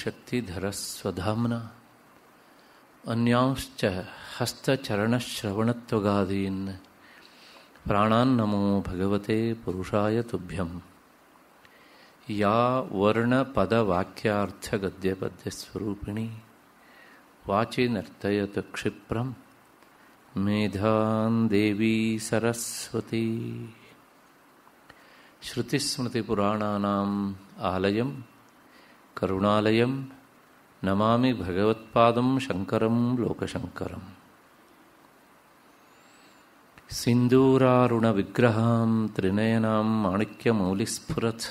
शक्तिधर स्वधाम अन्यांश्च हस्तचरणश्रवणत्वगादीन् प्राणान्नमो भगवते पुरुषाय तुभ्यं या वर्णपदवाक्यार्थगद्यपद्यस्वरूपिणी वाचि नर्तयत क्षिप्रं मेधां देवी सरस्वती श्रुतिस्मृतिपुराणानाम् आलयं करुणालयं नमामि भगवत्पादं शङ्करं लोकशङ्करम् सिन्दूरारुणविग्रहां त्रिनयनां माणिक्यमौलिस्फुरत्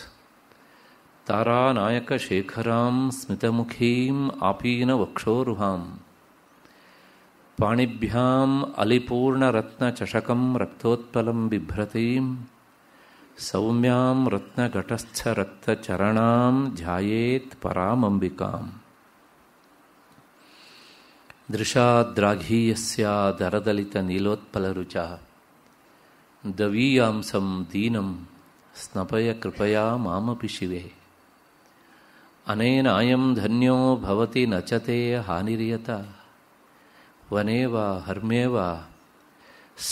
तारानायकशेखरां स्मितमुखीम् आपीनवक्षोरुहाम् पाणिभ्याम् अलिपूर्णरत्नचषकं रक्तोत्पलं बिभ्रतीम् सौम्याम रत्नघटस्थ रक्तचरणाम ध्यात पराम अंबिकाम दृशाद्राघीयस्यादरदलितनीलोत्पलरुचा दवीयांसं दीनम स्नपय कृपया मामपि शिवे अनेनायं धन्यो भवति न च ते वने वा हर्मे वा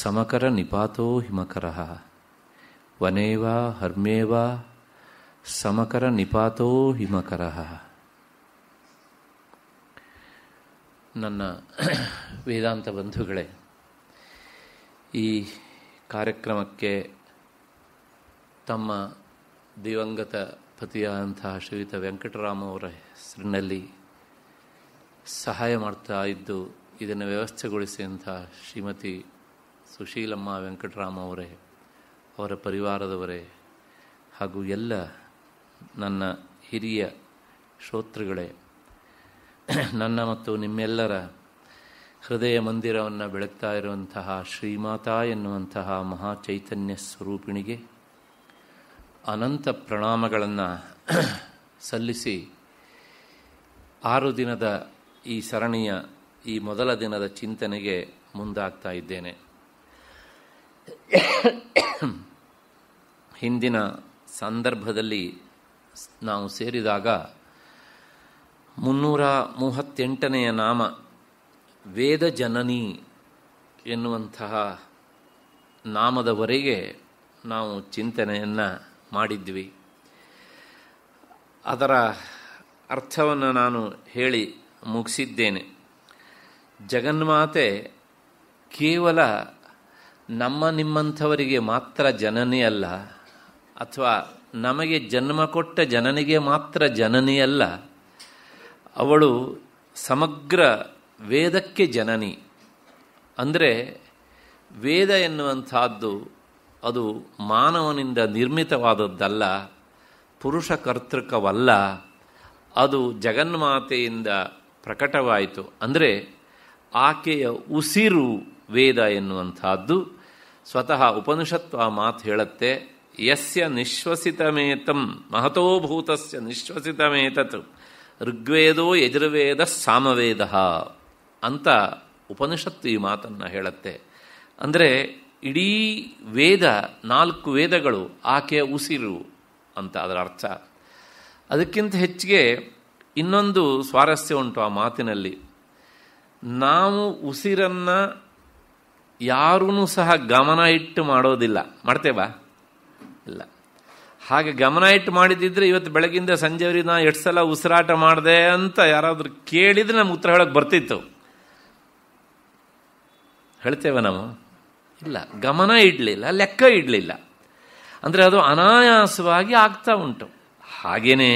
समकरनिपातो हिमकरः ವನೇವಾ ಹರ್ಮೇವಾ ಸಮಕರ ನಿಪಾತೋ ಹಿಮಕರ ನನ್ನ ವೇದಾಂತ ಬಂಧುಗಳೇ ಈ ಕಾರ್ಯಕ್ರಮಕ್ಕೆ ತಮ್ಮ ದಿವಂಗತ ಪತಿಯಾದಂತಹ ಶ್ರೀಯುತ ವೆಂಕಟರಾಮ ಅವರ ಹೆಸರಿನಲ್ಲಿ ಸಹಾಯ ಮಾಡ್ತಾ ಇದ್ದು ಇದನ್ನು ವ್ಯವಸ್ಥೆಗೊಳಿಸಿದಂತಹ ಶ್ರೀಮತಿ ಸುಶೀಲಮ್ಮ ವೆಂಕಟರಾಮ ಅವರೇ ಅವರ ಪರಿವಾರದವರೇ ಹಾಗೂ ಎಲ್ಲ ನನ್ನ ಹಿರಿಯ ಶ್ರೋತೃಗಳೇ ನನ್ನ ಮತ್ತು ನಿಮ್ಮೆಲ್ಲರ ಹೃದಯ ಮಂದಿರವನ್ನು ಬೆಳಗ್ತಾ ಇರುವಂತಹ ಶ್ರೀಮಾತಾ ಎನ್ನುವಂತಹ ಮಹಾ ಚೈತನ್ಯ ಸ್ವರೂಪಿಣಿಗೆ ಅನಂತ ಪ್ರಣಾಮಗಳನ್ನು ಸಲ್ಲಿಸಿ ಆರು ದಿನದ ಈ ಸರಣಿಯ ಈ ಮೊದಲ ದಿನದ ಚಿಂತನೆಗೆ ಮುಂದಾಗ್ತಾ ಇದ್ದೇನೆ ಹಿಂದಿನ ಸಂದರ್ಭದಲ್ಲಿ ನಾವು ಸೇರಿದಾಗ ಮುನ್ನೂರ ಮೂವತ್ತೆಂಟನೆಯ ನಾಮ ವೇದ ಜನನಿ ಎನ್ನುವಂತಹ ನಾಮದವರೆಗೆ ನಾವು ಚಿಂತನೆಯನ್ನು ಮಾಡಿದ್ವಿ ಅದರ ಅರ್ಥವನ್ನು ನಾನು ಹೇಳಿ ಮುಗಿಸಿದ್ದೇನೆ ಜಗನ್ಮಾತೆ ಕೇವಲ ನಮ್ಮ ನಿಮ್ಮಂಥವರಿಗೆ ಮಾತ್ರ ಜನನಿ ಅಲ್ಲ ಅಥವಾ ನಮಗೆ ಜನ್ಮ ಕೊಟ್ಟ ಜನನಿಗೆ ಮಾತ್ರ ಜನನಿಯಲ್ಲ ಅವಳು ಸಮಗ್ರ ವೇದಕ್ಕೆ ಜನನಿ ಅಂದರೆ ವೇದ ಎನ್ನುವಂಥದ್ದು ಅದು ಮಾನವನಿಂದ ನಿರ್ಮಿತವಾದದ್ದಲ್ಲ ಪುರುಷ ಕರ್ತೃಕವಲ್ಲ ಅದು ಜಗನ್ಮಾತೆಯಿಂದ ಪ್ರಕಟವಾಯಿತು ಅಂದರೆ ಆಕೆಯ ಉಸಿರು ವೇದ ಎನ್ನುವಂಥದ್ದು ಸ್ವತಃ ಉಪನಿಷತ್ತು ಆ ಮಾತು ಹೇಳುತ್ತೆ ಯಸ್ಯ ನಿಶ್ವಸಿತಮೇತಂ ಮಹತೋಭೂತಸ್ಯ ನಿಶ್ವಸಿತಮೇತತ್ ಋಗ್ವೇದೋ ಯಜುರ್ವೇದ ಸಾಮವೇದ ಅಂತ ಉಪನಿಷತ್ತು ಈ ಮಾತನ್ನು ಹೇಳುತ್ತೆ ಅಂದರೆ ಇಡೀ ವೇದ ನಾಲ್ಕು ವೇದಗಳು ಆಕೆಯ ಉಸಿರು ಅಂತ ಅದರ ಅರ್ಥ ಅದಕ್ಕಿಂತ ಹೆಚ್ಚಿಗೆ ಇನ್ನೊಂದು ಸ್ವಾರಸ್ಯ ಉಂಟು ಆ ಮಾತಿನಲ್ಲಿ ನಾವು ಉಸಿರನ್ನು ಯಾರೂ ಸಹ ಗಮನ ಇಟ್ಟು ಮಾಡೋದಿಲ್ಲ ಮಾಡ್ತೇವಾ ಇಲ್ಲ ಹಾಗೆ ಗಮನ ಇಟ್ಟು ಮಾಡಿದಿದ್ರೆ ಇವತ್ತು ಬೆಳಗಿಂದ ಸಂಜೆವರಿಗೆ ನಾ ಎಷ್ಟು ಸಲ ಉಸಿರಾಟ ಮಾಡಿದೆ ಅಂತ ಯಾರಾದರೂ ಕೇಳಿದರೆ ನಮ್ಗೆ ಉತ್ತರ ಹೇಳೋಕ್ಕೆ ಬರ್ತಿತ್ತು ಹೇಳ್ತೇವೆ ನಾವು ಇಲ್ಲ ಗಮನ ಇಡಲಿಲ್ಲ ಲೆಕ್ಕ ಇಡಲಿಲ್ಲ ಅಂದರೆ ಅದು ಅನಾಯಾಸವಾಗಿ ಆಗ್ತಾ ಉಂಟು ಹಾಗೆಯೇ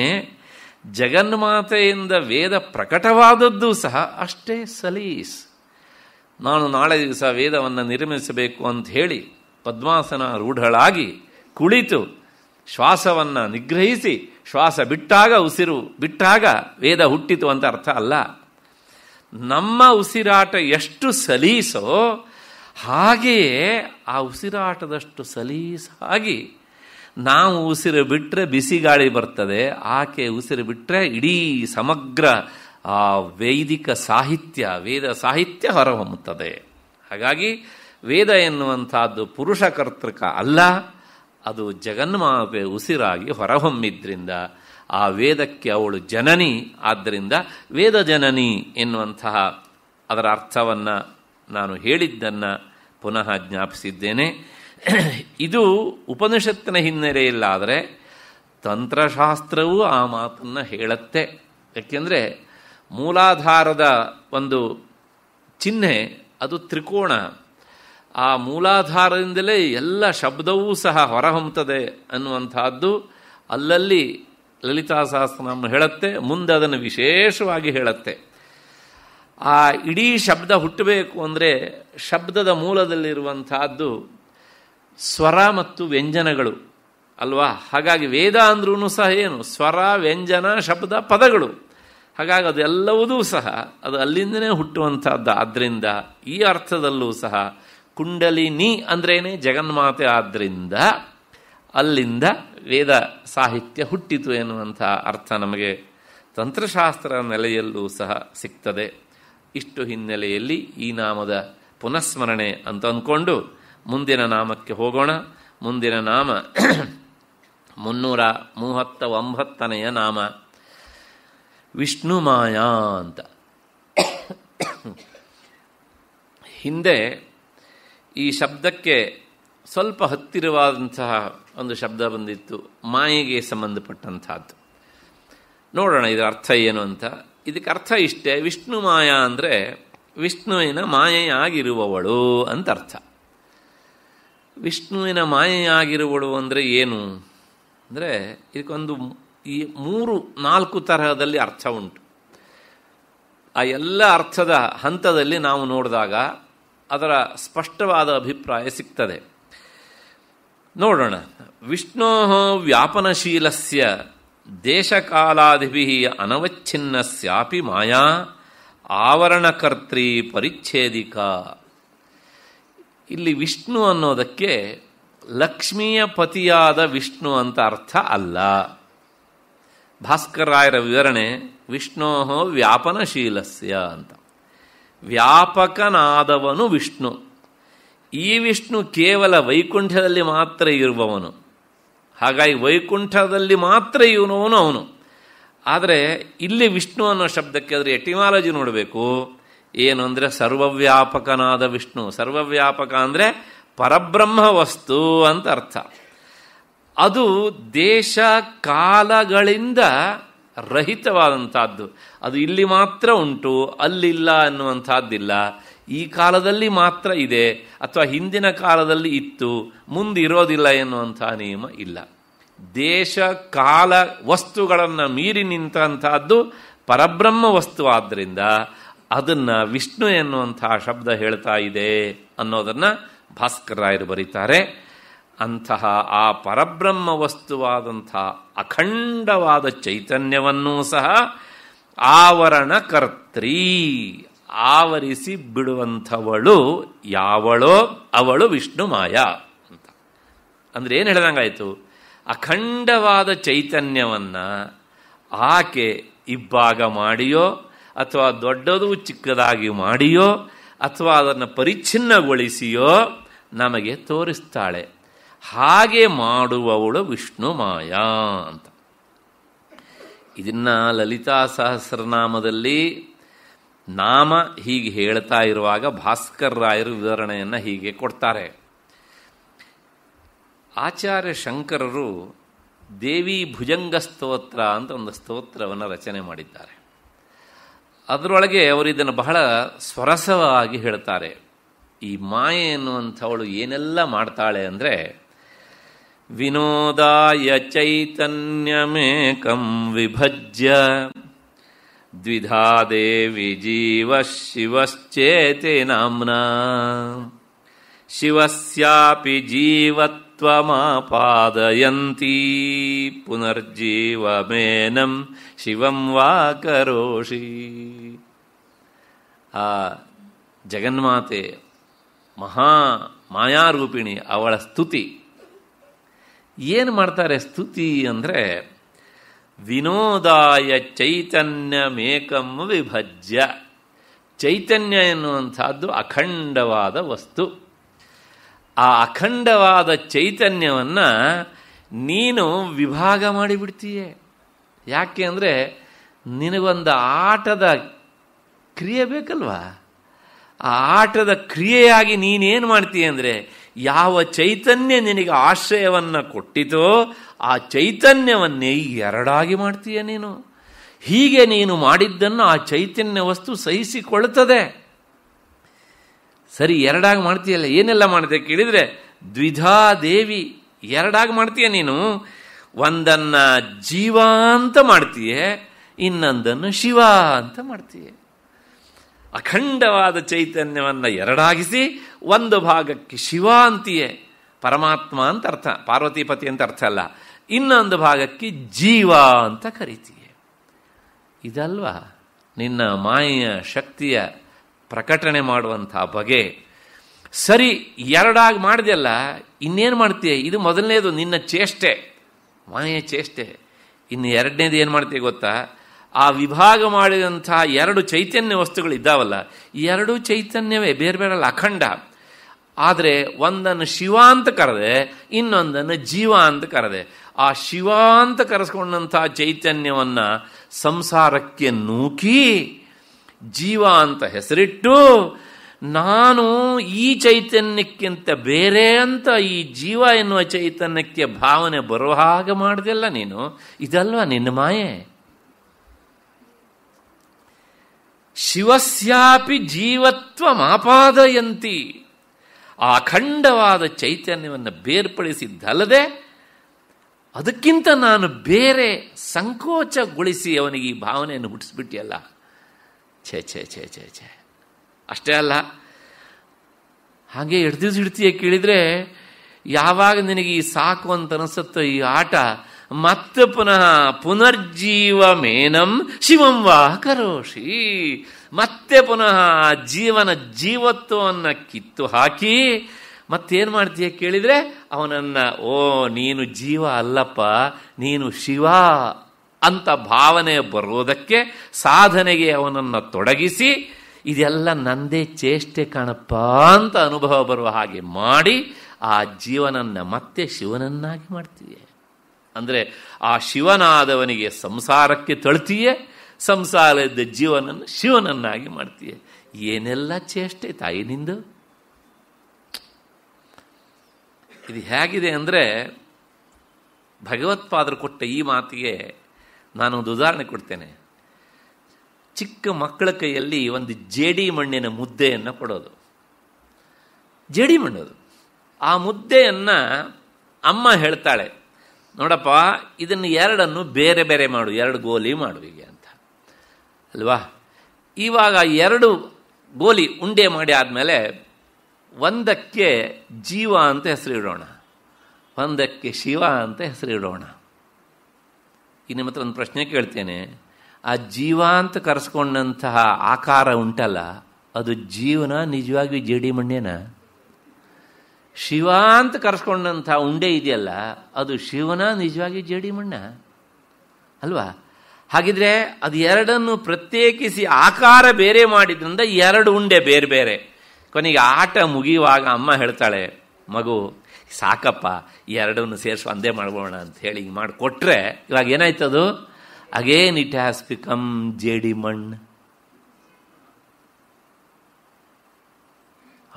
ಜಗನ್ಮಾತೆಯಿಂದ ವೇದ ಪ್ರಕಟವಾದದ್ದು ಸಹ ಅಷ್ಟೇ ಸಲೀಸ್ ನಾನು ನಾಳೆ ದಿವಸ ವೇದವನ್ನು ನಿರ್ಮಿಸಬೇಕು ಅಂತ ಹೇಳಿ ಪದ್ಮಾಸನ ರೂಢಳಾಗಿ ಕುಳಿತು ಶ್ವಾಸವನ್ನು ನಿಗ್ರಹಿಸಿ ಶ್ವಾಸ ಬಿಟ್ಟಾಗ ಉಸಿರು ಬಿಟ್ಟಾಗ ವೇದ ಹುಟ್ಟಿತು ಅಂತ ಅರ್ಥ ಅಲ್ಲ ನಮ್ಮ ಉಸಿರಾಟ ಎಷ್ಟು ಸಲೀಸೋ ಹಾಗೆಯೇ ಆ ಉಸಿರಾಟದಷ್ಟು ಸಲೀಸಾಗಿ ನಾವು ಉಸಿರು ಬಿಟ್ಟರೆ ಬಿಸಿ ಗಾಳಿ ಬರ್ತದೆ ಆಕೆ ಉಸಿರು ಬಿಟ್ಟರೆ ಇಡೀ ಸಮಗ್ರ ಆ ವೈದಿಕ ಸಾಹಿತ್ಯ ವೇದ ಸಾಹಿತ್ಯ ಹೊರಹೊಮ್ಮುತ್ತದೆ ಹಾಗಾಗಿ ವೇದ ಎನ್ನುವಂಥದ್ದು ಕರ್ತೃಕ ಅಲ್ಲ ಅದು ಜಗನ್ಮಾಪೆ ಉಸಿರಾಗಿ ಹೊರಹೊಮ್ಮಿದ್ರಿಂದ ಆ ವೇದಕ್ಕೆ ಅವಳು ಜನನಿ ಆದ್ದರಿಂದ ವೇದ ಜನನಿ ಎನ್ನುವಂತಹ ಅದರ ಅರ್ಥವನ್ನು ನಾನು ಹೇಳಿದ್ದನ್ನು ಪುನಃ ಜ್ಞಾಪಿಸಿದ್ದೇನೆ ಇದು ಉಪನಿಷತ್ತಿನ ಹಿನ್ನೆಲೆಯಲ್ಲಾದರೆ ತಂತ್ರಶಾಸ್ತ್ರವೂ ಆ ಮಾತನ್ನು ಹೇಳುತ್ತೆ ಯಾಕೆಂದರೆ ಮೂಲಾಧಾರದ ಒಂದು ಚಿಹ್ನೆ ಅದು ತ್ರಿಕೋಣ ಆ ಮೂಲಾಧಾರದಿಂದಲೇ ಎಲ್ಲ ಶಬ್ದವೂ ಸಹ ಹೊರಹೊಮ್ಮುತ್ತದೆ ಅನ್ನುವಂಥದ್ದು ಅಲ್ಲಲ್ಲಿ ಲಲಿತಾ ಸಹಸ್ರನಾಮ ಹೇಳುತ್ತೆ ಮುಂದೆ ಅದನ್ನು ವಿಶೇಷವಾಗಿ ಹೇಳುತ್ತೆ ಆ ಇಡೀ ಶಬ್ದ ಹುಟ್ಟಬೇಕು ಅಂದರೆ ಶಬ್ದದ ಮೂಲದಲ್ಲಿರುವಂತಹದ್ದು ಸ್ವರ ಮತ್ತು ವ್ಯಂಜನಗಳು ಅಲ್ವಾ ಹಾಗಾಗಿ ವೇದ ಅಂದ್ರೂ ಸಹ ಏನು ಸ್ವರ ವ್ಯಂಜನ ಶಬ್ದ ಪದಗಳು ಹಾಗಾಗಿ ಅದೆಲ್ಲವುದೂ ಸಹ ಅದು ಅಲ್ಲಿಂದನೇ ಹುಟ್ಟುವಂಥದ್ದು ಆದ್ದರಿಂದ ಈ ಅರ್ಥದಲ್ಲೂ ಸಹ ಕುಂಡಲಿನಿ ಅಂದ್ರೇನೆ ಜಗನ್ಮಾತೆ ಆದ್ದರಿಂದ ಅಲ್ಲಿಂದ ವೇದ ಸಾಹಿತ್ಯ ಹುಟ್ಟಿತು ಎನ್ನುವಂಥ ಅರ್ಥ ನಮಗೆ ತಂತ್ರಶಾಸ್ತ್ರ ನೆಲೆಯಲ್ಲೂ ಸಹ ಸಿಗ್ತದೆ ಇಷ್ಟು ಹಿನ್ನೆಲೆಯಲ್ಲಿ ಈ ನಾಮದ ಪುನಃಸ್ಮರಣೆ ಅಂತ ಅಂದ್ಕೊಂಡು ಮುಂದಿನ ನಾಮಕ್ಕೆ ಹೋಗೋಣ ಮುಂದಿನ ನಾಮ ಮುನ್ನೂರ ಮೂವತ್ತ ಒಂಬತ್ತನೆಯ ನಾಮ ವಿಷ್ಣು ಮಾಯಾ ಅಂತ ಹಿಂದೆ ಈ ಶಬ್ದಕ್ಕೆ ಸ್ವಲ್ಪ ಹತ್ತಿರವಾದಂತಹ ಒಂದು ಶಬ್ದ ಬಂದಿತ್ತು ಮಾಯೆಗೆ ಸಂಬಂಧಪಟ್ಟಂತಹದ್ದು ನೋಡೋಣ ಇದರ ಅರ್ಥ ಏನು ಅಂತ ಇದಕ್ಕೆ ಅರ್ಥ ಇಷ್ಟೇ ವಿಷ್ಣು ಮಾಯಾ ಅಂದರೆ ವಿಷ್ಣುವಿನ ಮಾಯೆಯಾಗಿರುವವಳು ಅಂತ ಅರ್ಥ ವಿಷ್ಣುವಿನ ಮಾಯೆಯಾಗಿರುವಳು ಅಂದರೆ ಏನು ಅಂದರೆ ಇದಕ್ಕೊಂದು ಈ ಮೂರು ನಾಲ್ಕು ತರಹದಲ್ಲಿ ಅರ್ಥ ಉಂಟು ಆ ಎಲ್ಲ ಅರ್ಥದ ಹಂತದಲ್ಲಿ ನಾವು ನೋಡಿದಾಗ ಅದರ ಸ್ಪಷ್ಟವಾದ ಅಭಿಪ್ರಾಯ ಸಿಗ್ತದೆ ನೋಡೋಣ ವಿಷ್ಣೋ ವ್ಯಾಪನಶೀಲಸ್ಯ ದೇಶಕಾಲಾದಿಭಿ ಅನವಚ್ಛಿನ್ನಸ್ಯಾಪಿ ಮಾಯಾ ಆವರಣಕರ್ತ್ರಿ ಪರಿಚ್ಛೇದಿಕ ಇಲ್ಲಿ ವಿಷ್ಣು ಅನ್ನೋದಕ್ಕೆ ಲಕ್ಷ್ಮಿಯ ಪತಿಯಾದ ವಿಷ್ಣು ಅಂತ ಅರ್ಥ ಅಲ್ಲ ಭಾಸ್ಕರಾಯರ ವಿವರಣೆ ವಿಷ್ಣೋಹೋ ವ್ಯಾಪನಶೀಲಸ್ಯ ಅಂತ ವ್ಯಾಪಕನಾದವನು ವಿಷ್ಣು ಈ ವಿಷ್ಣು ಕೇವಲ ವೈಕುಂಠದಲ್ಲಿ ಮಾತ್ರ ಇರುವವನು ಹಾಗಾಗಿ ವೈಕುಂಠದಲ್ಲಿ ಮಾತ್ರ ಇವನವನು ಅವನು ಆದರೆ ಇಲ್ಲಿ ವಿಷ್ಣು ಅನ್ನೋ ಶಬ್ದಕ್ಕೆ ಅದರ ಎಟಿಮಾಲಜಿ ನೋಡಬೇಕು ಏನು ಅಂದರೆ ಸರ್ವವ್ಯಾಪಕನಾದ ವಿಷ್ಣು ಸರ್ವವ್ಯಾಪಕ ಅಂದರೆ ಪರಬ್ರಹ್ಮ ವಸ್ತು ಅಂತ ಅರ್ಥ ಅದು ದೇಶ ಕಾಲಗಳಿಂದ ರಹಿತವಾದಂಥದ್ದು ಅದು ಇಲ್ಲಿ ಮಾತ್ರ ಉಂಟು ಅಲ್ಲಿಲ್ಲ ಅನ್ನುವಂಥದ್ದಿಲ್ಲ ಈ ಕಾಲದಲ್ಲಿ ಮಾತ್ರ ಇದೆ ಅಥವಾ ಹಿಂದಿನ ಕಾಲದಲ್ಲಿ ಇತ್ತು ಮುಂದಿರೋದಿಲ್ಲ ಎನ್ನುವಂಥ ನಿಯಮ ಇಲ್ಲ ದೇಶ ಕಾಲ ವಸ್ತುಗಳನ್ನು ಮೀರಿ ನಿಂತಹಂತಹದ್ದು ಪರಬ್ರಹ್ಮ ವಸ್ತು ಆದ್ದರಿಂದ ಅದನ್ನು ವಿಷ್ಣು ಎನ್ನುವಂತಹ ಶಬ್ದ ಹೇಳ್ತಾ ಇದೆ ಅನ್ನೋದನ್ನು ಭಾಸ್ಕರಾಯರು ಬರೀತಾರೆ ಅಂತಹ ಆ ಪರಬ್ರಹ್ಮ ವಸ್ತುವಾದಂಥ ಅಖಂಡವಾದ ಚೈತನ್ಯವನ್ನೂ ಸಹ ಆವರಣಕರ್ತ್ರಿ ಆವರಿಸಿ ಬಿಡುವಂಥವಳು ಯಾವಳೋ ಅವಳು ವಿಷ್ಣು ಮಾಯಾ ಅಂತ ಅಂದ್ರೆ ಏನು ಆಯಿತು ಅಖಂಡವಾದ ಚೈತನ್ಯವನ್ನು ಆಕೆ ಇಬ್ಬಾಗ ಮಾಡಿಯೋ ಅಥವಾ ದೊಡ್ಡದು ಚಿಕ್ಕದಾಗಿ ಮಾಡಿಯೋ ಅಥವಾ ಅದನ್ನು ಪರಿಚ್ಛಿನ್ನಗೊಳಿಸಿಯೋ ನಮಗೆ ತೋರಿಸ್ತಾಳೆ ಹಾಗೆ ಮಾಡುವವಳು ವಿಷ್ಣು ಮಾಯಾ ಅಂತ ಇದನ್ನ ಲಲಿತಾ ಸಹಸ್ರನಾಮದಲ್ಲಿ ನಾಮ ಹೀಗೆ ಹೇಳ್ತಾ ಇರುವಾಗ ಭಾಸ್ಕರ್ ರಾಯರು ವಿವರಣೆಯನ್ನು ಹೀಗೆ ಕೊಡ್ತಾರೆ ಆಚಾರ್ಯ ಶಂಕರರು ದೇವಿ ಭುಜಂಗ ಸ್ತೋತ್ರ ಅಂತ ಒಂದು ಸ್ತೋತ್ರವನ್ನು ರಚನೆ ಮಾಡಿದ್ದಾರೆ ಅದರೊಳಗೆ ಅವರು ಇದನ್ನು ಬಹಳ ಸ್ವರಸವಾಗಿ ಹೇಳ್ತಾರೆ ಈ ಮಾಯೆ ಎನ್ನುವಂಥವಳು ಏನೆಲ್ಲ ಮಾಡ್ತಾಳೆ ಅಂದರೆ विनोदाय चैतन्यमेकं विभज्य द्विधा देवि जीवः शिवश्चेति नाम्ना शिवस्यापि जीवत्वमापादयन्ती पुनर्जीवमेनं शिवं वा करोषि जगन्माते महामायारूपिणि अवळ ಏನು ಮಾಡ್ತಾರೆ ಸ್ತುತಿ ಅಂದರೆ ವಿನೋದಾಯ ಚೈತನ್ಯ ಮೇಕಂ ವಿಭಜ್ಯ ಚೈತನ್ಯ ಎನ್ನುವಂಥದ್ದು ಅಖಂಡವಾದ ವಸ್ತು ಆ ಅಖಂಡವಾದ ಚೈತನ್ಯವನ್ನು ನೀನು ವಿಭಾಗ ಮಾಡಿಬಿಡ್ತೀಯೇ ಯಾಕೆ ಅಂದರೆ ನಿನಗೊಂದು ಆಟದ ಕ್ರಿಯೆ ಬೇಕಲ್ವಾ ಆ ಆಟದ ಕ್ರಿಯೆಯಾಗಿ ನೀನೇನು ಮಾಡ್ತೀಯ ಅಂದರೆ ಯಾವ ಚೈತನ್ಯ ನಿನಗೆ ಆಶ್ರಯವನ್ನು ಕೊಟ್ಟಿತೋ ಆ ಚೈತನ್ಯವನ್ನೇ ಎರಡಾಗಿ ಮಾಡ್ತೀಯ ನೀನು ಹೀಗೆ ನೀನು ಮಾಡಿದ್ದನ್ನು ಆ ಚೈತನ್ಯ ವಸ್ತು ಸಹಿಸಿಕೊಳ್ಳುತ್ತದೆ ಸರಿ ಎರಡಾಗಿ ಮಾಡ್ತೀಯಲ್ಲ ಏನೆಲ್ಲ ಮಾಡಿದೆ ಕೇಳಿದರೆ ದ್ವಿಧಾ ದೇವಿ ಎರಡಾಗಿ ಮಾಡ್ತೀಯ ನೀನು ಒಂದನ್ನು ಜೀವ ಅಂತ ಮಾಡ್ತೀಯೆ ಇನ್ನೊಂದನ್ನು ಶಿವ ಅಂತ ಮಾಡ್ತೀಯೆ ಅಖಂಡವಾದ ಚೈತನ್ಯವನ್ನು ಎರಡಾಗಿಸಿ ಒಂದು ಭಾಗಕ್ಕೆ ಶಿವ ಅಂತೆಯೇ ಪರಮಾತ್ಮ ಅಂತ ಅರ್ಥ ಪಾರ್ವತಿಪತಿ ಅಂತ ಅರ್ಥ ಅಲ್ಲ ಇನ್ನೊಂದು ಭಾಗಕ್ಕೆ ಜೀವ ಅಂತ ಕರಿತೀಯ ಇದಲ್ವಾ ನಿನ್ನ ಮಾಯೆಯ ಶಕ್ತಿಯ ಪ್ರಕಟಣೆ ಮಾಡುವಂಥ ಬಗೆ ಸರಿ ಎರಡಾಗಿ ಮಾಡಿದೆಯಲ್ಲ ಇನ್ನೇನು ಮಾಡ್ತೀಯ ಇದು ಮೊದಲನೇದು ನಿನ್ನ ಚೇಷ್ಟೆ ಮಾಯೆಯ ಚೇಷ್ಟೆ ಇನ್ನು ಎರಡನೇದು ಏನು ಮಾಡ್ತೀಯ ಗೊತ್ತಾ ಆ ವಿಭಾಗ ಮಾಡಿದಂತಹ ಎರಡು ಚೈತನ್ಯ ವಸ್ತುಗಳು ಇದ್ದಾವಲ್ಲ ಎರಡು ಚೈತನ್ಯವೇ ಬೇರೆ ಬೇರೆ ಅಖಂಡ ಆದರೆ ಒಂದನ್ನು ಶಿವ ಅಂತ ಕರೆದೆ ಇನ್ನೊಂದನ್ನು ಜೀವ ಅಂತ ಕರೆದೆ ಆ ಶಿವ ಅಂತ ಕರೆಸ್ಕೊಂಡಂಥ ಚೈತನ್ಯವನ್ನು ಸಂಸಾರಕ್ಕೆ ನೂಕಿ ಜೀವ ಅಂತ ಹೆಸರಿಟ್ಟು ನಾನು ಈ ಚೈತನ್ಯಕ್ಕಿಂತ ಬೇರೆ ಅಂತ ಈ ಜೀವ ಎನ್ನುವ ಚೈತನ್ಯಕ್ಕೆ ಭಾವನೆ ಬರುವ ಹಾಗೆ ಮಾಡಿದೆಲ್ಲ ನೀನು ಇದಲ್ವಾ ನಿನ್ನ ಮಾಯೆ ಶಿವಸ್ಯಾಪಿ ಜೀವತ್ವ ಮಾಪಾದಯಂತಿ ಆ ಅಖಂಡವಾದ ಚೈತನ್ಯವನ್ನು ಬೇರ್ಪಡಿಸಿದ್ದಲ್ಲದೆ ಅದಕ್ಕಿಂತ ನಾನು ಬೇರೆ ಸಂಕೋಚಗೊಳಿಸಿ ಅವನಿಗೆ ಈ ಭಾವನೆಯನ್ನು ಹುಟ್ಟಿಸ್ಬಿಟ್ಟಿಯಲ್ಲ ಛೇ ಛೇ ಛೇ ಛೇ ಛೇ ಅಷ್ಟೇ ಅಲ್ಲ ಹಾಗೆ ಹಿಡ್ದಿಸ್ ಹಿಡ್ತೀಯ ಕೇಳಿದರೆ ಯಾವಾಗ ನಿನಗೆ ಈ ಸಾಕು ಅಂತ ಅನಿಸುತ್ತೋ ಈ ಆಟ ಮತ್ತೆ ಪುನಃ ಪುನರ್ಜೀವ ಮೇನಂ ಶಿವಂ ವಾ ಕರೋಷಿ ಮತ್ತೆ ಪುನಃ ಜೀವನ ಜೀವತ್ವವನ್ನು ಕಿತ್ತು ಹಾಕಿ ಮತ್ತೇನು ಮಾಡ್ತೀಯ ಕೇಳಿದರೆ ಅವನನ್ನ ಓ ನೀನು ಜೀವ ಅಲ್ಲಪ್ಪ ನೀನು ಶಿವ ಅಂತ ಭಾವನೆ ಬರೋದಕ್ಕೆ ಸಾಧನೆಗೆ ಅವನನ್ನು ತೊಡಗಿಸಿ ಇದೆಲ್ಲ ನಂದೇ ಚೇಷ್ಟೆ ಕಾಣಪ್ಪ ಅಂತ ಅನುಭವ ಬರುವ ಹಾಗೆ ಮಾಡಿ ಆ ಜೀವನನ್ನ ಮತ್ತೆ ಶಿವನನ್ನಾಗಿ ಮಾಡ್ತೀಯ ಅಂದರೆ ಆ ಶಿವನಾದವನಿಗೆ ಸಂಸಾರಕ್ಕೆ ತಳ್ತೀಯೇ ಸಂಸಾರದ ಜೀವನನ್ನು ಶಿವನನ್ನಾಗಿ ಮಾಡ್ತೀಯ ಏನೆಲ್ಲ ಚೇಷ್ಟೆ ತಾಯಿ ನಿಂದು ಇದು ಹೇಗಿದೆ ಅಂದರೆ ಭಗವತ್ಪಾದರು ಕೊಟ್ಟ ಈ ಮಾತಿಗೆ ನಾನೊಂದು ಉದಾಹರಣೆ ಕೊಡ್ತೇನೆ ಚಿಕ್ಕ ಮಕ್ಕಳ ಕೈಯಲ್ಲಿ ಒಂದು ಜೇಡಿ ಮಣ್ಣಿನ ಮುದ್ದೆಯನ್ನು ಕೊಡೋದು ಜೇಡಿ ಮಣ್ಣದು ಆ ಮುದ್ದೆಯನ್ನು ಅಮ್ಮ ಹೇಳ್ತಾಳೆ ನೋಡಪ್ಪ ಇದನ್ನು ಎರಡನ್ನು ಬೇರೆ ಬೇರೆ ಮಾಡು ಎರಡು ಗೋಲಿ ಮಾಡುವಿಗೆ ಅಂತ ಅಲ್ವಾ ಇವಾಗ ಎರಡು ಗೋಲಿ ಉಂಡೆ ಮಾಡಿ ಆದಮೇಲೆ ಒಂದಕ್ಕೆ ಜೀವ ಅಂತ ಹೆಸರಿಡೋಣ ಒಂದಕ್ಕೆ ಶಿವ ಅಂತ ಹೆಸರಿಡೋಣ ಇಡೋಣ ನಿಮ್ಮ ಹತ್ರ ಒಂದು ಪ್ರಶ್ನೆ ಕೇಳ್ತೇನೆ ಆ ಜೀವ ಅಂತ ಕರೆಸ್ಕೊಂಡಂತಹ ಆಕಾರ ಉಂಟಲ್ಲ ಅದು ಜೀವನ ನಿಜವಾಗಿಯೂ ಜೇಡಿ ಮಣ್ಣೇನಾ ಶಿವ ಅಂತ ಕರೆಸ್ಕೊಂಡಂಥ ಉಂಡೆ ಇದೆಯಲ್ಲ ಅದು ಶಿವನ ನಿಜವಾಗಿ ಜೇಡಿ ಮಣ್ಣ ಅಲ್ವಾ ಹಾಗಿದ್ರೆ ಅದು ಎರಡನ್ನು ಪ್ರತ್ಯೇಕಿಸಿ ಆಕಾರ ಬೇರೆ ಮಾಡಿದ್ರಿಂದ ಎರಡು ಉಂಡೆ ಬೇರೆ ಬೇರೆ ಕೊನೆಗೆ ಆಟ ಮುಗಿಯುವಾಗ ಅಮ್ಮ ಹೇಳ್ತಾಳೆ ಮಗು ಸಾಕಪ್ಪ ಎರಡನ್ನು ಸೇರಿಸು ಅಂದೇ ಮಾಡ್ಬೋಣ ಅಂತ ಹೇಳಿ ಹಿಂಗೆ ಮಾಡಿಕೊಟ್ರೆ ಇವಾಗ ಏನಾಯ್ತದು ಅಗೇನ್ ಇಟ್ ಹ್ಯಾಸ್ ಬಿಕಮ್ ಜೇಡಿ ಮಣ್ಣು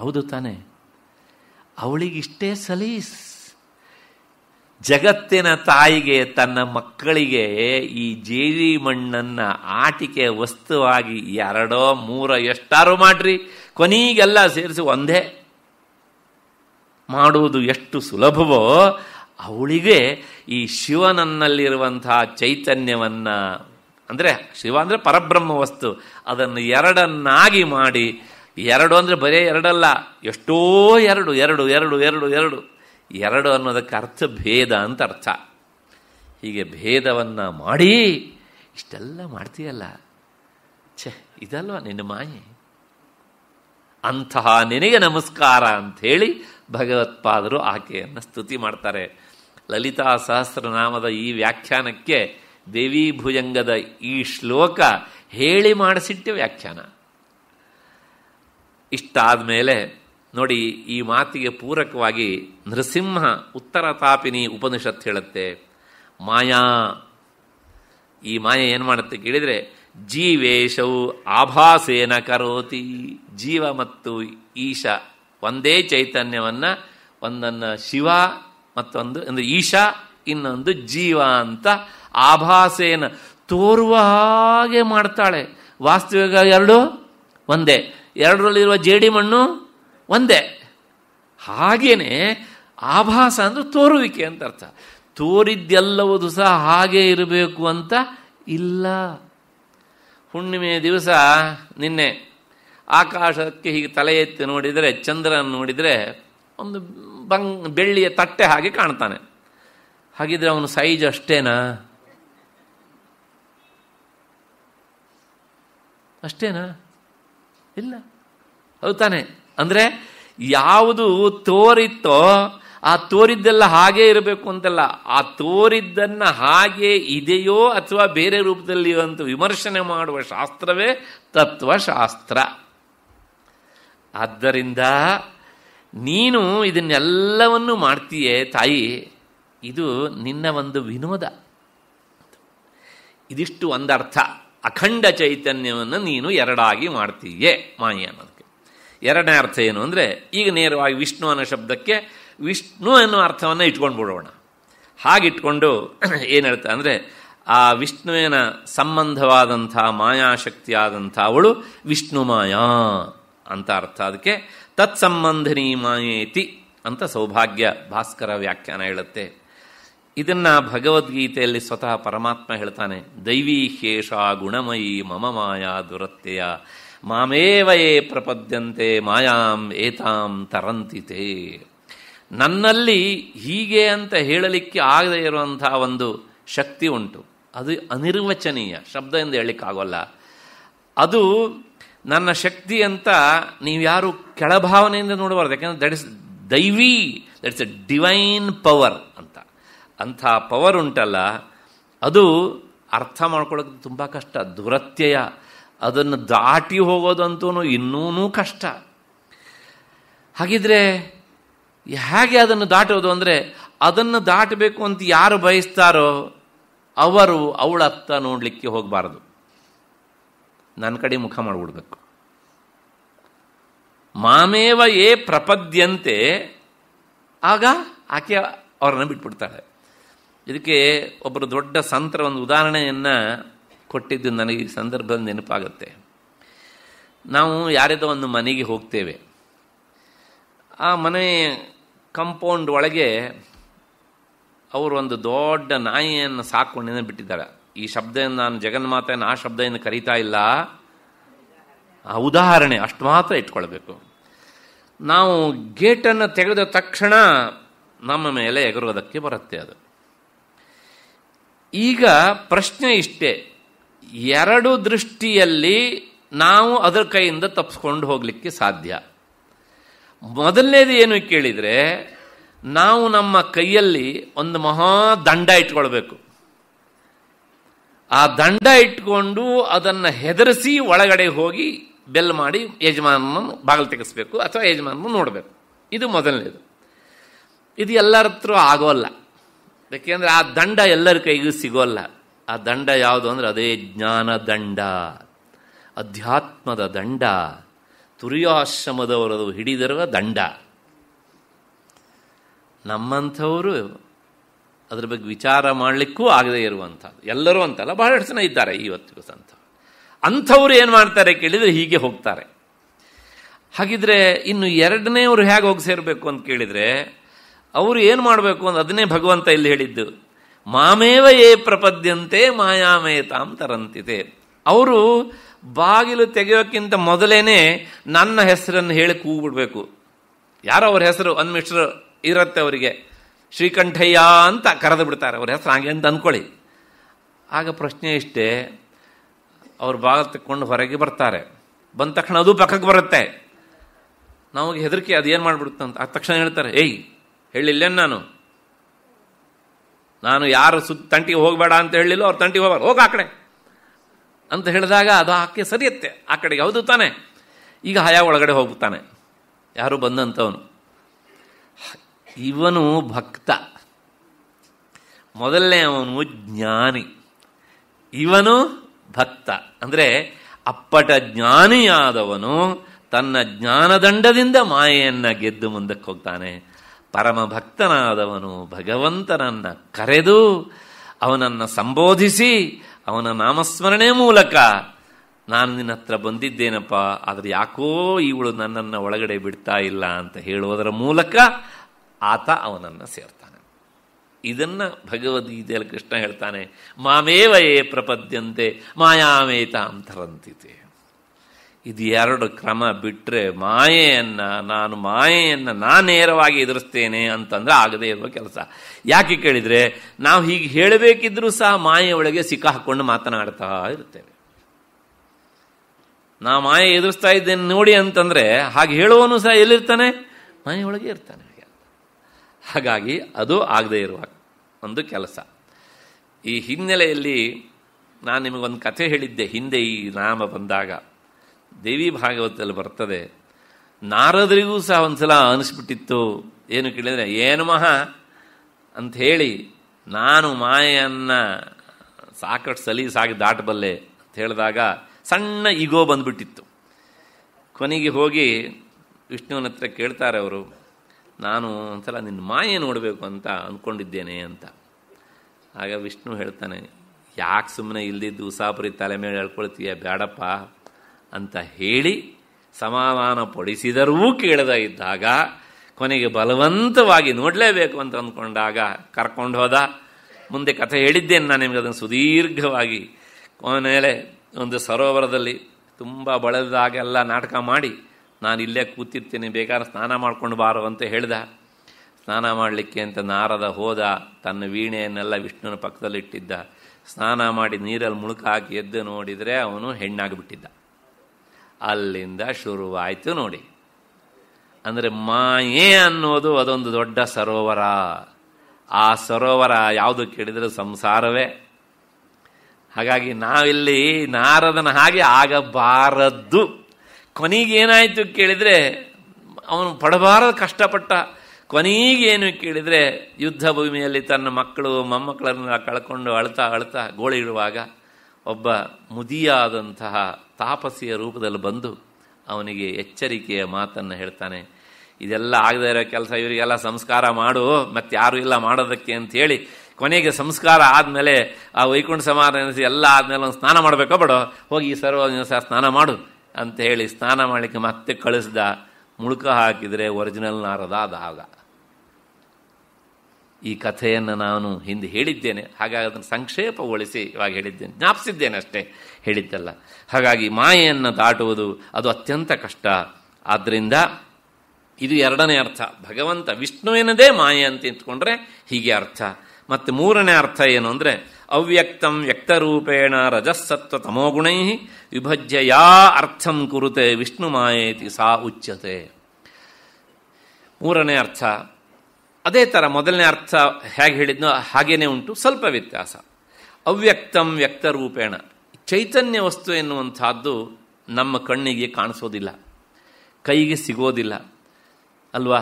ಹೌದು ತಾನೇ ಅವಳಿಗಿಷ್ಟೇ ಸಲೀಸ್ ಜಗತ್ತಿನ ತಾಯಿಗೆ ತನ್ನ ಮಕ್ಕಳಿಗೆ ಈ ಜೇಡಿ ಮಣ್ಣನ್ನು ಆಟಿಕೆ ವಸ್ತುವಾಗಿ ಎರಡೋ ಮೂರೋ ಎಷ್ಟಾರು ಮಾಡ್ರಿ ಕೊನೀಗೆಲ್ಲ ಸೇರಿಸಿ ಒಂದೇ ಮಾಡುವುದು ಎಷ್ಟು ಸುಲಭವೋ ಅವಳಿಗೆ ಈ ಶಿವನನ್ನಲ್ಲಿರುವಂತಹ ಚೈತನ್ಯವನ್ನ ಅಂದರೆ ಶಿವ ಅಂದರೆ ಪರಬ್ರಹ್ಮ ವಸ್ತು ಅದನ್ನು ಎರಡನ್ನಾಗಿ ಮಾಡಿ ಎರಡು ಅಂದರೆ ಬರೇ ಎರಡಲ್ಲ ಎಷ್ಟೋ ಎರಡು ಎರಡು ಎರಡು ಎರಡು ಎರಡು ಎರಡು ಅನ್ನೋದಕ್ಕೆ ಅರ್ಥ ಭೇದ ಅಂತ ಅರ್ಥ ಹೀಗೆ ಭೇದವನ್ನು ಮಾಡಿ ಇಷ್ಟೆಲ್ಲ ಮಾಡ್ತೀಯಲ್ಲ ಛೆ ಇದಲ್ವ ನಿನ್ನ ಮಾಯೆ ಅಂತಹ ನಿನಗೆ ನಮಸ್ಕಾರ ಅಂಥೇಳಿ ಭಗವತ್ಪಾದರು ಆಕೆಯನ್ನು ಸ್ತುತಿ ಮಾಡ್ತಾರೆ ಲಲಿತಾ ಸಹಸ್ರನಾಮದ ಈ ವ್ಯಾಖ್ಯಾನಕ್ಕೆ ದೇವಿ ಭುಜಂಗದ ಈ ಶ್ಲೋಕ ಹೇಳಿ ಮಾಡಿಸಿಟ್ಟೆ ವ್ಯಾಖ್ಯಾನ ಮೇಲೆ ನೋಡಿ ಈ ಮಾತಿಗೆ ಪೂರಕವಾಗಿ ನೃಸಿಂಹ ಉತ್ತರ ತಾಪಿನಿ ಉಪನಿಷತ್ ಹೇಳುತ್ತೆ ಮಾಯಾ ಈ ಮಾಯೆ ಏನು ಮಾಡುತ್ತೆ ಕೇಳಿದರೆ ಜೀವೇಶವು ಆಭಾಸೇನ ಕರೋತಿ ಜೀವ ಮತ್ತು ಈಶ ಒಂದೇ ಚೈತನ್ಯವನ್ನು ಒಂದನ್ನು ಶಿವ ಮತ್ತೊಂದು ಅಂದರೆ ಈಶಾ ಇನ್ನೊಂದು ಜೀವ ಅಂತ ಆಭಾಸೇನ ತೋರುವ ಹಾಗೆ ಮಾಡ್ತಾಳೆ ವಾಸ್ತವಿಕ ಎರಡು ಒಂದೇ ಎರಡರಲ್ಲಿರುವ ಜೇಡಿ ಮಣ್ಣು ಒಂದೇ ಹಾಗೇ ಆಭಾಸ ಅಂದರೆ ತೋರುವಿಕೆ ಅಂತ ಅರ್ಥ ತೋರಿದ್ದೆಲ್ಲವುದು ಸಹ ಹಾಗೇ ಇರಬೇಕು ಅಂತ ಇಲ್ಲ ಹುಣ್ಣಿಮೆಯ ದಿವಸ ನಿನ್ನೆ ಆಕಾಶಕ್ಕೆ ಹೀಗೆ ತಲೆ ಎತ್ತಿ ನೋಡಿದರೆ ಚಂದ್ರನ ನೋಡಿದರೆ ಒಂದು ಬಂಗ್ ಬೆಳ್ಳಿಯ ತಟ್ಟೆ ಹಾಗೆ ಕಾಣ್ತಾನೆ ಹಾಗಿದ್ರೆ ಅವನು ಸೈಜ್ ಅಷ್ಟೇನಾ ಅಷ್ಟೇನಾ ಇಲ್ಲ ಹೌದು ತಾನೆ ಅಂದರೆ ಯಾವುದು ತೋರಿತ್ತೋ ಆ ತೋರಿದ್ದೆಲ್ಲ ಹಾಗೇ ಇರಬೇಕು ಅಂತಲ್ಲ ಆ ತೋರಿದ್ದನ್ನು ಹಾಗೆ ಇದೆಯೋ ಅಥವಾ ಬೇರೆ ರೂಪದಲ್ಲಿ ಅಂತ ವಿಮರ್ಶನೆ ಮಾಡುವ ಶಾಸ್ತ್ರವೇ ತತ್ವಶಾಸ್ತ್ರ ಆದ್ದರಿಂದ ನೀನು ಇದನ್ನೆಲ್ಲವನ್ನು ಮಾಡ್ತೀಯೇ ತಾಯಿ ಇದು ನಿನ್ನ ಒಂದು ವಿನೋದ ಇದಿಷ್ಟು ಒಂದರ್ಥ ಅಖಂಡ ಚೈತನ್ಯವನ್ನು ನೀನು ಎರಡಾಗಿ ಮಾಡ್ತೀಯೆ ಮಾಯೆ ಅನ್ನೋದಕ್ಕೆ ಎರಡನೇ ಅರ್ಥ ಏನು ಅಂದರೆ ಈಗ ನೇರವಾಗಿ ವಿಷ್ಣು ಅನ್ನೋ ಶಬ್ದಕ್ಕೆ ವಿಷ್ಣು ಅನ್ನೋ ಅರ್ಥವನ್ನು ಇಟ್ಕೊಂಡು ಬಿಡೋಣ ಹಾಗಿಟ್ಕೊಂಡು ಏನು ಹೇಳ್ತಾ ಅಂದರೆ ಆ ವಿಷ್ಣುವಿನ ಸಂಬಂಧವಾದಂಥ ಮಾಯಾಶಕ್ತಿಯಾದಂಥ ಅವಳು ವಿಷ್ಣು ಮಾಯಾ ಅಂತ ಅರ್ಥ ಅದಕ್ಕೆ ತತ್ಸಂಬಂಧನೀ ಮಾಯೇತಿ ಅಂತ ಸೌಭಾಗ್ಯ ಭಾಸ್ಕರ ವ್ಯಾಖ್ಯಾನ ಹೇಳುತ್ತೆ ಇದನ್ನ ಭಗವದ್ಗೀತೆಯಲ್ಲಿ ಸ್ವತಃ ಪರಮಾತ್ಮ ಹೇಳ್ತಾನೆ ದೈವಿ ಶೇಷ ಗುಣಮಯಿ ಮಮ ಮಾಯಾ ದುರತ್ಯಯ ಮಾಮೇವಯೇ ಪ್ರಪದ್ಯಂತೆ ಮಾಯಾಂ ಏತಾಂ ತರಂತಿತೆ ನನ್ನಲ್ಲಿ ಹೀಗೆ ಅಂತ ಹೇಳಲಿಕ್ಕೆ ಆಗದೇ ಇರುವಂತಹ ಒಂದು ಶಕ್ತಿ ಉಂಟು ಅದು ಅನಿರ್ವಚನೀಯ ಶಬ್ದ ಎಂದು ಹೇಳಲಿಕ್ಕಾಗೋಲ್ಲ ಅದು ನನ್ನ ಶಕ್ತಿ ಅಂತ ನೀವು ಯಾರು ಕೆಳಭಾವನೆಯಿಂದ ನೋಡಬಾರ್ದು ಯಾಕೆಂದರೆ ದಟ್ ಇಸ್ ದೈವಿ ದಟ್ಸ್ ಎ ಡಿವೈನ್ ಪವರ್ ಅಂತ ಅಂಥ ಪವರ್ ಉಂಟಲ್ಲ ಅದು ಅರ್ಥ ಮಾಡ್ಕೊಳ್ಳೋದು ತುಂಬ ಕಷ್ಟ ದುರತ್ಯಯ ಅದನ್ನು ದಾಟಿ ಹೋಗೋದಂತೂ ಇನ್ನೂ ಕಷ್ಟ ಹಾಗಿದ್ರೆ ಹೇಗೆ ಅದನ್ನು ದಾಟೋದು ಅಂದರೆ ಅದನ್ನು ದಾಟಬೇಕು ಅಂತ ಯಾರು ಬಯಸ್ತಾರೋ ಅವರು ಅವಳತ್ತ ನೋಡಲಿಕ್ಕೆ ಹೋಗಬಾರ್ದು ನನ್ನ ಕಡೆ ಮುಖ ಮಾಡಿಬಿಡ್ಬೇಕು ಮಾಮೇವ ಏ ಪ್ರಪದ್ಯಂತೆ ಆಗ ಆಕೆ ಅವರನ್ನು ಬಿಟ್ಬಿಡ್ತಾಳೆ ಇದಕ್ಕೆ ಒಬ್ಬರು ದೊಡ್ಡ ಸಂತರ ಒಂದು ಉದಾಹರಣೆಯನ್ನು ಕೊಟ್ಟಿದ್ದು ನನಗೆ ಈ ಸಂದರ್ಭದಲ್ಲಿ ನೆನಪಾಗುತ್ತೆ ನಾವು ಯಾರಿದೋ ಒಂದು ಮನೆಗೆ ಹೋಗ್ತೇವೆ ಆ ಮನೆ ಕಂಪೌಂಡ್ ಒಳಗೆ ಅವರು ಒಂದು ದೊಡ್ಡ ನಾಯಿಯನ್ನು ಸಾಕೊಂಡು ಬಿಟ್ಟಿದ್ದಾರೆ ಈ ಶಬ್ದ ನಾನು ಜಗನ್ಮಾತೆಯನ್ನು ಆ ಏನು ಕರೀತಾ ಇಲ್ಲ ಆ ಉದಾಹರಣೆ ಅಷ್ಟು ಮಾತ್ರ ಇಟ್ಕೊಳ್ಬೇಕು ನಾವು ಗೇಟನ್ನು ತೆಗೆದ ತಕ್ಷಣ ನಮ್ಮ ಮೇಲೆ ಎಗರೋದಕ್ಕೆ ಬರುತ್ತೆ ಅದು ಈಗ ಪ್ರಶ್ನೆ ಇಷ್ಟೇ ಎರಡು ದೃಷ್ಟಿಯಲ್ಲಿ ನಾವು ಅದರ ಕೈಯಿಂದ ತಪ್ಪಿಸ್ಕೊಂಡು ಹೋಗಲಿಕ್ಕೆ ಸಾಧ್ಯ ಮೊದಲನೇದು ಏನು ಕೇಳಿದರೆ ನಾವು ನಮ್ಮ ಕೈಯಲ್ಲಿ ಒಂದು ಮಹಾ ದಂಡ ಇಟ್ಕೊಳ್ಬೇಕು ಆ ದಂಡ ಇಟ್ಕೊಂಡು ಅದನ್ನು ಹೆದರಿಸಿ ಒಳಗಡೆ ಹೋಗಿ ಬೆಲ್ ಮಾಡಿ ಯಜಮಾನನ್ನು ಬಾಗಿಲು ತೆಗೆಸ್ಬೇಕು ಅಥವಾ ಯಜಮಾನನ ನೋಡಬೇಕು ಇದು ಮೊದಲನೇದು ಇದು ಎಲ್ಲರ ಹತ್ರ ಆಗೋಲ್ಲ ಯಾಕೆಂದರೆ ಆ ದಂಡ ಎಲ್ಲರ ಕೈಗೂ ಸಿಗೋಲ್ಲ ಆ ದಂಡ ಯಾವುದು ಅಂದರೆ ಅದೇ ಜ್ಞಾನ ದಂಡ ಅಧ್ಯಾತ್ಮದ ದಂಡ ತುರ್ಯಾಶ್ರಮದವರದು ಹಿಡಿದಿರುವ ದಂಡ ನಮ್ಮಂಥವರು ಅದ್ರ ಬಗ್ಗೆ ವಿಚಾರ ಮಾಡಲಿಕ್ಕೂ ಆಗದೇ ಇರುವಂಥದ್ದು ಎಲ್ಲರೂ ಅಂತಲ್ಲ ಬಹಳಷ್ಟು ಜನ ಇದ್ದಾರೆ ಇವತ್ತಿಗೂ ಸಂತ ಅಂಥವ್ರು ಏನು ಮಾಡ್ತಾರೆ ಕೇಳಿದರೆ ಹೀಗೆ ಹೋಗ್ತಾರೆ ಹಾಗಿದ್ರೆ ಇನ್ನು ಅವರು ಹೇಗೆ ಹೋಗಿ ಸೇರಬೇಕು ಅಂತ ಕೇಳಿದರೆ ಅವರು ಏನು ಮಾಡಬೇಕು ಅಂತ ಅದನ್ನೇ ಭಗವಂತ ಇಲ್ಲಿ ಹೇಳಿದ್ದು ಮಾಮೇವ ಏ ಪ್ರಪದ್ಯಂತೆ ಮಾಯಾಮೇತಾಂ ತರಂತಿದೆ ಅವರು ಬಾಗಿಲು ತೆಗೆಯೋಕ್ಕಿಂತ ಮೊದಲೇನೆ ನನ್ನ ಹೆಸರನ್ನು ಹೇಳಿ ಕೂಗ್ಬಿಡ್ಬೇಕು ಯಾರೋ ಅವ್ರ ಹೆಸರು ಅನ್ಮಿಶ್ರ ಇರತ್ತೆ ಅವರಿಗೆ ಶ್ರೀಕಂಠಯ್ಯ ಅಂತ ಕರೆದು ಬಿಡ್ತಾರೆ ಅವ್ರ ಹೆಸರು ಹಾಗೆ ಅಂತ ಅಂದ್ಕೊಳ್ಳಿ ಆಗ ಪ್ರಶ್ನೆ ಇಷ್ಟೇ ಅವ್ರು ಬಾಗಿಲು ತಕ್ಕೊಂಡು ಹೊರಗೆ ಬರ್ತಾರೆ ಬಂದ ತಕ್ಷಣ ಅದು ಪಕ್ಕಕ್ಕೆ ಬರುತ್ತೆ ನಮಗೆ ಹೆದರಿಕೆ ಅದೇನು ಮಾಡಿಬಿಡುತ್ತೆ ಅಂತ ಆ ತಕ್ಷಣ ಹೇಳ್ತಾರೆ ಏಯ್ ಹೇಳಿಲ್ಲೇನು ನಾನು ನಾನು ಯಾರು ಸು ತಂಟಿಗೆ ಹೋಗಬೇಡ ಅಂತ ಹೇಳಿಲ್ಲೋ ಅವ್ರು ತಂಟಿಗೆ ಹೋಗ್ಬಾರ ಹೋಗ ಆ ಕಡೆ ಅಂತ ಹೇಳಿದಾಗ ಅದು ಆಕೆ ಸರಿಯತ್ತೆ ಆ ಕಡೆಗೆ ಹೌದು ತಾನೆ ಈಗ ಹಯ ಒಳಗಡೆ ಹೋಗುತ್ತಾನೆ ಯಾರು ಬಂದಂಥವನು ಇವನು ಭಕ್ತ ಮೊದಲನೇ ಅವನು ಜ್ಞಾನಿ ಇವನು ಭಕ್ತ ಅಂದರೆ ಅಪ್ಪಟ ಜ್ಞಾನಿಯಾದವನು ತನ್ನ ಜ್ಞಾನದಂಡದಿಂದ ಮಾಯೆಯನ್ನು ಗೆದ್ದು ಮುಂದಕ್ಕೆ ಹೋಗ್ತಾನೆ ಪರಮ ಭಕ್ತನಾದವನು ಭಗವಂತನನ್ನು ಕರೆದು ಅವನನ್ನು ಸಂಬೋಧಿಸಿ ಅವನ ನಾಮಸ್ಮರಣೆ ಮೂಲಕ ನಾನು ನಿನ್ನ ಹತ್ರ ಬಂದಿದ್ದೇನಪ್ಪ ಆದರೆ ಯಾಕೋ ಇವಳು ನನ್ನನ್ನು ಒಳಗಡೆ ಬಿಡ್ತಾ ಇಲ್ಲ ಅಂತ ಹೇಳುವುದರ ಮೂಲಕ ಆತ ಅವನನ್ನು ಸೇರ್ತಾನೆ ಇದನ್ನು ಭಗವದ್ಗೀತೆಯಲ್ಲಿ ಕೃಷ್ಣ ಹೇಳ್ತಾನೆ ಮಾಮೇವ ಯೇ ಪ್ರಪದ್ಯಂತೆ ಮಾಯಾಮೇತ ಅಂತರಂತಿತೆ ಇದು ಎರಡು ಕ್ರಮ ಬಿಟ್ಟರೆ ಮಾಯೆಯನ್ನ ನಾನು ಮಾಯೆಯನ್ನು ನಾನು ನೇರವಾಗಿ ಎದುರಿಸ್ತೇನೆ ಅಂತಂದರೆ ಆಗದೇ ಇರುವ ಕೆಲಸ ಯಾಕೆ ಕೇಳಿದರೆ ನಾವು ಹೀಗೆ ಹೇಳಬೇಕಿದ್ರೂ ಸಹ ಮಾಯೆಯೊಳಗೆ ಸಿಕ್ಕಾಕೊಂಡು ಮಾತನಾಡ್ತಾ ಇರ್ತೇವೆ ನಾ ಮಾಯೆ ಎದುರಿಸ್ತಾ ಇದ್ದೇನೆ ನೋಡಿ ಅಂತಂದರೆ ಹಾಗೆ ಹೇಳುವನು ಸಹ ಎಲ್ಲಿರ್ತಾನೆ ಮಾಯೆಯೊಳಗೆ ಇರ್ತಾನೆ ಹಾಗಾಗಿ ಅದು ಆಗದೇ ಇರುವ ಒಂದು ಕೆಲಸ ಈ ಹಿನ್ನೆಲೆಯಲ್ಲಿ ನಾನು ನಿಮಗೊಂದು ಕಥೆ ಹೇಳಿದ್ದೆ ಹಿಂದೆ ಈ ನಾಮ ಬಂದಾಗ ದೇವಿ ಭಾಗವತದಲ್ಲಿ ಬರ್ತದೆ ನಾರದರಿಗೂ ಸಹ ಒಂದ್ಸಲ ಅನಿಸ್ಬಿಟ್ಟಿತ್ತು ಏನು ಕೇಳಿದರೆ ಏನು ಮಹಾ ಅಂತ ಹೇಳಿ ನಾನು ಮಾಯೆಯನ್ನು ಸಾಕಷ್ಟು ಸಲೀಸಾಗಿ ದಾಟಬಲ್ಲೆ ಅಂತ ಹೇಳಿದಾಗ ಸಣ್ಣ ಈಗೋ ಬಂದ್ಬಿಟ್ಟಿತ್ತು ಕೊನೆಗೆ ಹೋಗಿ ವಿಷ್ಣುವಿನ ಹತ್ರ ಕೇಳ್ತಾರೆ ಅವರು ನಾನು ಒಂದ್ಸಲ ನಿನ್ನ ಮಾಯೆ ನೋಡಬೇಕು ಅಂತ ಅಂದ್ಕೊಂಡಿದ್ದೇನೆ ಅಂತ ಆಗ ವಿಷ್ಣು ಹೇಳ್ತಾನೆ ಯಾಕೆ ಸುಮ್ಮನೆ ಇಲ್ದಿದ್ದು ಉಸಾಪುರಿ ತಲೆ ಮೇಲೆ ಹೇಳ್ಕೊಳ್ತೀಯ ಬೇಡಪ್ಪ ಅಂತ ಹೇಳಿ ಸಮಾಧಾನ ಪಡಿಸಿದರೂ ಕೇಳದ ಇದ್ದಾಗ ಕೊನೆಗೆ ಬಲವಂತವಾಗಿ ನೋಡಲೇಬೇಕು ಅಂತ ಅಂದ್ಕೊಂಡಾಗ ಕರ್ಕೊಂಡು ಹೋದ ಮುಂದೆ ಕಥೆ ಹೇಳಿದ್ದೇನೆ ನಾನು ನಿಮಗೆ ಅದನ್ನು ಸುದೀರ್ಘವಾಗಿ ಕೊನೆಯಲೆ ಒಂದು ಸರೋವರದಲ್ಲಿ ತುಂಬ ಬಳದಾಗೆಲ್ಲ ನಾಟಕ ಮಾಡಿ ನಾನು ಇಲ್ಲೇ ಕೂತಿರ್ತೀನಿ ಬೇಕಾದ್ರೆ ಸ್ನಾನ ಮಾಡ್ಕೊಂಡು ಬಾರು ಅಂತ ಹೇಳ್ದ ಸ್ನಾನ ಮಾಡಲಿಕ್ಕೆ ಅಂತ ನಾರದ ಹೋದ ತನ್ನ ವೀಣೆಯನ್ನೆಲ್ಲ ವಿಷ್ಣುವಿನ ಪಕ್ಕದಲ್ಲಿಟ್ಟಿದ್ದ ಸ್ನಾನ ಮಾಡಿ ನೀರಲ್ಲಿ ಮುಳುಕಾಕಿ ಎದ್ದು ನೋಡಿದರೆ ಅವನು ಹೆಣ್ಣಾಗಿಬಿಟ್ಟಿದ್ದ ಅಲ್ಲಿಂದ ಶುರುವಾಯಿತು ನೋಡಿ ಅಂದರೆ ಮಾಯೆ ಅನ್ನೋದು ಅದೊಂದು ದೊಡ್ಡ ಸರೋವರ ಆ ಸರೋವರ ಯಾವುದು ಕೇಳಿದರೆ ಸಂಸಾರವೇ ಹಾಗಾಗಿ ನಾವಿಲ್ಲಿ ನಾರದನ ಹಾಗೆ ಆಗಬಾರದ್ದು ಕೊನೆಗೇನಾಯಿತು ಕೇಳಿದರೆ ಅವನು ಪಡಬಾರದು ಕಷ್ಟಪಟ್ಟ ಕೊನೆಗೇನು ಕೇಳಿದರೆ ಯುದ್ಧ ಭೂಮಿಯಲ್ಲಿ ತನ್ನ ಮಕ್ಕಳು ಮೊಮ್ಮಕ್ಕಳನ್ನ ಕಳ್ಕೊಂಡು ಅಳ್ತಾ ಅಳ್ತಾ ಗೋಳಿ ಇಡುವಾಗ ಒಬ್ಬ ಮುದಿಯಾದಂತಹ ತಾಪಸಿಯ ರೂಪದಲ್ಲಿ ಬಂದು ಅವನಿಗೆ ಎಚ್ಚರಿಕೆಯ ಮಾತನ್ನು ಹೇಳ್ತಾನೆ ಇದೆಲ್ಲ ಆಗದೇ ಇರೋ ಕೆಲಸ ಇವರಿಗೆಲ್ಲ ಸಂಸ್ಕಾರ ಮಾಡು ಮತ್ತೆ ಯಾರು ಇಲ್ಲ ಮಾಡೋದಕ್ಕೆ ಅಂಥೇಳಿ ಕೊನೆಗೆ ಸಂಸ್ಕಾರ ಆದಮೇಲೆ ಆ ವೈಕುಂಠ ಸಮಾಧಾನಿಸಿ ಎಲ್ಲ ಆದಮೇಲೆ ಒಂದು ಸ್ನಾನ ಮಾಡಬೇಕೋ ಬೇಡೋ ಹೋಗಿ ಈ ಸರ್ವ ಸ್ನಾನ ಮಾಡು ಅಂತ ಹೇಳಿ ಸ್ನಾನ ಮಾಡಲಿಕ್ಕೆ ಮತ್ತೆ ಕಳಿಸ್ದ ಮುಳುಕ ಹಾಕಿದರೆ ಒರಿಜಿನಲ್ ನಾರದ ಆಗ ಈ ಕಥೆಯನ್ನು ನಾನು ಹಿಂದೆ ಹೇಳಿದ್ದೇನೆ ಹಾಗಾಗಿ ಅದನ್ನು ಸಂಕ್ಷೇಪಗೊಳಿಸಿ ಇವಾಗ ಹೇಳಿದ್ದೇನೆ ಜ್ಞಾಪಿಸಿದ್ದೇನೆ ಅಷ್ಟೇ ಹೇಳಿದ್ದಲ್ಲ ಹಾಗಾಗಿ ಮಾಯೆಯನ್ನು ದಾಟುವುದು ಅದು ಅತ್ಯಂತ ಕಷ್ಟ ಆದ್ದರಿಂದ ಇದು ಎರಡನೇ ಅರ್ಥ ಭಗವಂತ ವಿಷ್ಣುವಿನದೇ ಮಾಯೆ ಅಂತ ಇಟ್ಕೊಂಡ್ರೆ ಹೀಗೆ ಅರ್ಥ ಮತ್ತು ಮೂರನೇ ಅರ್ಥ ಏನು ಅಂದರೆ ಅವ್ಯಕ್ತಂ ವ್ಯಕ್ತರೂಪೇಣ ರಜಸ್ಸತ್ವ ತಮೋಗುಣೈ ವಿಭಜ್ಯ ಯಾ ಅರ್ಥಂ ಕುರುತೆ ವಿಷ್ಣು ಮಾಯೇತಿ ಸಾ ಉಚ್ಯತೆ ಮೂರನೇ ಅರ್ಥ ಅದೇ ಥರ ಮೊದಲನೇ ಅರ್ಥ ಹೇಗೆ ಹೇಳಿದ್ನೋ ಹಾಗೇನೆ ಉಂಟು ಸ್ವಲ್ಪ ವ್ಯತ್ಯಾಸ ಅವ್ಯಕ್ತಂ ವ್ಯಕ್ತ ರೂಪೇಣ ಚೈತನ್ಯ ವಸ್ತು ಎನ್ನುವಂಥದ್ದು ನಮ್ಮ ಕಣ್ಣಿಗೆ ಕಾಣಿಸೋದಿಲ್ಲ ಕೈಗೆ ಸಿಗೋದಿಲ್ಲ ಅಲ್ವಾ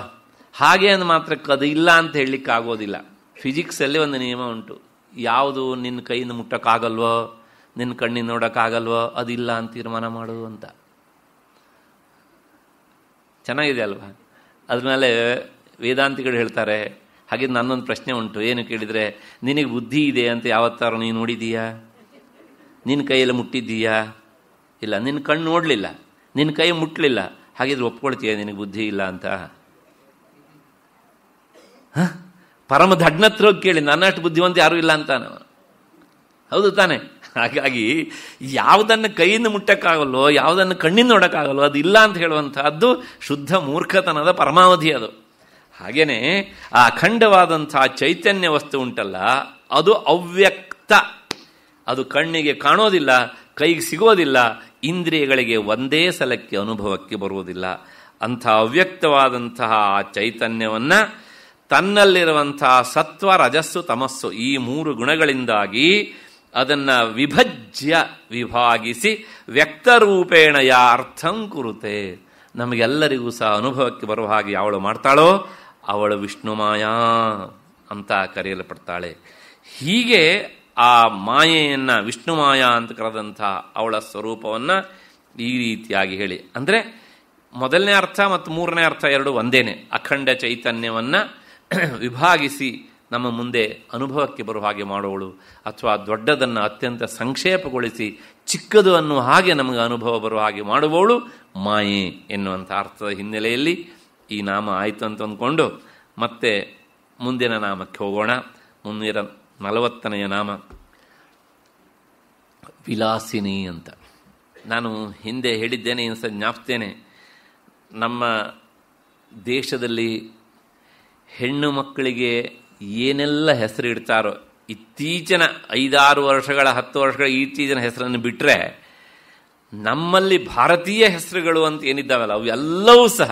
ಹಾಗೆ ಅಂದ ಮಾತ್ರಕ್ಕೆ ಅದು ಇಲ್ಲ ಅಂತ ಹೇಳಲಿಕ್ಕೆ ಆಗೋದಿಲ್ಲ ಫಿಸಿಕ್ಸಲ್ಲಿ ಒಂದು ನಿಯಮ ಉಂಟು ಯಾವುದು ನಿನ್ನ ಕೈಯಿಂದ ಮುಟ್ಟೋಕ್ಕಾಗಲ್ವೋ ನಿನ್ನ ಕಣ್ಣಿನ ನೋಡೋಕ್ಕಾಗಲ್ವೋ ಅದಿಲ್ಲ ಅಂತ ತೀರ್ಮಾನ ಮಾಡು ಅಂತ ಚೆನ್ನಾಗಿದೆ ಅಲ್ವಾ ಅದ್ಮೇಲೆ ವೇದಾಂತಿಗಳು ಹೇಳ್ತಾರೆ ಹಾಗೆ ನನ್ನೊಂದು ಪ್ರಶ್ನೆ ಉಂಟು ಏನು ಕೇಳಿದರೆ ನಿನಗೆ ಬುದ್ಧಿ ಇದೆ ಅಂತ ಯಾವತ್ತಾರು ನೀನು ನೋಡಿದೀಯಾ ನಿನ್ನ ಕೈಯಲ್ಲಿ ಮುಟ್ಟಿದ್ದೀಯಾ ಇಲ್ಲ ನಿನ್ನ ಕಣ್ಣು ನೋಡಲಿಲ್ಲ ನಿನ್ನ ಕೈ ಮುಟ್ಟಲಿಲ್ಲ ಹಾಗಿದ್ರೆ ಒಪ್ಕೊಳ್ತೀಯ ನಿನಗೆ ಬುದ್ಧಿ ಇಲ್ಲ ಅಂತ ಪರಮ ಹತ್ರ ಹೋಗಿ ಕೇಳಿ ನನ್ನಷ್ಟು ಬುದ್ಧಿವಂತ ಯಾರೂ ಇಲ್ಲ ಅಂತ ನಾನು ಹೌದು ತಾನೆ ಹಾಗಾಗಿ ಯಾವುದನ್ನು ಕೈಯಿಂದ ಮುಟ್ಟಕ್ಕಾಗಲ್ಲೋ ಯಾವುದನ್ನು ಕಣ್ಣಿಂದ ನೋಡೋಕ್ಕಾಗಲ್ಲೋ ಅದು ಇಲ್ಲ ಅಂತ ಹೇಳುವಂಥದ್ದು ಶುದ್ಧ ಮೂರ್ಖತನದ ಪರಮಾವಧಿ ಅದು ಹಾಗೆಯೇ ಆ ಅಖಂಡವಾದಂತಹ ಚೈತನ್ಯ ವಸ್ತು ಉಂಟಲ್ಲ ಅದು ಅವ್ಯಕ್ತ ಅದು ಕಣ್ಣಿಗೆ ಕಾಣೋದಿಲ್ಲ ಕೈಗೆ ಸಿಗೋದಿಲ್ಲ ಇಂದ್ರಿಯಗಳಿಗೆ ಒಂದೇ ಸಲಕ್ಕೆ ಅನುಭವಕ್ಕೆ ಬರುವುದಿಲ್ಲ ಅಂಥ ಅವ್ಯಕ್ತವಾದಂತಹ ಆ ಚೈತನ್ಯವನ್ನು ತನ್ನಲ್ಲಿರುವಂತಹ ಸತ್ವ ರಜಸ್ಸು ತಮಸ್ಸು ಈ ಮೂರು ಗುಣಗಳಿಂದಾಗಿ ಅದನ್ನು ವಿಭಜ್ಯ ವಿಭಾಗಿಸಿ ವ್ಯಕ್ತರೂಪೇಣ ಯಾ ಅರ್ಥಂ ಕುರುತೆ ನಮಗೆಲ್ಲರಿಗೂ ಸಹ ಅನುಭವಕ್ಕೆ ಬರುವ ಹಾಗೆ ಯಾವಳು ಮಾಡ್ತಾಳೋ ಅವಳು ವಿಷ್ಣು ಮಾಯಾ ಅಂತ ಕರೆಯಲ್ಪಡ್ತಾಳೆ ಹೀಗೆ ಆ ಮಾಯೆಯನ್ನು ವಿಷ್ಣು ಮಾಯಾ ಅಂತ ಕರೆದಂಥ ಅವಳ ಸ್ವರೂಪವನ್ನು ಈ ರೀತಿಯಾಗಿ ಹೇಳಿ ಅಂದರೆ ಮೊದಲನೇ ಅರ್ಥ ಮತ್ತು ಮೂರನೇ ಅರ್ಥ ಎರಡು ಒಂದೇನೆ ಅಖಂಡ ಚೈತನ್ಯವನ್ನು ವಿಭಾಗಿಸಿ ನಮ್ಮ ಮುಂದೆ ಅನುಭವಕ್ಕೆ ಬರುವ ಹಾಗೆ ಮಾಡುವಳು ಅಥವಾ ದೊಡ್ಡದನ್ನು ಅತ್ಯಂತ ಸಂಕ್ಷೇಪಗೊಳಿಸಿ ಚಿಕ್ಕದು ಅನ್ನುವ ಹಾಗೆ ನಮಗೆ ಅನುಭವ ಬರುವ ಹಾಗೆ ಮಾಡುವವಳು ಮಾಯೆ ಎನ್ನುವಂಥ ಅರ್ಥದ ಹಿನ್ನೆಲೆಯಲ್ಲಿ ಈ ನಾಮ ಆಯಿತು ಅಂತ ಅಂದ್ಕೊಂಡು ಮತ್ತೆ ಮುಂದಿನ ನಾಮಕ್ಕೆ ಹೋಗೋಣ ಮುಂದಿನ ನಲವತ್ತನೆಯ ನಾಮ ವಿಲಾಸಿನಿ ಅಂತ ನಾನು ಹಿಂದೆ ಹೇಳಿದ್ದೇನೆ ಇನ್ಸ ಜ್ಞಾಪ್ತೇನೆ ನಮ್ಮ ದೇಶದಲ್ಲಿ ಹೆಣ್ಣು ಮಕ್ಕಳಿಗೆ ಏನೆಲ್ಲ ಹೆಸರು ಇಡ್ತಾರೋ ಇತ್ತೀಚಿನ ಐದಾರು ವರ್ಷಗಳ ಹತ್ತು ವರ್ಷಗಳ ಇತ್ತೀಚಿನ ಹೆಸರನ್ನು ಬಿಟ್ಟರೆ ನಮ್ಮಲ್ಲಿ ಭಾರತೀಯ ಹೆಸರುಗಳು ಅಂತ ಏನಿದ್ದಾವಲ್ಲ ಅವೆಲ್ಲವೂ ಸಹ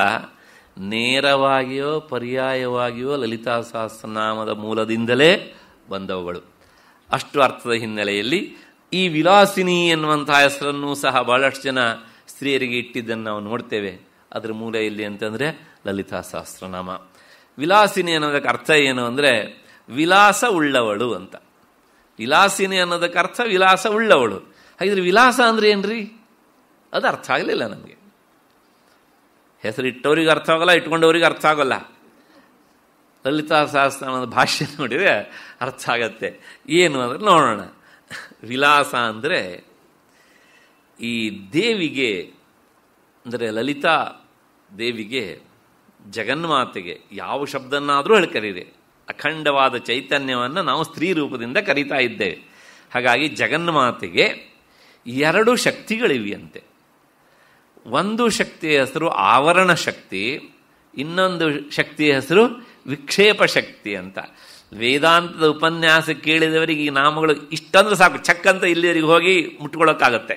ನೇರವಾಗಿಯೋ ಪರ್ಯಾಯವಾಗಿಯೋ ಲಲಿತಾ ಸಹಸ್ರನಾಮದ ಮೂಲದಿಂದಲೇ ಬಂದವಳು ಅಷ್ಟು ಅರ್ಥದ ಹಿನ್ನೆಲೆಯಲ್ಲಿ ಈ ವಿಲಾಸಿನಿ ಎನ್ನುವಂತಹ ಹೆಸರನ್ನು ಸಹ ಬಹಳಷ್ಟು ಜನ ಸ್ತ್ರೀಯರಿಗೆ ಇಟ್ಟಿದ್ದನ್ನು ನಾವು ನೋಡ್ತೇವೆ ಅದರ ಮೂಲ ಇಲ್ಲಿ ಅಂತಂದರೆ ಲಲಿತಾ ಸಹಸ್ರನಾಮ ವಿಲಾಸಿನಿ ಅನ್ನೋದಕ್ಕೆ ಅರ್ಥ ಏನು ಅಂದರೆ ವಿಲಾಸ ಉಳ್ಳವಳು ಅಂತ ವಿಲಾಸಿನಿ ಅನ್ನೋದಕ್ಕೆ ಅರ್ಥ ವಿಲಾಸ ಉಳ್ಳವಳು ಹಾಗಿದ್ರೆ ವಿಲಾಸ ಅಂದರೆ ಏನ್ರಿ ಅದು ಅರ್ಥ ಆಗಲಿಲ್ಲ ನಮಗೆ ಹೆಸರಿಟ್ಟವ್ರಿಗೆ ಅರ್ಥ ಆಗೋಲ್ಲ ಇಟ್ಕೊಂಡವ್ರಿಗೆ ಅರ್ಥ ಆಗೋಲ್ಲ ಲಲಿತಾ ಸಹಸ್ರ ಭಾಷೆ ನೋಡಿದರೆ ಅರ್ಥ ಆಗತ್ತೆ ಏನು ಅಂದರೆ ನೋಡೋಣ ವಿಲಾಸ ಅಂದರೆ ಈ ದೇವಿಗೆ ಅಂದರೆ ಲಲಿತಾ ದೇವಿಗೆ ಜಗನ್ಮಾತೆಗೆ ಯಾವ ಶಬ್ದನ್ನಾದರೂ ಹೇಳಿ ಕರೀರಿ ಅಖಂಡವಾದ ಚೈತನ್ಯವನ್ನು ನಾವು ಸ್ತ್ರೀ ರೂಪದಿಂದ ಕರೀತಾ ಇದ್ದೇವೆ ಹಾಗಾಗಿ ಜಗನ್ಮಾತೆಗೆ ಎರಡು ಶಕ್ತಿಗಳಿವೆಯಂತೆ ಒಂದು ಶಕ್ತಿಯ ಹೆಸರು ಆವರಣ ಶಕ್ತಿ ಇನ್ನೊಂದು ಶಕ್ತಿಯ ಹೆಸರು ವಿಕ್ಷೇಪ ಶಕ್ತಿ ಅಂತ ವೇದಾಂತದ ಉಪನ್ಯಾಸ ಕೇಳಿದವರಿಗೆ ಈ ನಾಮಗಳು ಇಷ್ಟಂದ್ರೆ ಸಾಕು ಚಕ್ಕಂತ ಅಂತ ಹೋಗಿ ಮುಟ್ಕೊಳ್ಳೋಕ್ಕಾಗತ್ತೆ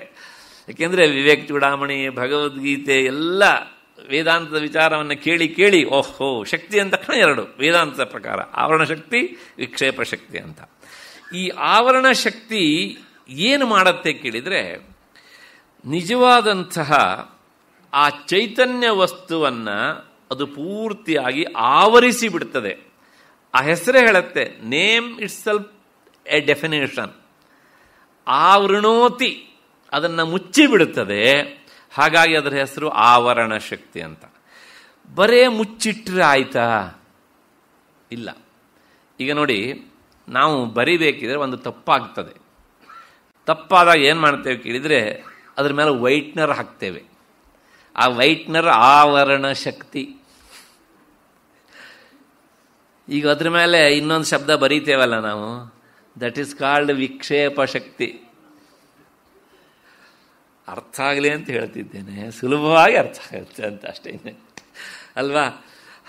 ಯಾಕೆಂದರೆ ವಿವೇಕ್ ಚೂಡಾಮಣಿ ಭಗವದ್ಗೀತೆ ಎಲ್ಲ ವೇದಾಂತದ ವಿಚಾರವನ್ನು ಕೇಳಿ ಕೇಳಿ ಓಹೋ ಶಕ್ತಿ ಅಂತ ಕಣ ಎರಡು ವೇದಾಂತದ ಪ್ರಕಾರ ಆವರಣ ಶಕ್ತಿ ವಿಕ್ಷೇಪ ಶಕ್ತಿ ಅಂತ ಈ ಆವರಣ ಶಕ್ತಿ ಏನು ಮಾಡುತ್ತೆ ಕೇಳಿದರೆ ನಿಜವಾದಂತಹ ಆ ಚೈತನ್ಯ ವಸ್ತುವನ್ನು ಅದು ಪೂರ್ತಿಯಾಗಿ ಆವರಿಸಿ ಬಿಡ್ತದೆ ಆ ಹೆಸರೇ ಹೇಳುತ್ತೆ name itself a definition ಆವೃಣೋತಿ ಅದನ್ನು ಮುಚ್ಚಿಬಿಡುತ್ತದೆ ಹಾಗಾಗಿ ಅದರ ಹೆಸರು ಆವರಣ ಶಕ್ತಿ ಅಂತ ಬರೇ ಮುಚ್ಚಿಟ್ಟರೆ ಆಯ್ತಾ ಇಲ್ಲ ಈಗ ನೋಡಿ ನಾವು ಬರಿಬೇಕಿದ್ರೆ ಒಂದು ತಪ್ಪಾಗ್ತದೆ ತಪ್ಪಾದಾಗ ಏನು ಮಾಡ್ತೇವೆ ಕೇಳಿದರೆ ಅದ್ರ ಮೇಲೆ ವೈಟ್ನರ್ ಹಾಕ್ತೇವೆ ಆ ವೈಟ್ನರ್ ಆವರಣ ಶಕ್ತಿ ಈಗ ಅದ್ರ ಮೇಲೆ ಇನ್ನೊಂದು ಶಬ್ದ ಬರೀತೇವಲ್ಲ ನಾವು ದಟ್ ಈಸ್ ಕಾಲ್ಡ್ ವಿಕ್ಷೇಪ ಶಕ್ತಿ ಅರ್ಥ ಆಗಲಿ ಅಂತ ಹೇಳ್ತಿದ್ದೇನೆ ಸುಲಭವಾಗಿ ಅರ್ಥ ಆಗುತ್ತೆ ಅಂತ ಅಷ್ಟೇ ಅಲ್ವಾ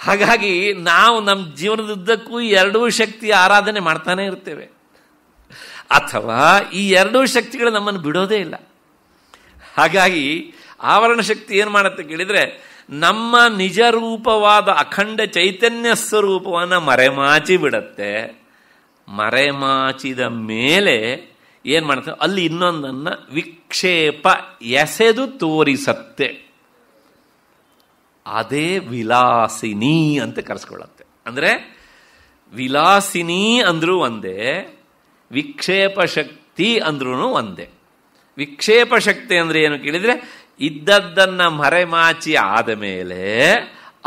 ಹಾಗಾಗಿ ನಾವು ನಮ್ಮ ಜೀವನದುದ್ದಕ್ಕೂ ಎರಡೂ ಶಕ್ತಿ ಆರಾಧನೆ ಮಾಡ್ತಾನೆ ಇರ್ತೇವೆ ಅಥವಾ ಈ ಎರಡೂ ಶಕ್ತಿಗಳು ನಮ್ಮನ್ನು ಬಿಡೋದೇ ಇಲ್ಲ ಹಾಗಾಗಿ ಆವರಣ ಶಕ್ತಿ ಏನು ಮಾಡುತ್ತೆ ಕೇಳಿದರೆ ನಮ್ಮ ನಿಜ ರೂಪವಾದ ಅಖಂಡ ಚೈತನ್ಯ ಸ್ವರೂಪವನ್ನು ಮರೆಮಾಚಿ ಬಿಡತ್ತೆ ಮರೆಮಾಚಿದ ಮೇಲೆ ಏನು ಮಾಡುತ್ತೆ ಅಲ್ಲಿ ಇನ್ನೊಂದನ್ನು ವಿಕ್ಷೇಪ ಎಸೆದು ತೋರಿಸತ್ತೆ ಅದೇ ವಿಲಾಸಿನಿ ಅಂತ ಕರೆಸ್ಕೊಳ್ಳತ್ತೆ ಅಂದರೆ ವಿಲಾಸಿನಿ ಅಂದರೂ ಒಂದೇ ವಿಕ್ಷೇಪ ಶಕ್ತಿ ಅಂದ್ರೂ ಒಂದೇ ವಿಕ್ಷೇಪ ಶಕ್ತಿ ಅಂದರೆ ಏನು ಕೇಳಿದರೆ ಇದ್ದದ್ದನ್ನು ಮರೆಮಾಚಿ ಆದ ಮೇಲೆ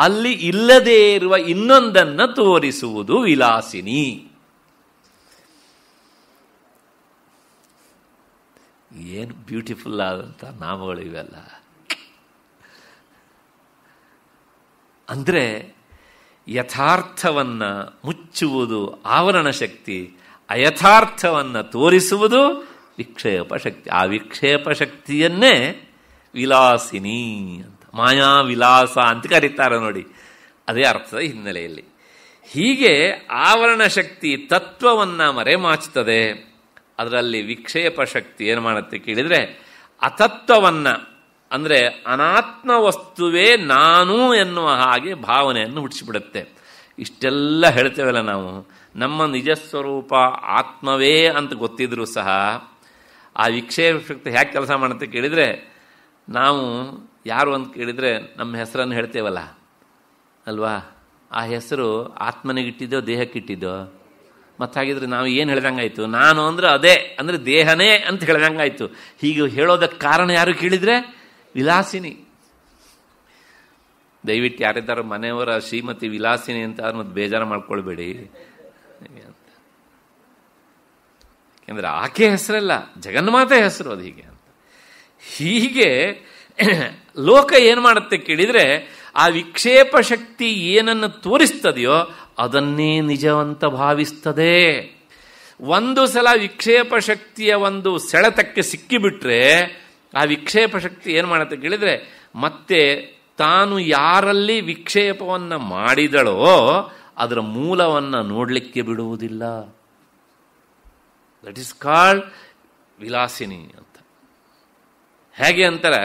ಅಲ್ಲಿ ಇಲ್ಲದೇ ಇರುವ ಇನ್ನೊಂದನ್ನು ತೋರಿಸುವುದು ವಿಲಾಸಿನಿ ಏನು ಬ್ಯೂಟಿಫುಲ್ ಆದಂಥ ನಾಮಗಳು ಇವೆಲ್ಲ ಅಂದರೆ ಯಥಾರ್ಥವನ್ನು ಮುಚ್ಚುವುದು ಆವರಣ ಶಕ್ತಿ ಅಯಥಾರ್ಥವನ್ನು ತೋರಿಸುವುದು ವಿಕ್ಷೇಪ ಶಕ್ತಿ ಆ ವಿಕ್ಷೇಪ ಶಕ್ತಿಯನ್ನೇ ವಿಲಾಸಿನಿ ಅಂತ ಮಾಯಾ ವಿಲಾಸ ಅಂತ ಕರೀತಾರೆ ನೋಡಿ ಅದೇ ಅರ್ಥದ ಹಿನ್ನೆಲೆಯಲ್ಲಿ ಹೀಗೆ ಆವರಣ ಶಕ್ತಿ ತತ್ವವನ್ನು ಮರೆಮಾಚುತ್ತದೆ ಅದರಲ್ಲಿ ವಿಕ್ಷೇಪ ಶಕ್ತಿ ಏನು ಮಾಡುತ್ತೆ ಕೇಳಿದರೆ ಅತತ್ವವನ್ನು ಅಂದರೆ ಅನಾತ್ಮ ವಸ್ತುವೇ ನಾನು ಎನ್ನುವ ಹಾಗೆ ಭಾವನೆಯನ್ನು ಹುಟ್ಟಿಸಿಬಿಡುತ್ತೆ ಇಷ್ಟೆಲ್ಲ ಹೇಳ್ತೇವಲ್ಲ ನಾವು ನಮ್ಮ ನಿಜಸ್ವರೂಪ ಆತ್ಮವೇ ಅಂತ ಗೊತ್ತಿದ್ರೂ ಸಹ ಆ ವಿಕ್ಷೇಪ ಶಕ್ತಿ ಹೇಗೆ ಕೆಲಸ ಮಾಡುತ್ತೆ ಕೇಳಿದರೆ ನಾವು ಯಾರು ಅಂತ ಕೇಳಿದರೆ ನಮ್ಮ ಹೆಸರನ್ನು ಹೇಳ್ತೇವಲ್ಲ ಅಲ್ವಾ ಆ ಹೆಸರು ಆತ್ಮನಿಗಿಟ್ಟಿದ್ದೋ ದೇಹಕ್ಕಿಟ್ಟಿದ್ದೋ ಮತ್ತಾಗಿದ್ರೆ ನಾವು ಏನು ಹೇಳ್ದಂಗಾಯ್ತು ನಾನು ಅಂದರೆ ಅದೇ ಅಂದರೆ ದೇಹನೇ ಅಂತ ಹೇಳ್ದಂಗಾಯ್ತು ಹೀಗೆ ಹೇಳೋದಕ್ಕೆ ಕಾರಣ ಯಾರು ಕೇಳಿದರೆ ವಿಲಾಸಿನಿ ದಯವಿಟ್ಟು ಯಾರಿದ್ದಾರೋ ಮನೆಯವರ ಶ್ರೀಮತಿ ವಿಲಾಸಿನಿ ಅಂತ ಮತ್ತು ಬೇಜಾರು ಮಾಡ್ಕೊಳ್ಬೇಡಿ ಯಾಕೆಂದರೆ ಆಕೆ ಹೆಸರಲ್ಲ ಜಗನ್ಮಾತೆ ಹೆಸರು ಅದು ಹೀಗೆ ಅಂತ ಹೀಗೆ ಲೋಕ ಏನು ಮಾಡುತ್ತೆ ಕೇಳಿದರೆ ಆ ವಿಕ್ಷೇಪ ಶಕ್ತಿ ಏನನ್ನು ತೋರಿಸ್ತದೆಯೋ ಅದನ್ನೇ ನಿಜವಂತ ಭಾವಿಸ್ತದೆ ಒಂದು ಸಲ ವಿಕ್ಷೇಪ ಶಕ್ತಿಯ ಒಂದು ಸೆಳೆತಕ್ಕೆ ಸಿಕ್ಕಿಬಿಟ್ರೆ ಆ ವಿಕ್ಷೇಪ ಶಕ್ತಿ ಏನು ಮಾಡುತ್ತೆ ಕೇಳಿದರೆ ಮತ್ತೆ ತಾನು ಯಾರಲ್ಲಿ ವಿಕ್ಷೇಪವನ್ನು ಮಾಡಿದಳೋ ಅದರ ಮೂಲವನ್ನು ನೋಡಲಿಕ್ಕೆ ಬಿಡುವುದಿಲ್ಲ ದಟ್ ಈಸ್ ಕಾಲ್ಡ್ ವಿಲಾಸಿನಿ ಅಂತ ಹೇಗೆ ಅಂತಾರೆ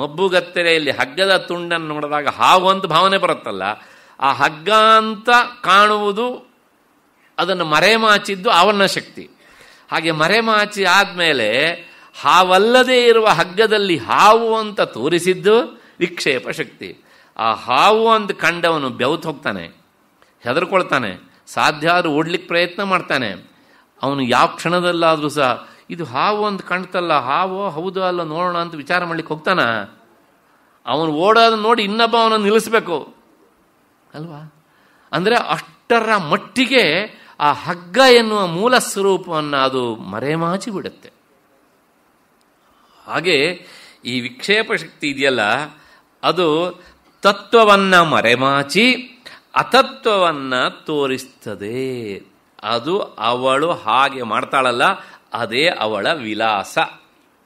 ಮಬ್ಬುಗತ್ತೆರೆಯಲ್ಲಿ ಹಗ್ಗದ ತುಂಡನ್ನು ನೋಡಿದಾಗ ಹಾವು ಅಂತ ಭಾವನೆ ಬರುತ್ತಲ್ಲ ಆ ಹಗ್ಗ ಅಂತ ಕಾಣುವುದು ಅದನ್ನು ಮರೆಮಾಚಿದ್ದು ಅವನ ಶಕ್ತಿ ಹಾಗೆ ಮರೆಮಾಚಿ ಆದಮೇಲೆ ಹಾವಲ್ಲದೇ ಇರುವ ಹಗ್ಗದಲ್ಲಿ ಹಾವು ಅಂತ ತೋರಿಸಿದ್ದು ವಿಕ್ಷೇಪ ಶಕ್ತಿ ಆ ಹಾವು ಅಂತ ಕಂಡವನು ಬೆವತ್ ಹೋಗ್ತಾನೆ ಹೆದರ್ಕೊಳ್ತಾನೆ ಸಾಧ್ಯ ಆದರೂ ಓಡ್ಲಿಕ್ಕೆ ಪ್ರಯತ್ನ ಮಾಡ್ತಾನೆ ಅವನು ಯಾವ ಕ್ಷಣದಲ್ಲಾದರೂ ಸಹ ಇದು ಹಾವು ಅಂತ ಕಾಣ್ತಲ್ಲ ಹಾವೋ ಹೌದು ಅಲ್ಲ ನೋಡೋಣ ಅಂತ ವಿಚಾರ ಮಾಡ್ಲಿಕ್ಕೆ ಹೋಗ್ತಾನ ಅವನು ಓಡೋದನ್ನು ನೋಡಿ ಇನ್ನೊಬ್ಬ ಅವನನ್ನು ನಿಲ್ಲಿಸಬೇಕು ಅಲ್ವಾ ಅಂದರೆ ಅಷ್ಟರ ಮಟ್ಟಿಗೆ ಆ ಹಗ್ಗ ಎನ್ನುವ ಮೂಲ ಸ್ವರೂಪವನ್ನು ಅದು ಮರೆಮಾಚಿ ಬಿಡುತ್ತೆ ಹಾಗೆ ಈ ವಿಕ್ಷೇಪ ಶಕ್ತಿ ಇದೆಯಲ್ಲ ಅದು ತತ್ವವನ್ನು ಮರೆಮಾಚಿ ಅತತ್ವವನ್ನು ತೋರಿಸ್ತದೆ ಅದು ಅವಳು ಹಾಗೆ ಮಾಡ್ತಾಳಲ್ಲ ಅದೇ ಅವಳ ವಿಲಾಸ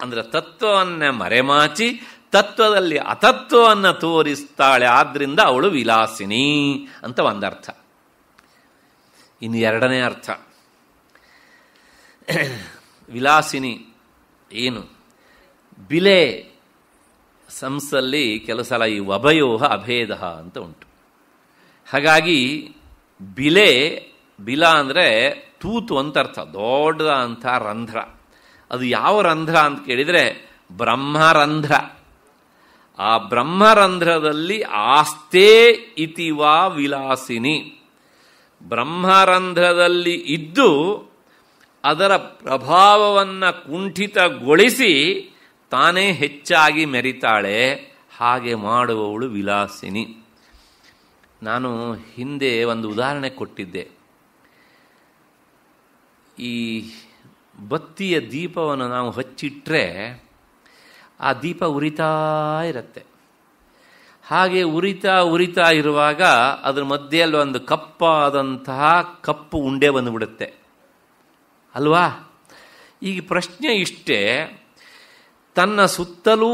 ಅಂದರೆ ತತ್ವವನ್ನು ಮರೆಮಾಚಿ ತತ್ವದಲ್ಲಿ ಅತತ್ವವನ್ನು ತೋರಿಸ್ತಾಳೆ ಆದ್ರಿಂದ ಅವಳು ವಿಲಾಸಿನಿ ಅಂತ ಒಂದರ್ಥ ಇನ್ನು ಎರಡನೇ ಅರ್ಥ ವಿಲಾಸಿನಿ ಏನು ಬಿಲೆ ಸಂಸಲ್ಲಿ ಕೆಲವು ಸಲ ಈ ವಭಯೋಹ ಅಭೇದ ಅಂತ ಉಂಟು ಹಾಗಾಗಿ ಬಿಲೆ ಬಿಲ ಅಂದರೆ ತೂತು ಅಂತ ಅರ್ಥ ದೊಡ್ಡದ ಅಂಥ ರಂಧ್ರ ಅದು ಯಾವ ರಂಧ್ರ ಅಂತ ಕೇಳಿದರೆ ಬ್ರಹ್ಮರಂಧ್ರ ಆ ಬ್ರಹ್ಮರಂಧ್ರದಲ್ಲಿ ಆಸ್ತೇ ಇತಿವಾ ವಿಲಾಸಿನಿ ಬ್ರಹ್ಮರಂಧ್ರದಲ್ಲಿ ಇದ್ದು ಅದರ ಪ್ರಭಾವವನ್ನು ಕುಂಠಿತಗೊಳಿಸಿ ತಾನೇ ಹೆಚ್ಚಾಗಿ ಮೆರಿತಾಳೆ ಹಾಗೆ ಮಾಡುವವಳು ವಿಲಾಸಿನಿ ನಾನು ಹಿಂದೆ ಒಂದು ಉದಾಹರಣೆ ಕೊಟ್ಟಿದ್ದೆ ಈ ಬತ್ತಿಯ ದೀಪವನ್ನು ನಾವು ಹಚ್ಚಿಟ್ಟರೆ ಆ ದೀಪ ಉರಿತಾ ಇರುತ್ತೆ ಹಾಗೆ ಉರಿತಾ ಉರಿತಾ ಇರುವಾಗ ಅದರ ಮಧ್ಯೆಯಲ್ಲಿ ಒಂದು ಕಪ್ಪಾದಂತಹ ಕಪ್ಪು ಉಂಡೆ ಬಂದುಬಿಡುತ್ತೆ ಅಲ್ವಾ ಈಗ ಪ್ರಶ್ನೆ ಇಷ್ಟೇ ತನ್ನ ಸುತ್ತಲೂ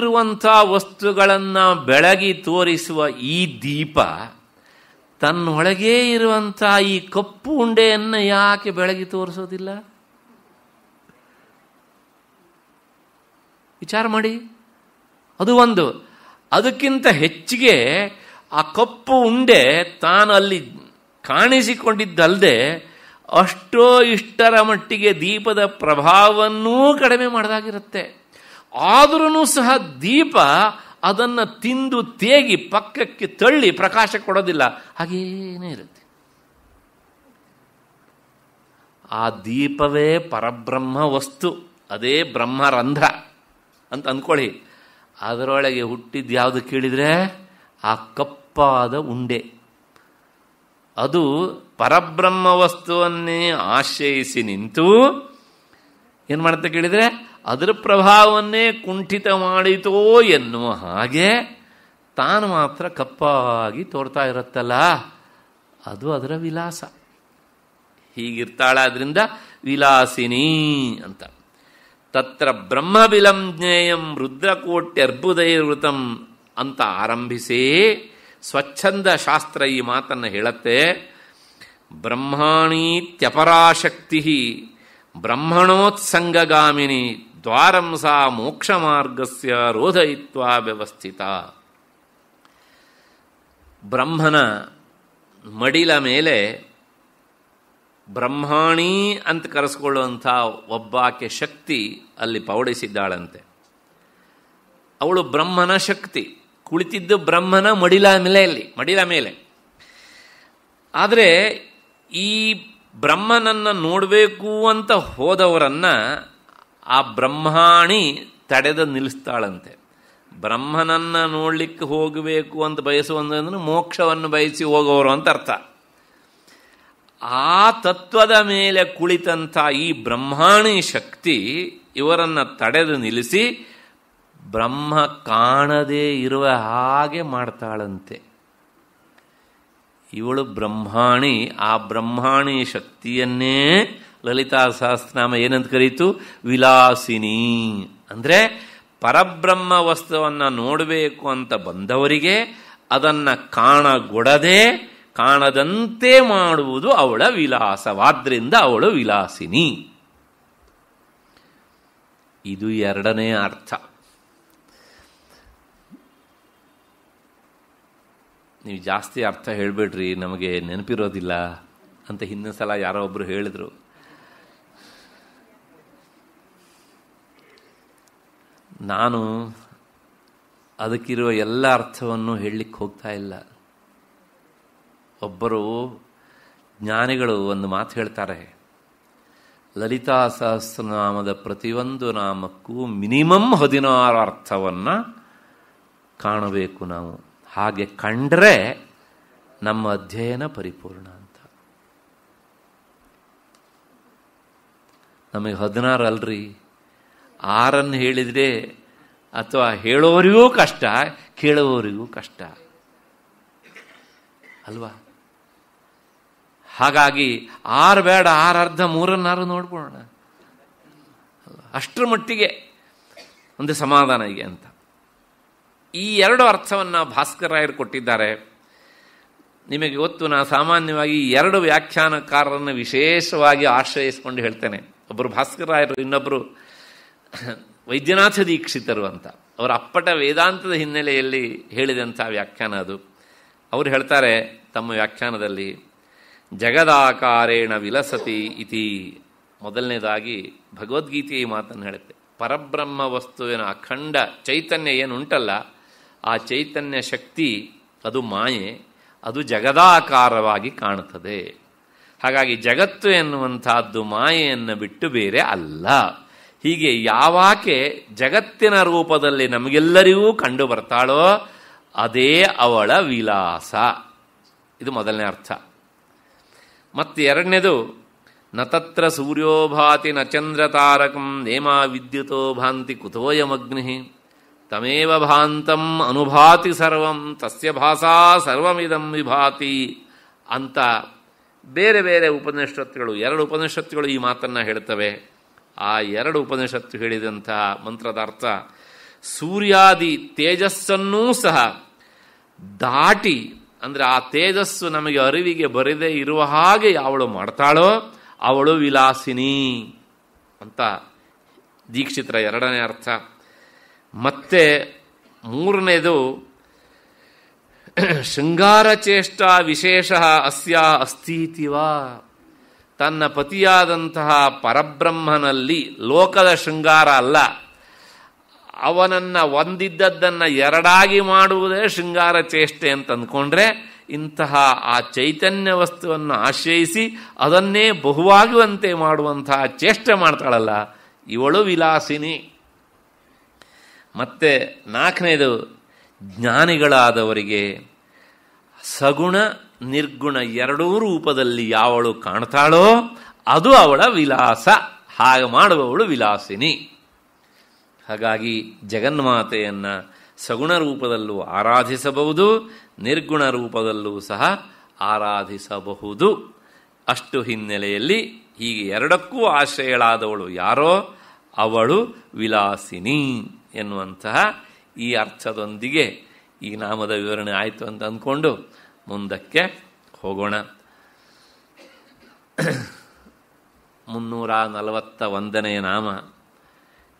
ಇರುವಂಥ ವಸ್ತುಗಳನ್ನು ಬೆಳಗಿ ತೋರಿಸುವ ಈ ದೀಪ ತನ್ನೊಳಗೇ ಇರುವಂಥ ಈ ಕಪ್ಪು ಉಂಡೆಯನ್ನು ಯಾಕೆ ಬೆಳಗಿ ತೋರಿಸೋದಿಲ್ಲ ವಿಚಾರ ಮಾಡಿ ಅದು ಒಂದು ಅದಕ್ಕಿಂತ ಹೆಚ್ಚಿಗೆ ಆ ಕಪ್ಪು ಉಂಡೆ ತಾನು ಅಲ್ಲಿ ಕಾಣಿಸಿಕೊಂಡಿದ್ದಲ್ಲದೆ ಅಷ್ಟೋ ಇಷ್ಟರ ಮಟ್ಟಿಗೆ ದೀಪದ ಪ್ರಭಾವವನ್ನೂ ಕಡಿಮೆ ಮಾಡಿದಾಗಿರುತ್ತೆ ಆದ್ರೂ ಸಹ ದೀಪ ಅದನ್ನು ತಿಂದು ತೇಗಿ ಪಕ್ಕಕ್ಕೆ ತಳ್ಳಿ ಪ್ರಕಾಶ ಕೊಡೋದಿಲ್ಲ ಹಾಗೇನೇ ಇರುತ್ತೆ ಆ ದೀಪವೇ ಪರಬ್ರಹ್ಮ ವಸ್ತು ಅದೇ ಬ್ರಹ್ಮರಂಧ್ರ ಅಂತ ಅಂದ್ಕೊಳ್ಳಿ ಅದರೊಳಗೆ ಹುಟ್ಟಿದ್ದು ಯಾವುದು ಕೇಳಿದರೆ ಆ ಕಪ್ಪಾದ ಉಂಡೆ ಅದು ಪರಬ್ರಹ್ಮ ವಸ್ತುವನ್ನೇ ಆಶ್ರಯಿಸಿ ನಿಂತು ಏನು ಮಾಡುತ್ತೆ ಕೇಳಿದರೆ ಅದರ ಪ್ರಭಾವವನ್ನೇ ಕುಂಠಿತ ಮಾಡಿತೋ ಎನ್ನುವ ಹಾಗೆ ತಾನು ಮಾತ್ರ ಕಪ್ಪಾಗಿ ತೋರ್ತಾ ಇರುತ್ತಲ್ಲ ಅದು ಅದರ ವಿಲಾಸ ಹೀಗಿರ್ತಾಳಾದ್ರಿಂದ ವಿಲಾಸಿನಿ ಅಂತ ತತ್ರ ಬ್ರಹ್ಮ ವಿಲಂಜ್ಞೇಯಂ ರುದ್ರಕೋಟ್ಯರ್ಬುದೈವೃತಂ ಅಂತ ಆರಂಭಿಸಿ ಸ್ವಚ್ಛಂದ ಶಾಸ್ತ್ರ ಈ ಮಾತನ್ನು ಹೇಳತ್ತೆ ಬ್ರಹ್ಮಾಣೀತ್ಯಪರಾಶಕ್ತಿ ಬ್ರಹ್ಮಣೋತ್ಸಂಗಗಾಮಿನಿ ದ್ವಾರಂಸ ಮೋಕ್ಷ ಮಾರ್ಗಸ್ಯ ರೋಧಯಿತ್ವ ವ್ಯವಸ್ಥಿತ ಬ್ರಹ್ಮನ ಮಡಿಲ ಮೇಲೆ ಬ್ರಹ್ಮಾಣಿ ಅಂತ ಕರೆಸ್ಕೊಳ್ಳುವಂಥ ಒಬ್ಬಾಕೆ ಶಕ್ತಿ ಅಲ್ಲಿ ಪೌಡಿಸಿದ್ದಾಳಂತೆ ಅವಳು ಬ್ರಹ್ಮನ ಶಕ್ತಿ ಕುಳಿತಿದ್ದು ಬ್ರಹ್ಮನ ಮಡಿಲ ಮೇಲೆಯಲ್ಲಿ ಮಡಿಲ ಮೇಲೆ ಆದರೆ ಈ ಬ್ರಹ್ಮನನ್ನು ನೋಡಬೇಕು ಅಂತ ಹೋದವರನ್ನು ಆ ಬ್ರಹ್ಮಾಣಿ ತಡೆದು ನಿಲ್ಲಿಸ್ತಾಳಂತೆ ಬ್ರಹ್ಮನನ್ನು ನೋಡಲಿಕ್ಕೆ ಹೋಗಬೇಕು ಅಂತ ಬಯಸುವಂತಂದ್ರೆ ಮೋಕ್ಷವನ್ನು ಬಯಸಿ ಹೋಗೋರು ಅಂತ ಅರ್ಥ ಆ ತತ್ವದ ಮೇಲೆ ಕುಳಿತಂಥ ಈ ಬ್ರಹ್ಮಾಣಿ ಶಕ್ತಿ ಇವರನ್ನು ತಡೆದು ನಿಲ್ಲಿಸಿ ಬ್ರಹ್ಮ ಕಾಣದೇ ಇರುವ ಹಾಗೆ ಮಾಡ್ತಾಳಂತೆ ಇವಳು ಬ್ರಹ್ಮಾಣಿ ಆ ಬ್ರಹ್ಮಾಣಿ ಶಕ್ತಿಯನ್ನೇ ಲಲಿತಾ ಸಹಸ್ರನಾಮ ಏನಂತ ಕರೀತು ವಿಲಾಸಿನಿ ಅಂದರೆ ಪರಬ್ರಹ್ಮ ವಸ್ತುವನ್ನು ನೋಡಬೇಕು ಅಂತ ಬಂದವರಿಗೆ ಅದನ್ನು ಕಾಣಗೊಡದೆ ಕಾಣದಂತೆ ಮಾಡುವುದು ಅವಳ ವಿಲಾಸವಾದ್ರಿಂದ ಅವಳು ವಿಲಾಸಿನಿ ಇದು ಎರಡನೇ ಅರ್ಥ ನೀವು ಜಾಸ್ತಿ ಅರ್ಥ ಹೇಳಬೇಡ್ರಿ ನಮಗೆ ನೆನಪಿರೋದಿಲ್ಲ ಅಂತ ಹಿಂದಿನ ಸಲ ಯಾರೋ ಒಬ್ಬರು ಹೇಳಿದ್ರು ನಾನು ಅದಕ್ಕಿರುವ ಎಲ್ಲ ಅರ್ಥವನ್ನು ಹೇಳಲಿಕ್ಕೆ ಹೋಗ್ತಾ ಇಲ್ಲ ಒಬ್ಬರು ಜ್ಞಾನಿಗಳು ಒಂದು ಮಾತು ಹೇಳ್ತಾರೆ ಲಲಿತಾ ಸಹಸ್ರನಾಮದ ಪ್ರತಿಯೊಂದು ನಾಮಕ್ಕೂ ಮಿನಿಮಮ್ ಹದಿನಾರು ಅರ್ಥವನ್ನು ಕಾಣಬೇಕು ನಾವು ಹಾಗೆ ಕಂಡ್ರೆ ನಮ್ಮ ಅಧ್ಯಯನ ಪರಿಪೂರ್ಣ ಅಂತ ನಮಗೆ ಹದಿನಾರು ಅಲ್ರಿ ಆರನ್ನು ಹೇಳಿದರೆ ಅಥವಾ ಹೇಳೋರಿಗೂ ಕಷ್ಟ ಕೇಳುವವರಿಗೂ ಕಷ್ಟ ಅಲ್ವಾ ಹಾಗಾಗಿ ಆರು ಬೇಡ ಆರು ಅರ್ಧ ಮೂರನ್ನಾರು ನೋಡ್ಬೋಣ ಅಷ್ಟರ ಮಟ್ಟಿಗೆ ಒಂದು ಸಮಾಧಾನ ಇದೆ ಅಂತ ಈ ಎರಡು ಅರ್ಥವನ್ನು ಭಾಸ್ಕರಾಯರು ಕೊಟ್ಟಿದ್ದಾರೆ ನಿಮಗೆ ಗೊತ್ತು ನಾನು ಸಾಮಾನ್ಯವಾಗಿ ಎರಡು ವ್ಯಾಖ್ಯಾನಕಾರರನ್ನು ವಿಶೇಷವಾಗಿ ಆಶ್ರಯಿಸಿಕೊಂಡು ಹೇಳ್ತೇನೆ ಒಬ್ಬರು ಭಾಸ್ಕರಾಯರು ಇನ್ನೊಬ್ಬರು ವೈದ್ಯನಾಥ ದೀಕ್ಷಿತರು ಅಂತ ಅವರ ಅಪ್ಪಟ ವೇದಾಂತದ ಹಿನ್ನೆಲೆಯಲ್ಲಿ ಹೇಳಿದಂಥ ವ್ಯಾಖ್ಯಾನ ಅದು ಅವರು ಹೇಳ್ತಾರೆ ತಮ್ಮ ವ್ಯಾಖ್ಯಾನದಲ್ಲಿ ಜಗದಾಕಾರೇಣ ವಿಲಸತಿ ಇತಿ ಮೊದಲನೇದಾಗಿ ಭಗವದ್ಗೀತೆಯ ಮಾತನ್ನು ಹೇಳುತ್ತೆ ಪರಬ್ರಹ್ಮ ವಸ್ತುವಿನ ಅಖಂಡ ಚೈತನ್ಯ ಏನುಂಟಲ್ಲ ಆ ಚೈತನ್ಯ ಶಕ್ತಿ ಅದು ಮಾಯೆ ಅದು ಜಗದಾಕಾರವಾಗಿ ಕಾಣುತ್ತದೆ ಹಾಗಾಗಿ ಜಗತ್ತು ಎನ್ನುವಂಥದ್ದು ಮಾಯೆಯನ್ನು ಬಿಟ್ಟು ಬೇರೆ ಅಲ್ಲ ಹೀಗೆ ಯಾವಾಕೆ ಜಗತ್ತಿನ ರೂಪದಲ್ಲಿ ನಮಗೆಲ್ಲರಿಗೂ ಕಂಡು ಬರ್ತಾಳೋ ಅದೇ ಅವಳ ವಿಲಾಸ ಇದು ಮೊದಲನೇ ಅರ್ಥ ಮತ್ತೆ ಎರಡನೇದು ನ ತತ್ರ ಸೂರ್ಯೋಭಾತಿ ನ ಚಂದ್ರ ತಾರಕಂ ನೇಮಾ ವಿದ್ಯುತೋ ಭಾಂತಿ ಕುತೋಯಮಗ್ನಿ ತಮೇವ ಭಾಂತಂ ಅನುಭಾತಿ ಸರ್ವಂ ತಸ್ಯ ಭಾಷಾ ಸರ್ವಮಿದಂ ವಿಭಾತಿ ಅಂತ ಬೇರೆ ಬೇರೆ ಉಪನಿಷತ್ತುಗಳು ಎರಡು ಉಪನಿಷತ್ತುಗಳು ಈ ಮಾತನ್ನು ಹೇಳ್ತವೆ ಆ ಎರಡು ಉಪನಿಷತ್ತು ಹೇಳಿದಂತಹ ಮಂತ್ರದ ಅರ್ಥ ಸೂರ್ಯಾದಿ ತೇಜಸ್ಸನ್ನೂ ಸಹ ದಾಟಿ ಅಂದರೆ ಆ ತೇಜಸ್ಸು ನಮಗೆ ಅರಿವಿಗೆ ಬರದೇ ಇರುವ ಹಾಗೆ ಯಾವಳು ಮಾಡ್ತಾಳೋ ಅವಳು ವಿಲಾಸಿನಿ ಅಂತ ದೀಕ್ಷಿತರ ಎರಡನೇ ಅರ್ಥ ಮತ್ತೆ ಮೂರನೇದು ಶೃಂಗಾರಚೇಷ್ಟ ವಿಶೇಷ ಅಸ್ಯಾ ಅಸ್ತೀತಿವಾ ತನ್ನ ಪತಿಯಾದಂತಹ ಪರಬ್ರಹ್ಮನಲ್ಲಿ ಲೋಕದ ಶೃಂಗಾರ ಅಲ್ಲ ಅವನನ್ನು ಒಂದಿದ್ದದ್ದನ್ನು ಎರಡಾಗಿ ಮಾಡುವುದೇ ಶೃಂಗಾರ ಚೇಷ್ಟೆ ಅಂತ ಅಂದ್ಕೊಂಡ್ರೆ ಇಂತಹ ಆ ಚೈತನ್ಯ ವಸ್ತುವನ್ನು ಆಶ್ರಯಿಸಿ ಅದನ್ನೇ ಬಹುವಾಗುವಂತೆ ಮಾಡುವಂತಹ ಚೇಷ್ಟೆ ಮಾಡ್ತಾಳಲ್ಲ ಇವಳು ವಿಲಾಸಿನಿ ಮತ್ತೆ ನಾಲ್ಕನೇದು ಜ್ಞಾನಿಗಳಾದವರಿಗೆ ಸಗುಣ ನಿರ್ಗುಣ ಎರಡೂ ರೂಪದಲ್ಲಿ ಯಾವಳು ಕಾಣ್ತಾಳೋ ಅದು ಅವಳ ವಿಲಾಸ ಹಾಗೆ ಮಾಡುವವಳು ವಿಲಾಸಿನಿ ಹಾಗಾಗಿ ಜಗನ್ಮಾತೆಯನ್ನು ಸಗುಣ ರೂಪದಲ್ಲೂ ಆರಾಧಿಸಬಹುದು ನಿರ್ಗುಣ ರೂಪದಲ್ಲೂ ಸಹ ಆರಾಧಿಸಬಹುದು ಅಷ್ಟು ಹಿನ್ನೆಲೆಯಲ್ಲಿ ಹೀಗೆ ಎರಡಕ್ಕೂ ಆಶ್ರಯಗಳಾದವಳು ಯಾರೋ ಅವಳು ವಿಲಾಸಿನಿ ಎನ್ನುವಂತಹ ಈ ಅರ್ಥದೊಂದಿಗೆ ಈ ನಾಮದ ವಿವರಣೆ ಆಯಿತು ಅಂತ ಅಂದ್ಕೊಂಡು ಮುಂದಕ್ಕೆ ಹೋಗೋಣ ಮುನ್ನೂರ ನಲವತ್ತ ಒಂದನೆಯ ನಾಮ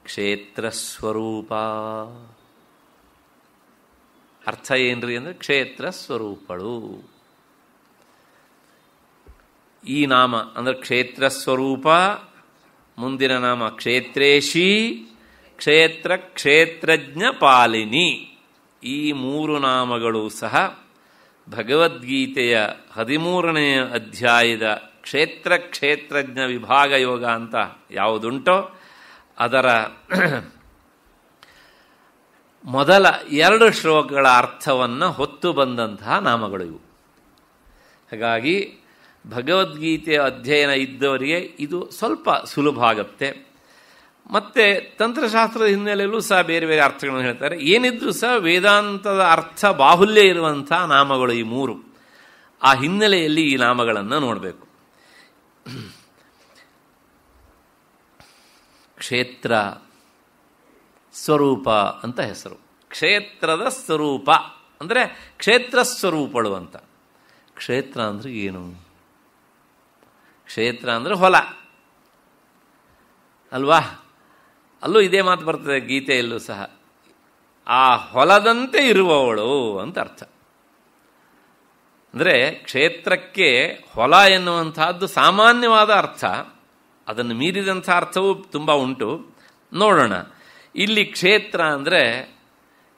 ಕ್ಷೇತ್ರಸ್ವರೂಪ ಅರ್ಥ ಏನ್ರಿ ಅಂದರೆ ಕ್ಷೇತ್ರ ಸ್ವರೂಪಳು ಈ ನಾಮ ಅಂದರೆ ಕ್ಷೇತ್ರ ಸ್ವರೂಪ ಮುಂದಿನ ನಾಮ ಕ್ಷೇತ್ರೇಶಿ ಕ್ಷೇತ್ರ ಕ್ಷೇತ್ರಜ್ಞ ಪಾಲಿನಿ ಈ ಮೂರು ನಾಮಗಳು ಸಹ ಭಗವದ್ಗೀತೆಯ ಹದಿಮೂರನೆಯ ಅಧ್ಯಾಯದ ಕ್ಷೇತ್ರ ಕ್ಷೇತ್ರಜ್ಞ ವಿಭಾಗ ಯೋಗ ಅಂತ ಯಾವುದುಂಟೋ ಅದರ ಮೊದಲ ಎರಡು ಶ್ಲೋಕಗಳ ಅರ್ಥವನ್ನು ಹೊತ್ತು ಬಂದಂತಹ ನಾಮಗಳು ಇವು ಹಾಗಾಗಿ ಭಗವದ್ಗೀತೆಯ ಅಧ್ಯಯನ ಇದ್ದವರಿಗೆ ಇದು ಸ್ವಲ್ಪ ಸುಲಭ ಆಗುತ್ತೆ ಮತ್ತು ತಂತ್ರಶಾಸ್ತ್ರದ ಹಿನ್ನೆಲೆಯಲ್ಲೂ ಸಹ ಬೇರೆ ಬೇರೆ ಅರ್ಥಗಳನ್ನು ಹೇಳ್ತಾರೆ ಏನಿದ್ರೂ ಸಹ ವೇದಾಂತದ ಅರ್ಥ ಬಾಹುಲ್ಯ ಇರುವಂಥ ನಾಮಗಳು ಈ ಮೂರು ಆ ಹಿನ್ನೆಲೆಯಲ್ಲಿ ಈ ನಾಮಗಳನ್ನು ನೋಡಬೇಕು ಕ್ಷೇತ್ರ ಸ್ವರೂಪ ಅಂತ ಹೆಸರು ಕ್ಷೇತ್ರದ ಸ್ವರೂಪ ಅಂದರೆ ಕ್ಷೇತ್ರ ಸ್ವರೂಪಗಳು ಅಂತ ಕ್ಷೇತ್ರ ಅಂದರೆ ಏನು ಕ್ಷೇತ್ರ ಅಂದರೆ ಹೊಲ ಅಲ್ವಾ ಅಲ್ಲೂ ಇದೇ ಮಾತು ಬರ್ತದೆ ಗೀತೆಯಲ್ಲೂ ಸಹ ಆ ಹೊಲದಂತೆ ಇರುವವಳು ಅಂತ ಅರ್ಥ ಅಂದರೆ ಕ್ಷೇತ್ರಕ್ಕೆ ಹೊಲ ಎನ್ನುವಂತಹದ್ದು ಸಾಮಾನ್ಯವಾದ ಅರ್ಥ ಅದನ್ನು ಮೀರಿದಂಥ ಅರ್ಥವೂ ತುಂಬ ಉಂಟು ನೋಡೋಣ ಇಲ್ಲಿ ಕ್ಷೇತ್ರ ಅಂದರೆ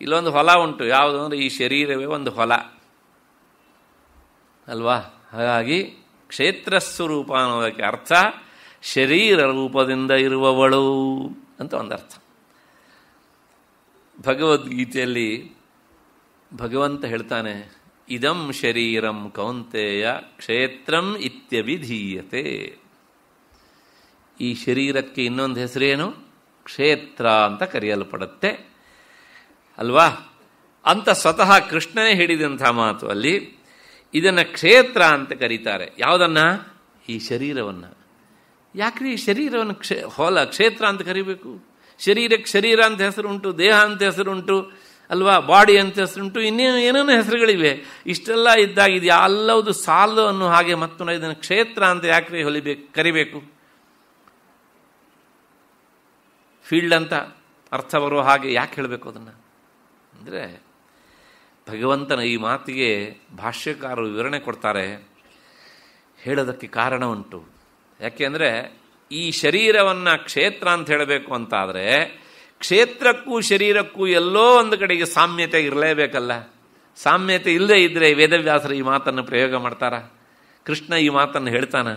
ಇಲ್ಲೊಂದು ಹೊಲ ಉಂಟು ಯಾವುದು ಅಂದರೆ ಈ ಶರೀರವೇ ಒಂದು ಹೊಲ ಅಲ್ವಾ ಹಾಗಾಗಿ ಕ್ಷೇತ್ರ ಸ್ವರೂಪ ಅನ್ನೋದಕ್ಕೆ ಅರ್ಥ ಶರೀರ ರೂಪದಿಂದ ಇರುವವಳು ಅಂತ ಒಂದರ್ಥ ಭಗವದ್ಗೀತೆಯಲ್ಲಿ ಭಗವಂತ ಹೇಳ್ತಾನೆ ಇದಂ ಶರೀರಂ ಕೌಂತೆಯ ಕ್ಷೇತ್ರಂ ಇತ್ಯಭಿಧೀಯತೆ ಈ ಶರೀರಕ್ಕೆ ಇನ್ನೊಂದು ಹೆಸರೇನು ಕ್ಷೇತ್ರ ಅಂತ ಕರೆಯಲ್ಪಡುತ್ತೆ ಅಲ್ವಾ ಅಂತ ಸ್ವತಃ ಕೃಷ್ಣನೇ ಹೇಳಿದಂಥ ಮಾತು ಅಲ್ಲಿ ಇದನ್ನು ಕ್ಷೇತ್ರ ಅಂತ ಕರೀತಾರೆ ಯಾವುದನ್ನು ಈ ಶರೀರವನ್ನು ಯಾಕ್ರಿ ಶರೀರವನ್ನು ಕ್ಷೇ ಹೊಲ ಕ್ಷೇತ್ರ ಅಂತ ಕರಿಬೇಕು ಶರೀರಕ್ಕೆ ಶರೀರ ಅಂತ ಹೆಸರುಂಟು ದೇಹ ಅಂತ ಹೆಸರುಂಟು ಅಲ್ವಾ ಬಾಡಿ ಅಂತ ಹೆಸರುಂಟು ಇನ್ನೇನು ಏನೇನು ಹೆಸರುಗಳಿವೆ ಇಷ್ಟೆಲ್ಲ ಇದ್ದಾಗ ಇದು ಎಲ್ಲವುದು ಸಾಲು ಅನ್ನೋ ಹಾಗೆ ಮತ್ತು ಇದನ್ನು ಕ್ಷೇತ್ರ ಅಂತ ಯಾಕ್ರಿ ಹೊಲಿಬೇಕು ಕರಿಬೇಕು ಫೀಲ್ಡ್ ಅಂತ ಅರ್ಥ ಬರುವ ಹಾಗೆ ಯಾಕೆ ಹೇಳಬೇಕು ಅದನ್ನು ಅಂದರೆ ಭಗವಂತನ ಈ ಮಾತಿಗೆ ಭಾಷ್ಯಕಾರರು ವಿವರಣೆ ಕೊಡ್ತಾರೆ ಹೇಳೋದಕ್ಕೆ ಕಾರಣ ಉಂಟು ಯಾಕೆಂದರೆ ಈ ಶರೀರವನ್ನು ಕ್ಷೇತ್ರ ಅಂತ ಹೇಳಬೇಕು ಅಂತಾದರೆ ಕ್ಷೇತ್ರಕ್ಕೂ ಶರೀರಕ್ಕೂ ಎಲ್ಲೋ ಒಂದು ಕಡೆಗೆ ಸಾಮ್ಯತೆ ಇರಲೇಬೇಕಲ್ಲ ಸಾಮ್ಯತೆ ಇಲ್ಲದೆ ಇದ್ದರೆ ವೇದವ್ಯಾಸರು ಈ ಮಾತನ್ನು ಪ್ರಯೋಗ ಮಾಡ್ತಾರ ಕೃಷ್ಣ ಈ ಮಾತನ್ನು ಹೇಳ್ತಾನ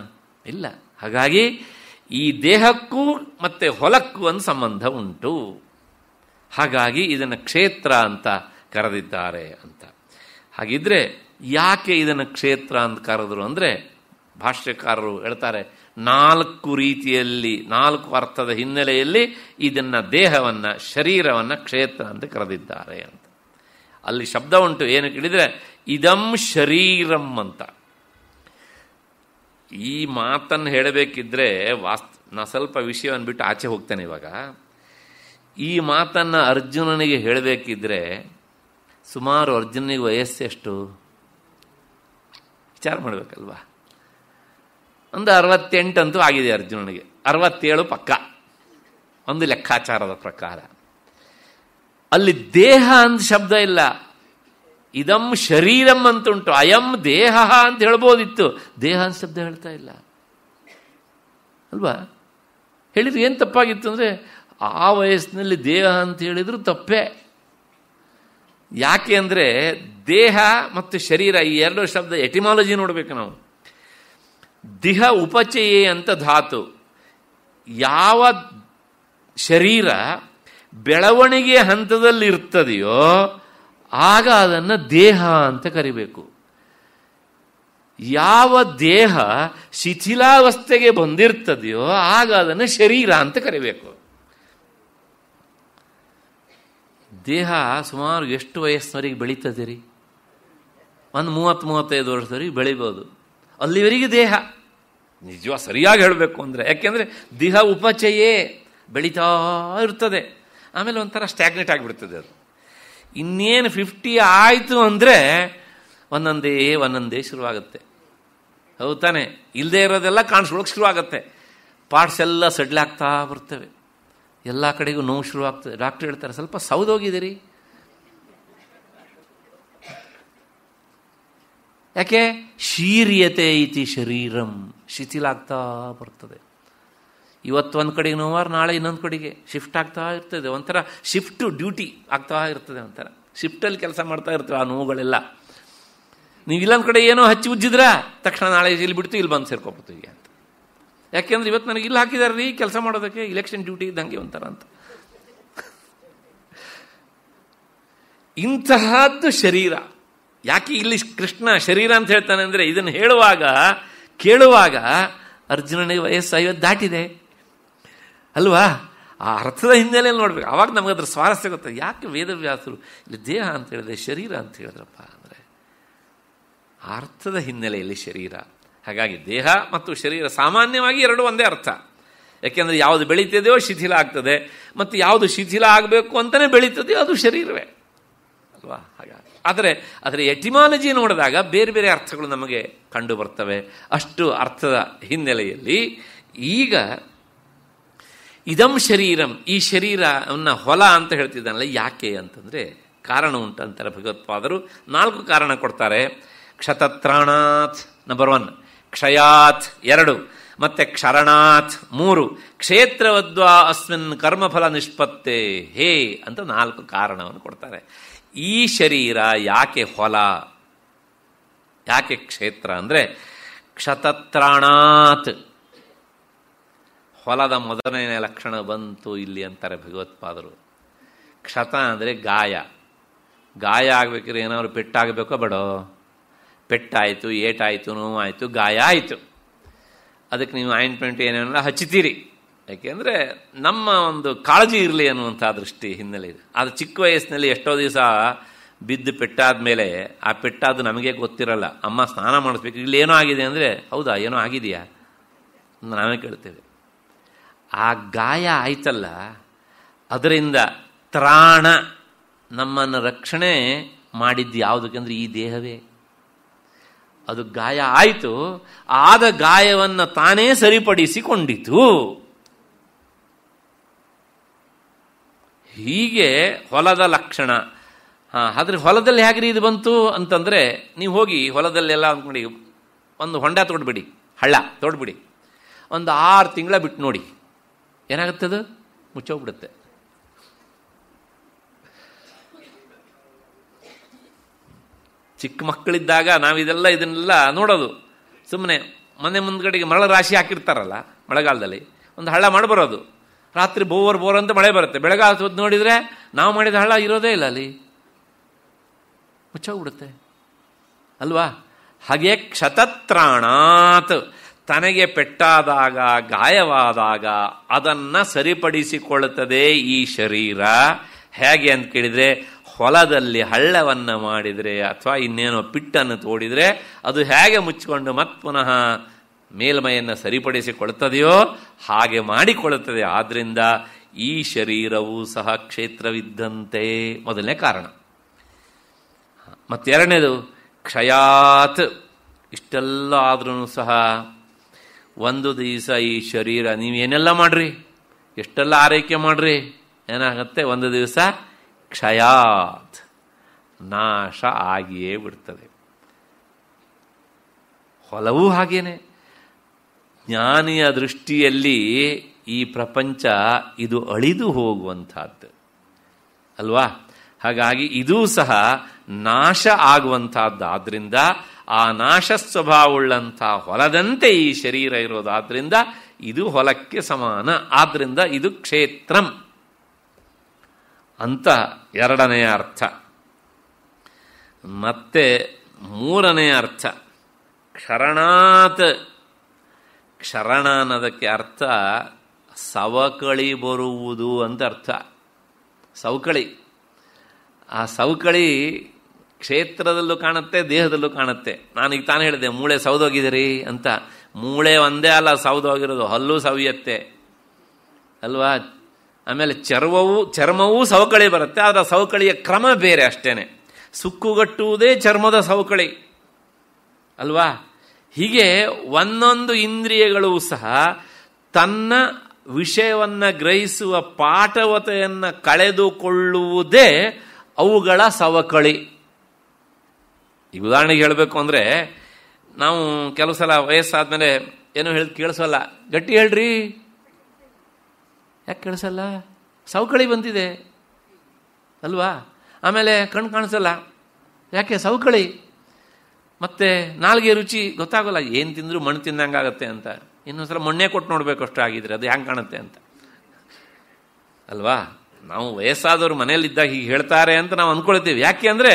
ಇಲ್ಲ ಹಾಗಾಗಿ ಈ ದೇಹಕ್ಕೂ ಮತ್ತು ಹೊಲಕ್ಕೂ ಒಂದು ಸಂಬಂಧ ಉಂಟು ಹಾಗಾಗಿ ಇದನ್ನು ಕ್ಷೇತ್ರ ಅಂತ ಕರೆದಿದ್ದಾರೆ ಅಂತ ಹಾಗಿದ್ರೆ ಯಾಕೆ ಇದನ್ನು ಕ್ಷೇತ್ರ ಅಂತ ಕರೆದ್ರು ಅಂದರೆ ಭಾಷ್ಯಕಾರರು ಹೇಳ್ತಾರೆ ನಾಲ್ಕು ರೀತಿಯಲ್ಲಿ ನಾಲ್ಕು ಅರ್ಥದ ಹಿನ್ನೆಲೆಯಲ್ಲಿ ಇದನ್ನ ದೇಹವನ್ನು ಶರೀರವನ್ನು ಕ್ಷೇತ್ರ ಅಂತ ಕರೆದಿದ್ದಾರೆ ಅಂತ ಅಲ್ಲಿ ಶಬ್ದ ಉಂಟು ಏನು ಕೇಳಿದ್ರೆ ಇದಂ ಶರೀರಂ ಅಂತ ಈ ಮಾತನ್ನು ಹೇಳಬೇಕಿದ್ರೆ ವಾಸ್ತ ನಾ ಸ್ವಲ್ಪ ವಿಷಯವನ್ನು ಬಿಟ್ಟು ಆಚೆ ಹೋಗ್ತೇನೆ ಇವಾಗ ಈ ಮಾತನ್ನು ಅರ್ಜುನನಿಗೆ ಹೇಳಬೇಕಿದ್ರೆ ಸುಮಾರು ಅರ್ಜುನಿಗೆ ವಯಸ್ಸೆಷ್ಟು ವಿಚಾರ ಮಾಡಬೇಕಲ್ವಾ ಒಂದು ಅರವತ್ತೆಂಟಂತೂ ಆಗಿದೆ ಅರ್ಜುನನಿಗೆ ಅರವತ್ತೇಳು ಪಕ್ಕ ಒಂದು ಲೆಕ್ಕಾಚಾರದ ಪ್ರಕಾರ ಅಲ್ಲಿ ದೇಹ ಅಂತ ಶಬ್ದ ಇಲ್ಲ ಇದಂ ಶರೀರಂ ಅಂತುಂಟು ಅಯಂ ದೇಹ ಅಂತ ಹೇಳ್ಬೋದಿತ್ತು ದೇಹ ಅಂತ ಶಬ್ದ ಹೇಳ್ತಾ ಇಲ್ಲ ಅಲ್ವಾ ಹೇಳಿದ್ರೆ ಏನು ತಪ್ಪಾಗಿತ್ತು ಅಂದರೆ ಆ ವಯಸ್ಸಿನಲ್ಲಿ ದೇಹ ಅಂತ ಹೇಳಿದ್ರು ತಪ್ಪೇ ಯಾಕೆ ಅಂದರೆ ದೇಹ ಮತ್ತು ಶರೀರ ಈ ಎರಡು ಶಬ್ದ ಎಟಿಮಾಲಜಿ ನೋಡಬೇಕು ನಾವು ದಿಹ ಉಪಚಯೇ ಅಂತ ಧಾತು ಯಾವ ಶರೀರ ಬೆಳವಣಿಗೆ ಹಂತದಲ್ಲಿ ಇರ್ತದೆಯೋ ಆಗ ಅದನ್ನು ದೇಹ ಅಂತ ಕರಿಬೇಕು ಯಾವ ದೇಹ ಶಿಥಿಲಾವಸ್ಥೆಗೆ ಬಂದಿರ್ತದೆಯೋ ಆಗ ಅದನ್ನು ಶರೀರ ಅಂತ ಕರಿಬೇಕು ದೇಹ ಸುಮಾರು ಎಷ್ಟು ವಯಸ್ಸಿನವರೆಗೆ ಬೆಳೀತದೆ ರೀ ಒಂದು ಮೂವತ್ತು ಮೂವತ್ತೈದು ವರ್ಷದವರೆಗೆ ಬೆಳಿಬೋದು ಅಲ್ಲಿವರೆಗೆ ದೇಹ ನಿಜವಾಗ ಸರಿಯಾಗಿ ಹೇಳಬೇಕು ಅಂದರೆ ಯಾಕೆಂದರೆ ದೇಹ ಉಪಚಯೇ ಬೆಳೀತಾ ಇರ್ತದೆ ಆಮೇಲೆ ಒಂಥರ ಸ್ಟ್ಯಾಗ್ನೆಟ್ ಆಗಿಬಿಡ್ತದೆ ಅದು ಇನ್ನೇನು ಫಿಫ್ಟಿ ಆಯಿತು ಅಂದರೆ ಒಂದೊಂದೇ ಒಂದೊಂದೇ ಶುರುವಾಗುತ್ತೆ ಹೌದು ತಾನೆ ಇಲ್ಲದೆ ಇರೋದೆಲ್ಲ ಕಾಣಿಸ್ಕೊಳಕ್ಕೆ ಶುರುವಾಗುತ್ತೆ ಪಾರ್ಟ್ಸ್ ಎಲ್ಲ ಸಡ್ಲಾಗ್ತಾ ಬರ್ತವೆ ಎಲ್ಲ ಕಡೆಗೂ ನೋವು ಶುರುವಾಗ್ತದೆ ಡಾಕ್ಟರ್ ಹೇಳ್ತಾರೆ ಸ್ವಲ್ಪ ಸೌದೋಗಿದ್ದೀರಿ ಯಾಕೆ ಶೀರ್ಯತೆ ಇತಿ ಶರೀರಂ ಶಿಥಿಲಾಗ್ತಾ ಬರ್ತದೆ ಇವತ್ತೊಂದು ಕಡೆಗೆ ನೋವಾರು ನಾಳೆ ಇನ್ನೊಂದು ಕಡೆಗೆ ಶಿಫ್ಟ್ ಆಗ್ತಾ ಇರ್ತದೆ ಒಂಥರ ಶಿಫ್ಟ್ ಡ್ಯೂಟಿ ಆಗ್ತಾ ಇರ್ತದೆ ಒಂಥರ ಶಿಫ್ಟಲ್ಲಿ ಕೆಲಸ ಮಾಡ್ತಾ ಇರ್ತವೆ ಆ ನೋವುಗಳೆಲ್ಲ ನೀವು ಇಲ್ಲೊಂದು ಕಡೆ ಏನೋ ಹಚ್ಚಿ ಉಜ್ಜಿದ್ರ ತಕ್ಷಣ ನಾಳೆ ಇಲ್ಲಿ ಬಿಡ್ತು ಇಲ್ಲಿ ಬಂದು ಸೇರ್ಕೊಬಿಡ್ತೀವಿ ಅಂತ ಯಾಕೆಂದ್ರೆ ಇವತ್ತು ನನಗೆ ಇಲ್ಲಿ ಹಾಕಿದಾರೆ ರೀ ಕೆಲಸ ಮಾಡೋದಕ್ಕೆ ಇಲೆಕ್ಷನ್ ಡ್ಯೂಟಿ ಇದ್ದಂಗೆ ಒಂಥರ ಅಂತ ಇಂತಹದ್ದು ಶರೀರ ಯಾಕೆ ಇಲ್ಲಿ ಕೃಷ್ಣ ಶರೀರ ಅಂತ ಹೇಳ್ತಾನೆ ಅಂದರೆ ಇದನ್ನು ಹೇಳುವಾಗ ಕೇಳುವಾಗ ಅರ್ಜುನನಿಗೆ ವಯಸ್ಸು ಐವತ್ತು ದಾಟಿದೆ ಅಲ್ವಾ ಆ ಅರ್ಥದ ಹಿನ್ನೆಲೆಯಲ್ಲಿ ನೋಡ್ಬೇಕು ಆವಾಗ ಅದ್ರ ಸ್ವಾರಸ್ಯ ಗೊತ್ತ ಯಾಕೆ ವೇದವ್ಯಾಸರು ಇಲ್ಲಿ ದೇಹ ಅಂತ ಹೇಳಿದ್ರೆ ಶರೀರ ಅಂತ ಹೇಳಿದ್ರಪ್ಪ ಅಂದರೆ ಅರ್ಥದ ಹಿನ್ನೆಲೆಯಲ್ಲಿ ಶರೀರ ಹಾಗಾಗಿ ದೇಹ ಮತ್ತು ಶರೀರ ಸಾಮಾನ್ಯವಾಗಿ ಎರಡು ಒಂದೇ ಅರ್ಥ ಯಾಕೆಂದರೆ ಯಾವುದು ಬೆಳೀತದೆಯೋ ಶಿಥಿಲ ಆಗ್ತದೆ ಮತ್ತು ಯಾವುದು ಶಿಥಿಲ ಆಗಬೇಕು ಅಂತಲೇ ಬೆಳೀತದೆಯೋ ಅದು ಶರೀರವೇ ಅಲ್ವಾ ಹಾಗಾಗಿ ಆದರೆ ಅದರ ಎಟಿಮಾಲಜಿ ನೋಡಿದಾಗ ಬೇರೆ ಬೇರೆ ಅರ್ಥಗಳು ನಮಗೆ ಕಂಡು ಬರ್ತವೆ ಅಷ್ಟು ಅರ್ಥದ ಹಿನ್ನೆಲೆಯಲ್ಲಿ ಈಗ ಇದಂ ಶರೀರಂ ಈ ಶರೀರವನ್ನು ಹೊಲ ಅಂತ ಹೇಳ್ತಿದ್ದಾನಲ್ಲ ಯಾಕೆ ಅಂತಂದರೆ ಕಾರಣ ಉಂಟಂತಾರೆ ಭಗವತ್ಪಾದರು ನಾಲ್ಕು ಕಾರಣ ಕೊಡ್ತಾರೆ ಕ್ಷತತ್ರಾಣಾತ್ ನಂಬರ್ ಒನ್ ಕ್ಷಯಾತ್ ಎರಡು ಮತ್ತೆ ಕ್ಷರಣಾತ್ ಮೂರು ಕ್ಷೇತ್ರವದ್ವಾ ಅಸ್ಮಿನ್ ಕರ್ಮಫಲ ನಿಷ್ಪತ್ತೆ ಹೇ ಅಂತ ನಾಲ್ಕು ಕಾರಣವನ್ನು ಕೊಡ್ತಾರೆ ಈ ಶರೀರ ಯಾಕೆ ಹೊಲ ಯಾಕೆ ಕ್ಷೇತ್ರ ಅಂದರೆ ಕ್ಷತತ್ರಾಣಾತ್ ಹೊಲದ ಮೊದಲನೇ ಲಕ್ಷಣ ಬಂತು ಇಲ್ಲಿ ಅಂತಾರೆ ಭಗವತ್ಪಾದರು ಕ್ಷತ ಅಂದರೆ ಗಾಯ ಗಾಯ ಆಗಬೇಕಿದ್ರೆ ಏನಾದ್ರು ಪೆಟ್ಟಾಗಬೇಕೋ ಬಡೋ ಪೆಟ್ಟಾಯಿತು ಏಟಾಯಿತು ನೋವಾಯಿತು ಗಾಯ ಆಯಿತು ಅದಕ್ಕೆ ನೀವು ಆಯಿಂಟ್ಮೆಂಟ್ ಏನೇನೆಲ್ಲ ಹಚ್ಚುತ್ತೀರಿ ಯಾಕೆಂದರೆ ನಮ್ಮ ಒಂದು ಕಾಳಜಿ ಇರಲಿ ಅನ್ನುವಂಥ ದೃಷ್ಟಿ ಹಿನ್ನೆಲೆ ಇದೆ ಅದು ಚಿಕ್ಕ ವಯಸ್ಸಿನಲ್ಲಿ ಎಷ್ಟೋ ದಿವಸ ಬಿದ್ದು ಪೆಟ್ಟಾದ ಮೇಲೆ ಆ ಪೆಟ್ಟಾದ ನಮಗೆ ಗೊತ್ತಿರಲ್ಲ ಅಮ್ಮ ಸ್ನಾನ ಮಾಡಿಸ್ಬೇಕು ಇಲ್ಲಿ ಏನೋ ಆಗಿದೆ ಅಂದರೆ ಹೌದಾ ಏನೋ ಆಗಿದೆಯಾ ನಾವೇ ಕೇಳ್ತೇವೆ ಆ ಗಾಯ ಆಯ್ತಲ್ಲ ಅದರಿಂದ ತ್ರಾಣ ನಮ್ಮನ್ನು ರಕ್ಷಣೆ ಮಾಡಿದ್ದು ಯಾವುದಕ್ಕೆಂದ್ರೆ ಈ ದೇಹವೇ ಅದು ಗಾಯ ಆಯಿತು ಆದ ಗಾಯವನ್ನು ತಾನೇ ಸರಿಪಡಿಸಿಕೊಂಡಿತು ಹೀಗೆ ಹೊಲದ ಲಕ್ಷಣ ಹಾಂ ಆದರೆ ಹೊಲದಲ್ಲಿ ಹೇಗ್ರಿ ಇದು ಬಂತು ಅಂತಂದರೆ ನೀವು ಹೋಗಿ ಹೊಲದಲ್ಲೆಲ್ಲ ಅಂದ್ಕೊಂಡು ಒಂದು ಹೊಂಡ ತೊಡ್ಬಿಡಿ ಹಳ್ಳ ತೊಡ್ಬಿಡಿ ಒಂದು ಆರು ತಿಂಗಳ ಬಿಟ್ಟು ನೋಡಿ ಏನಾಗುತ್ತದು ಮುಚ್ಚೋಗ್ಬಿಡುತ್ತೆ ಚಿಕ್ಕ ಮಕ್ಕಳಿದ್ದಾಗ ನಾವಿದೆಲ್ಲ ಇದನ್ನೆಲ್ಲ ನೋಡೋದು ಸುಮ್ಮನೆ ಮನೆ ಮುಂದ್ಗಡೆಗೆ ಮರಳ ರಾಶಿ ಹಾಕಿರ್ತಾರಲ್ಲ ಮಳೆಗಾಲದಲ್ಲಿ ಒಂದು ಹಳ್ಳ ಮಾಡಿಬರೋದು ರಾತ್ರಿ ಬೋವರ್ ಬೋರ್ ಅಂತ ಮಳೆ ಬರುತ್ತೆ ಬೆಳಗ್ಗೆ ಹೊತ್ತು ನೋಡಿದರೆ ನಾವು ಮಾಡಿದ ಹಳ್ಳ ಇರೋದೇ ಇಲ್ಲ ಅಲ್ಲಿ ಮುಚ್ಚೋಗ್ಬಿಡುತ್ತೆ ಅಲ್ವಾ ಹಾಗೆ ಕ್ಷತತ್ರಾಣಾತ್ ತನಗೆ ಪೆಟ್ಟಾದಾಗ ಗಾಯವಾದಾಗ ಅದನ್ನು ಸರಿಪಡಿಸಿಕೊಳ್ಳುತ್ತದೆ ಈ ಶರೀರ ಹೇಗೆ ಅಂತ ಕೇಳಿದರೆ ಹೊಲದಲ್ಲಿ ಹಳ್ಳವನ್ನು ಮಾಡಿದರೆ ಅಥವಾ ಇನ್ನೇನೋ ಪಿಟ್ಟನ್ನು ತೋಡಿದರೆ ಅದು ಹೇಗೆ ಮುಚ್ಚಿಕೊಂಡು ಮತ್ ಪುನಃ ಮೇಲ್ಮೈಯನ್ನು ಸರಿಪಡಿಸಿಕೊಳ್ತದೆಯೋ ಹಾಗೆ ಮಾಡಿಕೊಳ್ಳುತ್ತದೆ ಆದ್ದರಿಂದ ಈ ಶರೀರವೂ ಸಹ ಕ್ಷೇತ್ರವಿದ್ದಂತೆ ಮೊದಲನೇ ಕಾರಣ ಮತ್ತೆರಡನೇದು ಕ್ಷಯಾತ್ ಇಷ್ಟೆಲ್ಲ ಆದ್ರೂ ಸಹ ಒಂದು ದಿವಸ ಈ ಶರೀರ ನೀವೇನೆಲ್ಲ ಮಾಡ್ರಿ ಎಷ್ಟೆಲ್ಲ ಆರೈಕೆ ಮಾಡ್ರಿ ಏನಾಗುತ್ತೆ ಒಂದು ದಿವಸ ಕ್ಷಯಾತ್ ನಾಶ ಆಗಿಯೇ ಬಿಡ್ತದೆ ಹೊಲವೂ ಹಾಗೇನೆ ಜ್ಞಾನಿಯ ದೃಷ್ಟಿಯಲ್ಲಿ ಈ ಪ್ರಪಂಚ ಇದು ಅಳಿದು ಹೋಗುವಂಥದ್ದು ಅಲ್ವಾ ಹಾಗಾಗಿ ಇದೂ ಸಹ ನಾಶ ಆಗುವಂಥದ್ದು ಆ ನಾಶ ಸ್ವಭಾವವುಳ್ಳಂಥ ಹೊಲದಂತೆ ಈ ಶರೀರ ಇರೋದಾದ್ರಿಂದ ಇದು ಹೊಲಕ್ಕೆ ಸಮಾನ ಆದ್ರಿಂದ ಇದು ಕ್ಷೇತ್ರಂ ಅಂತ ಎರಡನೆಯ ಅರ್ಥ ಮತ್ತೆ ಮೂರನೆಯ ಅರ್ಥ ಕ್ಷರಣಾತ್ ಕ್ಷರಣ ಅನ್ನೋದಕ್ಕೆ ಅರ್ಥ ಸವಕಳಿ ಬರುವುದು ಅಂತ ಅರ್ಥ ಸವಕಳಿ ಆ ಸವಕಳಿ ಕ್ಷೇತ್ರದಲ್ಲೂ ಕಾಣುತ್ತೆ ದೇಹದಲ್ಲೂ ಕಾಣುತ್ತೆ ನಾನು ಈಗ ತಾನು ಹೇಳಿದೆ ಮೂಳೆ ಸೌದೋಗಿದ್ದೀರಿ ಅಂತ ಮೂಳೆ ಒಂದೇ ಅಲ್ಲ ಸೌದೋಗಿರೋದು ಹಲ್ಲು ಸವಿಯತ್ತೆ ಅಲ್ವಾ ಆಮೇಲೆ ಚರ್ಮವು ಚರ್ಮವೂ ಸವಕಳಿ ಬರುತ್ತೆ ಆದರೆ ಸವಕಳಿಯ ಕ್ರಮ ಬೇರೆ ಅಷ್ಟೇ ಸುಕ್ಕುಗಟ್ಟುವುದೇ ಚರ್ಮದ ಸವಕಳಿ ಅಲ್ವಾ ಹೀಗೆ ಒಂದೊಂದು ಇಂದ್ರಿಯಗಳು ಸಹ ತನ್ನ ವಿಷಯವನ್ನು ಗ್ರಹಿಸುವ ಪಾಠವತೆಯನ್ನು ಕಳೆದುಕೊಳ್ಳುವುದೇ ಅವುಗಳ ಸವಕಳಿ ಈ ಉದಾಹರಣೆಗೆ ಹೇಳಬೇಕು ಅಂದರೆ ನಾವು ಕೆಲವು ಸಲ ವಯಸ್ಸಾದ್ಮೇಲೆ ಏನೋ ಹೇಳಿ ಕೇಳಿಸಲ್ಲ ಗಟ್ಟಿ ಹೇಳ್ರಿ ಯಾಕೆ ಕೇಳಿಸಲ್ಲ ಸವಕಳಿ ಬಂದಿದೆ ಅಲ್ವಾ ಆಮೇಲೆ ಕಣ್ಣು ಕಾಣಿಸಲ್ಲ ಯಾಕೆ ಸವಕಳಿ ಮತ್ತೆ ನಾಲ್ಗೆ ರುಚಿ ಗೊತ್ತಾಗೋಲ್ಲ ಏನು ತಿಂದರೂ ಮಣ್ಣು ಆಗುತ್ತೆ ಅಂತ ಇನ್ನೊಂದ್ಸಲ ಮಣ್ಣೇ ಕೊಟ್ಟು ನೋಡಬೇಕು ಅಷ್ಟು ಆಗಿದ್ರೆ ಅದು ಹ್ಯಾಂಗೆ ಕಾಣುತ್ತೆ ಅಂತ ಅಲ್ವಾ ನಾವು ವಯಸ್ಸಾದವರು ಮನೆಯಲ್ಲಿದ್ದಾಗ ಹೀಗೆ ಹೇಳ್ತಾರೆ ಅಂತ ನಾವು ಅಂದ್ಕೊಳ್ತೀವಿ ಯಾಕೆ ಅಂದರೆ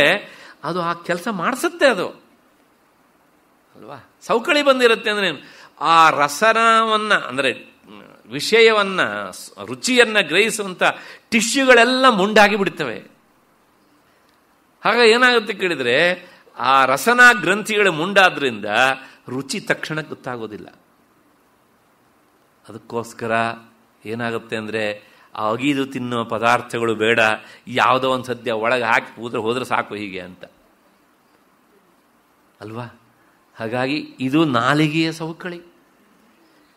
ಅದು ಆ ಕೆಲಸ ಮಾಡಿಸುತ್ತೆ ಅದು ಅಲ್ವಾ ಸೌಕಳಿ ಬಂದಿರುತ್ತೆ ಅಂದರೆ ಆ ರಸನವನ್ನು ಅಂದರೆ ವಿಷಯವನ್ನು ರುಚಿಯನ್ನು ಗ್ರಹಿಸುವಂಥ ಟಿಶ್ಯೂಗಳೆಲ್ಲ ಮುಂಡಾಗಿ ಬಿಡ್ತವೆ ಹಾಗಾಗಿ ಏನಾಗುತ್ತೆ ಕೇಳಿದರೆ ಆ ರಸನಾ ಗ್ರಂಥಿಗಳು ಮುಂಡಾದ್ರಿಂದ ರುಚಿ ತಕ್ಷಣ ಗೊತ್ತಾಗೋದಿಲ್ಲ ಅದಕ್ಕೋಸ್ಕರ ಏನಾಗುತ್ತೆ ಅಂದರೆ ಅಗೀದು ತಿನ್ನುವ ಪದಾರ್ಥಗಳು ಬೇಡ ಯಾವುದೋ ಒಂದು ಸದ್ಯ ಒಳಗೆ ಹಾಕಿ ಹೋದ್ರೆ ಹೋದ್ರೆ ಸಾಕು ಹೀಗೆ ಅಂತ ಅಲ್ವಾ ಹಾಗಾಗಿ ಇದು ನಾಲಿಗೆಯ ಸವಕಳಿ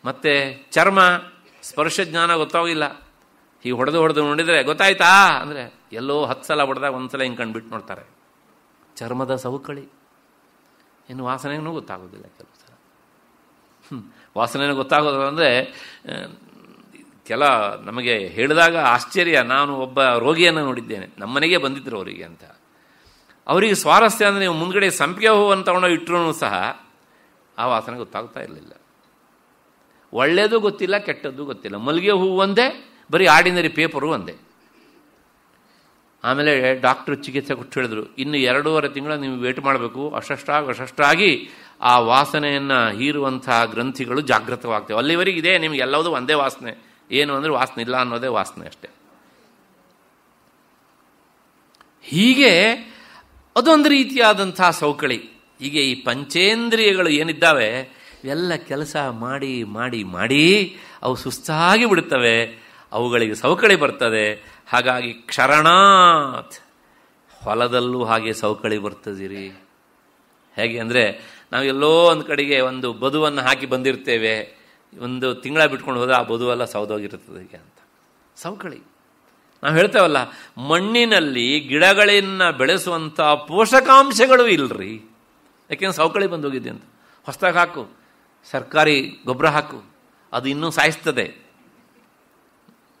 ಮತ್ತೆ ಚರ್ಮ ಸ್ಪರ್ಶ ಜ್ಞಾನ ಗೊತ್ತಾಗಿಲ್ಲ ಹೀಗೆ ಹೊಡೆದು ಹೊಡೆದು ನೋಡಿದರೆ ಗೊತ್ತಾಯ್ತಾ ಅಂದರೆ ಎಲ್ಲೋ ಹತ್ತು ಸಲ ಹೊಡೆದಾಗ ಒಂದು ಸಲ ಹಿಂಗೆ ಕಂಡುಬಿಟ್ಟು ನೋಡ್ತಾರೆ ಚರ್ಮದ ಸವಕಳಿ ಇನ್ನು ವಾಸನೆಗೂ ಗೊತ್ತಾಗೋದಿಲ್ಲ ಕೆಲವು ಸಲ ವಾಸನೆಯೂ ಗೊತ್ತಾಗೋದಿಲ್ಲ ಅಂದರೆ ಕೆಲ ನಮಗೆ ಹೇಳಿದಾಗ ಆಶ್ಚರ್ಯ ನಾನು ಒಬ್ಬ ರೋಗಿಯನ್ನು ನೋಡಿದ್ದೇನೆ ನಮ್ಮನೆಗೆ ಬಂದಿದ್ದರು ಅವರಿಗೆ ಅಂತ ಅವರಿಗೆ ಸ್ವಾರಸ್ಯ ಅಂದರೆ ನೀವು ಮುಂದ್ಗಡೆ ಸಂಪಿಗೆ ಹೂವನ್ನು ತಗೊಂಡು ಇಟ್ಟರೂ ಸಹ ಆ ವಾಸನೆ ಗೊತ್ತಾಗ್ತಾ ಇರಲಿಲ್ಲ ಒಳ್ಳೆಯದು ಗೊತ್ತಿಲ್ಲ ಕೆಟ್ಟದ್ದು ಗೊತ್ತಿಲ್ಲ ಮಲ್ಲಿಗೆ ಹೂವು ಒಂದೇ ಬರೀ ಆರ್ಡಿನರಿ ಪೇಪರು ಒಂದೇ ಆಮೇಲೆ ಡಾಕ್ಟ್ರು ಚಿಕಿತ್ಸೆ ಕೊಟ್ಟು ಹೇಳಿದ್ರು ಇನ್ನು ಎರಡೂವರೆ ತಿಂಗಳು ನೀವು ವೇಟ್ ಮಾಡಬೇಕು ಅಷ್ಟಷ್ಟಾಗಿ ಅಷ್ಟಷ್ಟಾಗಿ ಆ ವಾಸನೆಯನ್ನು ಹೀರುವಂಥ ಗ್ರಂಥಿಗಳು ಜಾಗೃತವಾಗ್ತವೆ ಅಲ್ಲಿವರೆಗೆ ಇದೆ ಎಲ್ಲವೂ ಒಂದೇ ವಾಸನೆ ಏನು ಅಂದರೆ ವಾಸನೆ ಇಲ್ಲ ಅನ್ನೋದೇ ವಾಸನೆ ಅಷ್ಟೆ ಹೀಗೆ ಅದೊಂದು ರೀತಿಯಾದಂಥ ಸೌಕಳಿ ಹೀಗೆ ಈ ಪಂಚೇಂದ್ರಿಯಗಳು ಏನಿದ್ದಾವೆ ಎಲ್ಲ ಕೆಲಸ ಮಾಡಿ ಮಾಡಿ ಮಾಡಿ ಅವು ಸುಸ್ತಾಗಿ ಬಿಡುತ್ತವೆ ಅವುಗಳಿಗೆ ಸವಕಳಿ ಬರ್ತದೆ ಹಾಗಾಗಿ ಕ್ಷರಣಾತ್ ಹೊಲದಲ್ಲೂ ಹಾಗೆ ಸೌಕಳಿ ಬರ್ತದಿರಿ ಹೇಗೆ ಅಂದರೆ ನಾವೆಲ್ಲೋ ಒಂದು ಕಡೆಗೆ ಒಂದು ಬದುವನ್ನು ಹಾಕಿ ಬಂದಿರ್ತೇವೆ ಒಂದು ತಿಂಗಳ ಬಿಟ್ಕೊಂಡು ಹೋದ ಆ ಬದುವೆಲ್ಲ ಸೌದೋಗಿರ್ತದೆ ಅಂತ ಸೌಕಳಿ ನಾವು ಹೇಳ್ತೇವಲ್ಲ ಮಣ್ಣಿನಲ್ಲಿ ಗಿಡಗಳನ್ನು ಬೆಳೆಸುವಂಥ ಪೋಷಕಾಂಶಗಳು ಇಲ್ಲರಿ ಯಾಕೆಂದ್ರೆ ಸೌಕಳಿ ಬಂದೋಗಿದ್ದೆ ಅಂತ ಹೊಸದಾಗಿ ಹಾಕು ಸರ್ಕಾರಿ ಗೊಬ್ಬರ ಹಾಕು ಅದು ಇನ್ನೂ ಸಾಯಿಸ್ತದೆ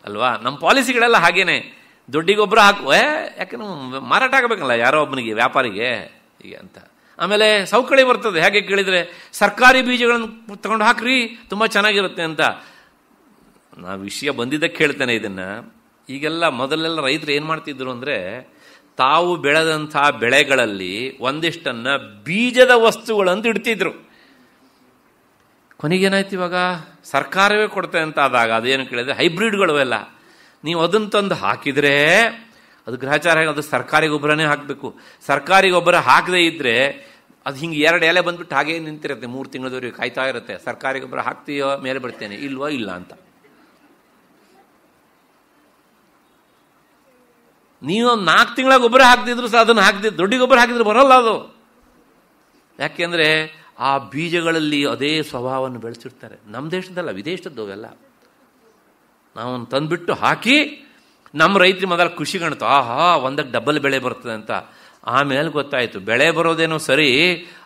ಅಲ್ವಾ ನಮ್ಮ ಪಾಲಿಸಿಗಳೆಲ್ಲ ಹಾಗೇನೆ ದೊಡ್ಡಿಗೊಬ್ಬರ ಹಾಕು ಯಾಕೆ ಮಾರಾಟ ಆಗಬೇಕಲ್ಲ ಯಾರೋ ಒಬ್ಬನಿಗೆ ವ್ಯಾಪಾರಿಗೆ ಈಗ ಅಂತ ಆಮೇಲೆ ಸೌಕಳಿ ಬರ್ತದೆ ಹೇಗೆ ಕೇಳಿದರೆ ಸರ್ಕಾರಿ ಬೀಜಗಳನ್ನು ತಗೊಂಡು ಹಾಕ್ರಿ ತುಂಬ ಚೆನ್ನಾಗಿರುತ್ತೆ ಅಂತ ನಾ ವಿಷಯ ಬಂದಿದ್ದಕ್ಕೆ ಹೇಳ್ತೇನೆ ಇದನ್ನು ಈಗೆಲ್ಲ ಮೊದಲೆಲ್ಲ ರೈತರು ಏನು ಮಾಡ್ತಿದ್ರು ಅಂದರೆ ತಾವು ಬೆಳೆದಂಥ ಬೆಳೆಗಳಲ್ಲಿ ಒಂದಿಷ್ಟನ್ನು ಬೀಜದ ವಸ್ತುಗಳಂತ ಇಡ್ತಿದ್ರು ಕೊನೆಗೇನಾಯ್ತು ಇವಾಗ ಸರ್ಕಾರವೇ ಕೊಡುತ್ತೆ ಅಂತ ಆದಾಗ ಅದೇನು ಕೇಳಿದ್ರೆ ಹೈಬ್ರಿಡ್ಗಳು ಎಲ್ಲ ನೀವು ಅದನ್ನು ತಂದು ಹಾಕಿದರೆ ಅದು ಗ್ರಹಚಾರ ಅದು ಸರ್ಕಾರಿ ಗೊಬ್ಬರನೇ ಹಾಕಬೇಕು ಸರ್ಕಾರಿ ಗೊಬ್ಬರ ಹಾಕದೇ ಇದ್ದರೆ ಅದು ಹಿಂಗೆ ಎರಡು ಎಲೆ ಬಂದ್ಬಿಟ್ಟು ಹಾಗೇ ನಿಂತಿರುತ್ತೆ ಮೂರು ತಿಂಗಳದವರೆಗೆ ಕಾಯ್ತಾ ಇರುತ್ತೆ ಸರ್ಕಾರಿ ಗೊಬ್ಬರ ಹಾಕ್ತೀಯೋ ಮೇಲೆ ಬರ್ತೇನೆ ಇಲ್ವೋ ಇಲ್ಲ ಅಂತ ನೀವು ನಾಲ್ಕು ತಿಂಗಳ ಗೊಬ್ಬರ ಹಾಕ್ದಿದ್ರು ಸಹ ಅದನ್ನು ಹಾಕಿದ್ರು ದೊಡ್ಡ ಗೊಬ್ಬರ ಹಾಕಿದ್ರೆ ಬರೋಲ್ಲ ಅದು ಯಾಕೆಂದರೆ ಆ ಬೀಜಗಳಲ್ಲಿ ಅದೇ ಸ್ವಭಾವವನ್ನು ಬೆಳೆಸಿರ್ತಾರೆ ನಮ್ಮ ದೇಶದಲ್ಲ ವಿದೇಶದ್ದು ಅವೆಲ್ಲ ನಾವನ್ನು ತಂದುಬಿಟ್ಟು ಹಾಕಿ ನಮ್ಮ ರೈತರು ಮೊದಲು ಖುಷಿ ಕಾಣ್ತು ಆಹಾ ಒಂದಕ್ಕೆ ಡಬ್ಬಲ್ ಬೆಳೆ ಬರ್ತದೆ ಅಂತ ಆಮೇಲೆ ಗೊತ್ತಾಯಿತು ಬೆಳೆ ಬರೋದೇನೋ ಸರಿ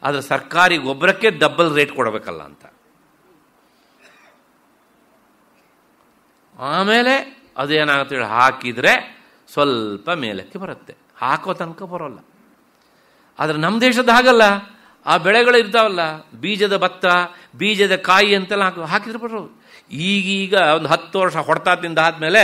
ಆದರೆ ಸರ್ಕಾರಿ ಗೊಬ್ಬರಕ್ಕೆ ಡಬ್ಬಲ್ ರೇಟ್ ಕೊಡಬೇಕಲ್ಲ ಅಂತ ಆಮೇಲೆ ಅದೇನಾಗುತ್ತೆ ಹೇಳಿ ಹಾಕಿದರೆ ಸ್ವಲ್ಪ ಮೇಲಕ್ಕೆ ಬರುತ್ತೆ ಹಾಕೋ ತನಕ ಬರೋಲ್ಲ ಆದರೆ ನಮ್ಮ ದೇಶದ ಹಾಗಲ್ಲ ಆ ಬೆಳೆಗಳು ಇರ್ತಾವಲ್ಲ ಬೀಜದ ಭತ್ತ ಬೀಜದ ಕಾಯಿ ಅಂತೆಲ್ಲ ಹಾಕಿ ಹಾಕಿದ್ರು ಬಿಟ್ರು ಈಗೀಗ ಒಂದು ಹತ್ತು ವರ್ಷ ಹೊಡೆತ ತಿಂದ ಆದಮೇಲೆ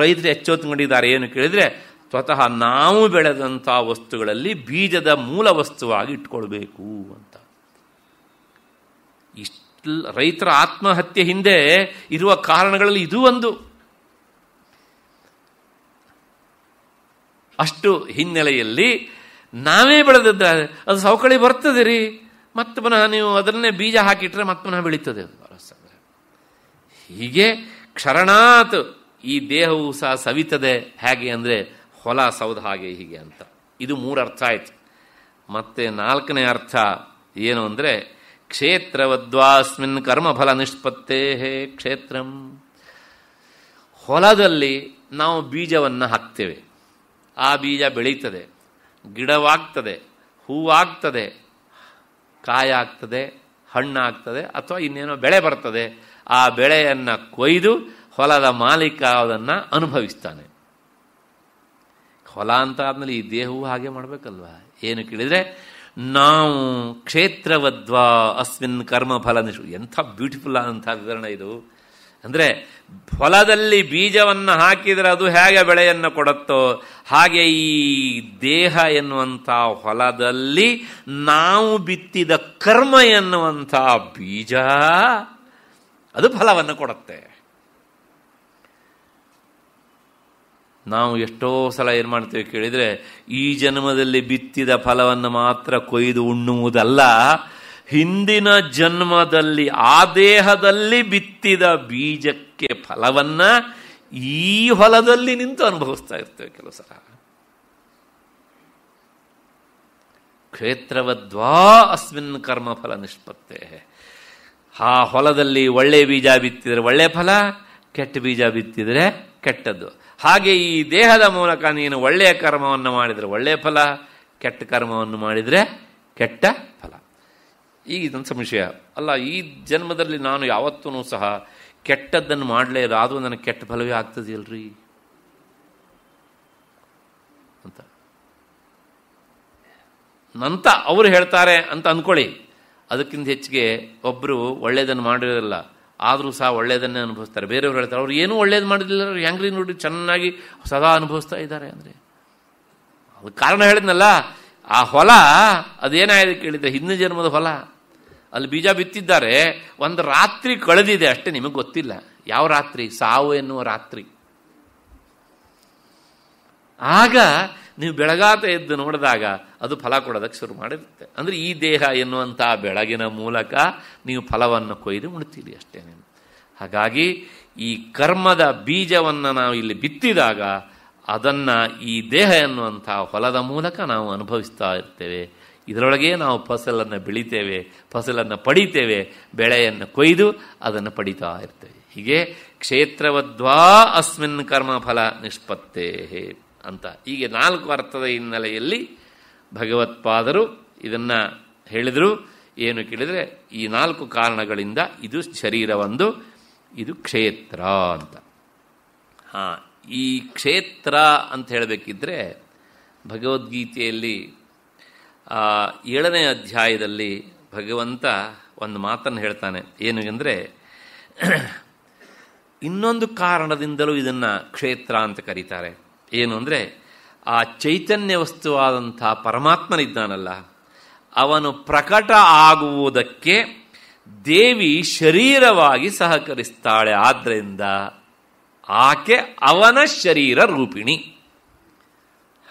ರೈತರು ಎಚ್ಚೊತ್ಕೊಂಡಿದ್ದಾರೆ ಏನು ಕೇಳಿದರೆ ಸ್ವತಃ ನಾವು ಬೆಳೆದಂಥ ವಸ್ತುಗಳಲ್ಲಿ ಬೀಜದ ಮೂಲ ವಸ್ತುವಾಗಿ ಇಟ್ಕೊಳ್ಬೇಕು ಅಂತ ಇಷ್ಟ ರೈತರ ಆತ್ಮಹತ್ಯೆ ಹಿಂದೆ ಇರುವ ಕಾರಣಗಳಲ್ಲಿ ಇದು ಒಂದು ಅಷ್ಟು ಹಿನ್ನೆಲೆಯಲ್ಲಿ ನಾವೇ ಬೆಳೆದದ್ದ ಅದು ಸವಕಳಿ ಬರ್ತದೆ ರೀ ಮತ್ತೆ ಪುನಃ ನೀವು ಅದನ್ನೇ ಬೀಜ ಹಾಕಿಟ್ರೆ ಮತ್ತೆ ಪುನಃ ಬೆಳೀತದೆ ಹೀಗೆ ಕ್ಷರಣಾತ್ ಈ ದೇಹವು ಸಹ ಸವಿತದೆ ಹೇಗೆ ಅಂದರೆ ಹೊಲ ಸೌದ ಹಾಗೆ ಹೀಗೆ ಅಂತ ಇದು ಮೂರು ಅರ್ಥ ಆಯ್ತು ಮತ್ತೆ ನಾಲ್ಕನೇ ಅರ್ಥ ಏನು ಅಂದರೆ ಕ್ಷೇತ್ರವದ್ವಾಸ್ಮಿನ್ ಕರ್ಮಫಲ ನಿಷ್ಪತ್ತೇ ಕ್ಷೇತ್ರಂ ಹೊಲದಲ್ಲಿ ನಾವು ಬೀಜವನ್ನು ಹಾಕ್ತೇವೆ ಆ ಬೀಜ ಬೆಳೀತದೆ ಗಿಡವಾಗ್ತದೆ ಹೂವಾಗ್ತದೆ ಕಾಯಾಗ್ತದೆ ಹಣ್ಣಾಗ್ತದೆ ಅಥವಾ ಇನ್ನೇನೋ ಬೆಳೆ ಬರ್ತದೆ ಆ ಬೆಳೆಯನ್ನು ಕೊಯ್ದು ಹೊಲದ ಮಾಲೀಕ ಅದನ್ನು ಅನುಭವಿಸ್ತಾನೆ ಹೊಲ ಅಂತ ಆದಮೇಲೆ ಈ ದೇಹವು ಹಾಗೆ ಮಾಡಬೇಕಲ್ವಾ ಏನು ಕೇಳಿದರೆ ನಾವು ಕ್ಷೇತ್ರವದ್ವಾ ಅಸ್ಮಿನ್ ಕರ್ಮಫಲ ನಿಶು ಎಂಥ ಬ್ಯೂಟಿಫುಲ್ ಆದಂಥ ವಿವರಣೆ ಇದು ಅಂದರೆ ಫಲದಲ್ಲಿ ಬೀಜವನ್ನು ಹಾಕಿದರೆ ಅದು ಹೇಗೆ ಬೆಳೆಯನ್ನು ಕೊಡುತ್ತೋ ಹಾಗೆ ಈ ದೇಹ ಎನ್ನುವಂಥ ಹೊಲದಲ್ಲಿ ನಾವು ಬಿತ್ತಿದ ಕರ್ಮ ಎನ್ನುವಂಥ ಬೀಜ ಅದು ಫಲವನ್ನು ಕೊಡುತ್ತೆ ನಾವು ಎಷ್ಟೋ ಸಲ ಏನು ಮಾಡ್ತೀವಿ ಕೇಳಿದರೆ ಈ ಜನ್ಮದಲ್ಲಿ ಬಿತ್ತಿದ ಫಲವನ್ನು ಮಾತ್ರ ಕೊಯ್ದು ಉಣ್ಣುವುದಲ್ಲ ಹಿಂದಿನ ಜನ್ಮದಲ್ಲಿ ಆ ದೇಹದಲ್ಲಿ ಬಿತ್ತಿದ ಬೀಜಕ್ಕೆ ಫಲವನ್ನ ಈ ಹೊಲದಲ್ಲಿ ನಿಂತು ಅನುಭವಿಸ್ತಾ ಇರ್ತೇವೆ ಕೆಲವು ಸಲ ಕ್ಷೇತ್ರವದ್ವಾ ಅಸ್ಮಿನ್ ಕರ್ಮಫಲ ನಿಷ್ಪತ್ತೆ ಆ ಹೊಲದಲ್ಲಿ ಒಳ್ಳೆ ಬೀಜ ಬಿತ್ತಿದರೆ ಒಳ್ಳೆ ಫಲ ಕೆಟ್ಟ ಬೀಜ ಬಿತ್ತಿದರೆ ಕೆಟ್ಟದ್ದು ಹಾಗೆ ಈ ದೇಹದ ಮೂಲಕ ನೀನು ಒಳ್ಳೆಯ ಕರ್ಮವನ್ನು ಮಾಡಿದರೆ ಒಳ್ಳೆಯ ಫಲ ಕೆಟ್ಟ ಕರ್ಮವನ್ನು ಮಾಡಿದರೆ ಕೆಟ್ಟ ಫಲ ಈಗ ಇದೊಂದು ಸಂಶಯ ಅಲ್ಲ ಈ ಜನ್ಮದಲ್ಲಿ ನಾನು ಯಾವತ್ತೂ ಸಹ ಕೆಟ್ಟದ್ದನ್ನು ಮಾಡಲೇ ಅದು ನನಗೆ ಕೆಟ್ಟ ಫಲವೇ ಆಗ್ತದೆಯಲ್ರಿ ಅಂತ ನಂತ ಅವರು ಹೇಳ್ತಾರೆ ಅಂತ ಅಂದ್ಕೊಳ್ಳಿ ಅದಕ್ಕಿಂತ ಹೆಚ್ಚಿಗೆ ಒಬ್ಬರು ಒಳ್ಳೆಯದನ್ನು ಮಾಡಿರೋಲ್ಲ ಆದರೂ ಸಹ ಒಳ್ಳೆಯದನ್ನೇ ಅನುಭವಿಸ್ತಾರೆ ಬೇರೆಯವರು ಹೇಳ್ತಾರೆ ಅವ್ರು ಏನೂ ಒಳ್ಳೇದು ಮಾಡಿದಿಲ್ಲ ಹೆಂಗ್ರಿ ನೋಡಿ ಚೆನ್ನಾಗಿ ಸದಾ ಅನುಭವಿಸ್ತಾ ಇದ್ದಾರೆ ಅಂದರೆ ಅದಕ್ಕೆ ಕಾರಣ ಹೇಳಿದ್ನಲ್ಲ ಆ ಹೊಲ ಅದೇನಾಯ್ತು ಕೇಳಿದ್ರೆ ಹಿಂದಿನ ಜನ್ಮದ ಹೊಲ ಅಲ್ಲಿ ಬೀಜ ಬಿತ್ತಿದ್ದಾರೆ ಒಂದು ರಾತ್ರಿ ಕಳೆದಿದೆ ಅಷ್ಟೇ ನಿಮಗೆ ಗೊತ್ತಿಲ್ಲ ಯಾವ ರಾತ್ರಿ ಸಾವು ಎನ್ನುವ ರಾತ್ರಿ ಆಗ ನೀವು ಬೆಳಗಾತ ಎದ್ದು ನೋಡಿದಾಗ ಅದು ಫಲ ಕೊಡೋದಕ್ಕೆ ಶುರು ಮಾಡಿರುತ್ತೆ ಅಂದರೆ ಈ ದೇಹ ಎನ್ನುವಂಥ ಬೆಳಗಿನ ಮೂಲಕ ನೀವು ಫಲವನ್ನು ಕೊಯ್ದು ಉಣ್ತೀರಿ ಅಷ್ಟೇ ನೀವು ಹಾಗಾಗಿ ಈ ಕರ್ಮದ ಬೀಜವನ್ನು ನಾವು ಇಲ್ಲಿ ಬಿತ್ತಿದಾಗ ಅದನ್ನು ಈ ದೇಹ ಎನ್ನುವಂಥ ಹೊಲದ ಮೂಲಕ ನಾವು ಅನುಭವಿಸ್ತಾ ಇರ್ತೇವೆ ಇದರೊಳಗೆ ನಾವು ಫಸಲನ್ನು ಬೆಳಿತೇವೆ ಫಸಲನ್ನು ಪಡಿತೇವೆ ಬೆಳೆಯನ್ನು ಕೊಯ್ದು ಅದನ್ನು ಪಡಿತಾ ಇರ್ತೇವೆ ಹೀಗೆ ಕ್ಷೇತ್ರವದ್ವಾ ಅಸ್ಮಿನ್ ಫಲ ನಿಷ್ಪತ್ತೇ ಅಂತ ಹೀಗೆ ನಾಲ್ಕು ಅರ್ಥದ ಹಿನ್ನೆಲೆಯಲ್ಲಿ ಭಗವತ್ಪಾದರು ಇದನ್ನು ಹೇಳಿದರು ಏನು ಕೇಳಿದರೆ ಈ ನಾಲ್ಕು ಕಾರಣಗಳಿಂದ ಇದು ಶರೀರವೊಂದು ಇದು ಕ್ಷೇತ್ರ ಅಂತ ಹಾಂ ಈ ಕ್ಷೇತ್ರ ಅಂತ ಹೇಳಬೇಕಿದ್ರೆ ಭಗವದ್ಗೀತೆಯಲ್ಲಿ ಆ ಏಳನೇ ಅಧ್ಯಾಯದಲ್ಲಿ ಭಗವಂತ ಒಂದು ಮಾತನ್ನು ಹೇಳ್ತಾನೆ ಏನು ಎಂದರೆ ಇನ್ನೊಂದು ಕಾರಣದಿಂದಲೂ ಇದನ್ನು ಕ್ಷೇತ್ರ ಅಂತ ಕರೀತಾರೆ ಏನು ಅಂದರೆ ಆ ಚೈತನ್ಯ ವಸ್ತುವಾದಂಥ ಪರಮಾತ್ಮನಿದ್ದಾನಲ್ಲ ಅವನು ಪ್ರಕಟ ಆಗುವುದಕ್ಕೆ ದೇವಿ ಶರೀರವಾಗಿ ಸಹಕರಿಸ್ತಾಳೆ ಆದ್ದರಿಂದ ಆಕೆ ಅವನ ಶರೀರ ರೂಪಿಣಿ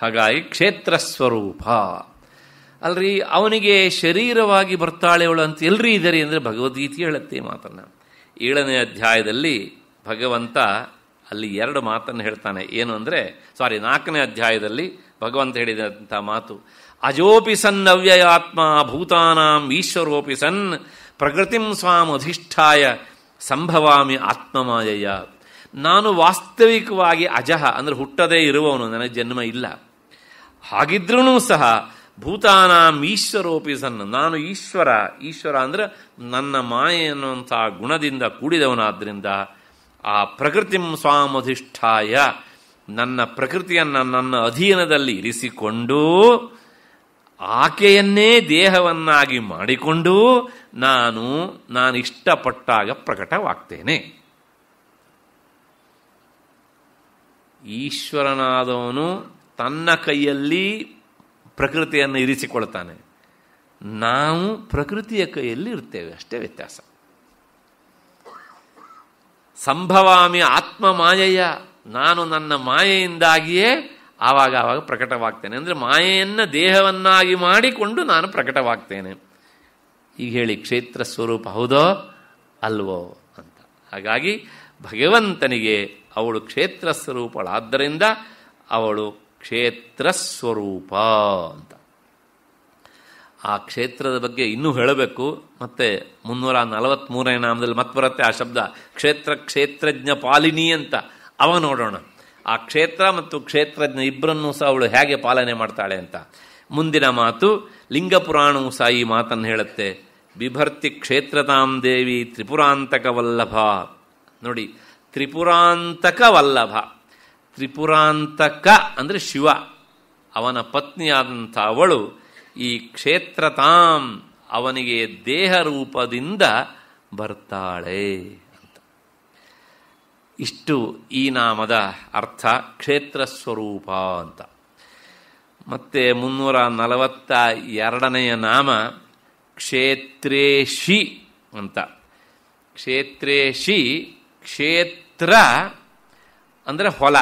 ಹಾಗಾಗಿ ಕ್ಷೇತ್ರ ಸ್ವರೂಪ ಅಲ್ರಿ ಅವನಿಗೆ ಶರೀರವಾಗಿ ಬರ್ತಾಳೆ ಅವಳು ಅಂತ ಎಲ್ರಿ ಇದ್ದಾರೆ ಅಂದರೆ ಭಗವದ್ಗೀತೆ ಹೇಳುತ್ತೆ ಮಾತನ್ನು ಏಳನೇ ಅಧ್ಯಾಯದಲ್ಲಿ ಭಗವಂತ ಅಲ್ಲಿ ಎರಡು ಮಾತನ್ನು ಹೇಳ್ತಾನೆ ಏನು ಅಂದರೆ ಸಾರಿ ನಾಲ್ಕನೇ ಅಧ್ಯಾಯದಲ್ಲಿ ಭಗವಂತ ಹೇಳಿದಂಥ ಮಾತು ಅಜೋಪಿ ಸನ್ ಅವ್ಯಯಾತ್ಮ ಭೂತಾನಾಂ ಈಶ್ವರೋಪಿ ಸನ್ ಪ್ರಕೃತಿಂ ಸ್ವಾಮ್ ಅಧಿಷ್ಠಾಯ ಸಂಭವಾಮಿ ಆತ್ಮಮಾಯಯ ನಾನು ವಾಸ್ತವಿಕವಾಗಿ ಅಜಹ ಅಂದರೆ ಹುಟ್ಟದೇ ಇರುವವನು ನನಗೆ ಜನ್ಮ ಇಲ್ಲ ಹಾಗಿದ್ರೂ ಸಹ ಭೂತಾನಾಂ ಈಶ್ವರೋಪಿ ನಾನು ಈಶ್ವರ ಈಶ್ವರ ಅಂದರೆ ನನ್ನ ಮಾಯೆ ಎನ್ನುವಂಥ ಗುಣದಿಂದ ಕೂಡಿದವನಾದ್ರಿಂದ ಆ ಪ್ರಕೃತಿಂ ಸ್ವಾಮಧಿಷ್ಠಾಯ ನನ್ನ ಪ್ರಕೃತಿಯನ್ನು ನನ್ನ ಅಧೀನದಲ್ಲಿ ಇರಿಸಿಕೊಂಡು ಆಕೆಯನ್ನೇ ದೇಹವನ್ನಾಗಿ ಮಾಡಿಕೊಂಡು ನಾನು ನಾನು ಇಷ್ಟಪಟ್ಟಾಗ ಪ್ರಕಟವಾಗ್ತೇನೆ ಈಶ್ವರನಾದವನು ತನ್ನ ಕೈಯಲ್ಲಿ ಪ್ರಕೃತಿಯನ್ನು ಇರಿಸಿಕೊಳ್ತಾನೆ ನಾವು ಪ್ರಕೃತಿಯ ಕೈಯಲ್ಲಿ ಇರ್ತೇವೆ ಅಷ್ಟೇ ವ್ಯತ್ಯಾಸ ಸಂಭವಾಮಿ ಆತ್ಮ ಮಾಯೆಯ ನಾನು ನನ್ನ ಮಾಯೆಯಿಂದಾಗಿಯೇ ಆವಾಗ ಆವಾಗ ಪ್ರಕಟವಾಗ್ತೇನೆ ಅಂದರೆ ಮಾಯೆಯನ್ನು ದೇಹವನ್ನಾಗಿ ಮಾಡಿಕೊಂಡು ನಾನು ಪ್ರಕಟವಾಗ್ತೇನೆ ಈಗ ಹೇಳಿ ಕ್ಷೇತ್ರ ಸ್ವರೂಪ ಹೌದೋ ಅಲ್ವೋ ಅಂತ ಹಾಗಾಗಿ ಭಗವಂತನಿಗೆ ಅವಳು ಕ್ಷೇತ್ರ ಸ್ವರೂಪಳಾದ್ದರಿಂದ ಅವಳು ಕ್ಷೇತ್ರ ಸ್ವರೂಪ ಅಂತ ಆ ಕ್ಷೇತ್ರದ ಬಗ್ಗೆ ಇನ್ನೂ ಹೇಳಬೇಕು ಮತ್ತೆ ಮುನ್ನೂರ ನಲವತ್ತ್ಮೂರನೇ ನಾಮದಲ್ಲಿ ಮತ್ತೆ ಬರುತ್ತೆ ಆ ಶಬ್ದ ಕ್ಷೇತ್ರ ಕ್ಷೇತ್ರಜ್ಞ ಪಾಲಿನಿ ಅಂತ ಅವ ನೋಡೋಣ ಆ ಕ್ಷೇತ್ರ ಮತ್ತು ಕ್ಷೇತ್ರಜ್ಞ ಇಬ್ಬರನ್ನೂ ಸಹ ಅವಳು ಹೇಗೆ ಪಾಲನೆ ಮಾಡ್ತಾಳೆ ಅಂತ ಮುಂದಿನ ಮಾತು ಲಿಂಗ ಪುರಾಣವು ಸಹ ಈ ಮಾತನ್ನು ಹೇಳುತ್ತೆ ಬಿಭರ್ತಿ ಕ್ಷೇತ್ರತಾಂ ದೇವಿ ತ್ರಿಪುರಾಂತಕ ವಲ್ಲಭ ನೋಡಿ ತ್ರಿಪುರಾಂತಕ ವಲ್ಲಭ ತ್ರಿಪುರಾಂತಕ ಅಂದರೆ ಶಿವ ಅವನ ಪತ್ನಿಯಾದಂಥ ಅವಳು ಈ ಕ್ಷೇತ್ರತಾಂ ಅವನಿಗೆ ದೇಹ ರೂಪದಿಂದ ಬರ್ತಾಳೆ ಅಂತ ಇಷ್ಟು ಈ ನಾಮದ ಅರ್ಥ ಕ್ಷೇತ್ರ ಸ್ವರೂಪ ಅಂತ ಮತ್ತೆ ಮುನ್ನೂರ ನಲವತ್ತ ಎರಡನೆಯ ನಾಮ ಕ್ಷೇತ್ರೇಶಿ ಅಂತ ಕ್ಷೇತ್ರೇಶಿ ಕ್ಷೇತ್ರ ಅಂದರೆ ಹೊಲ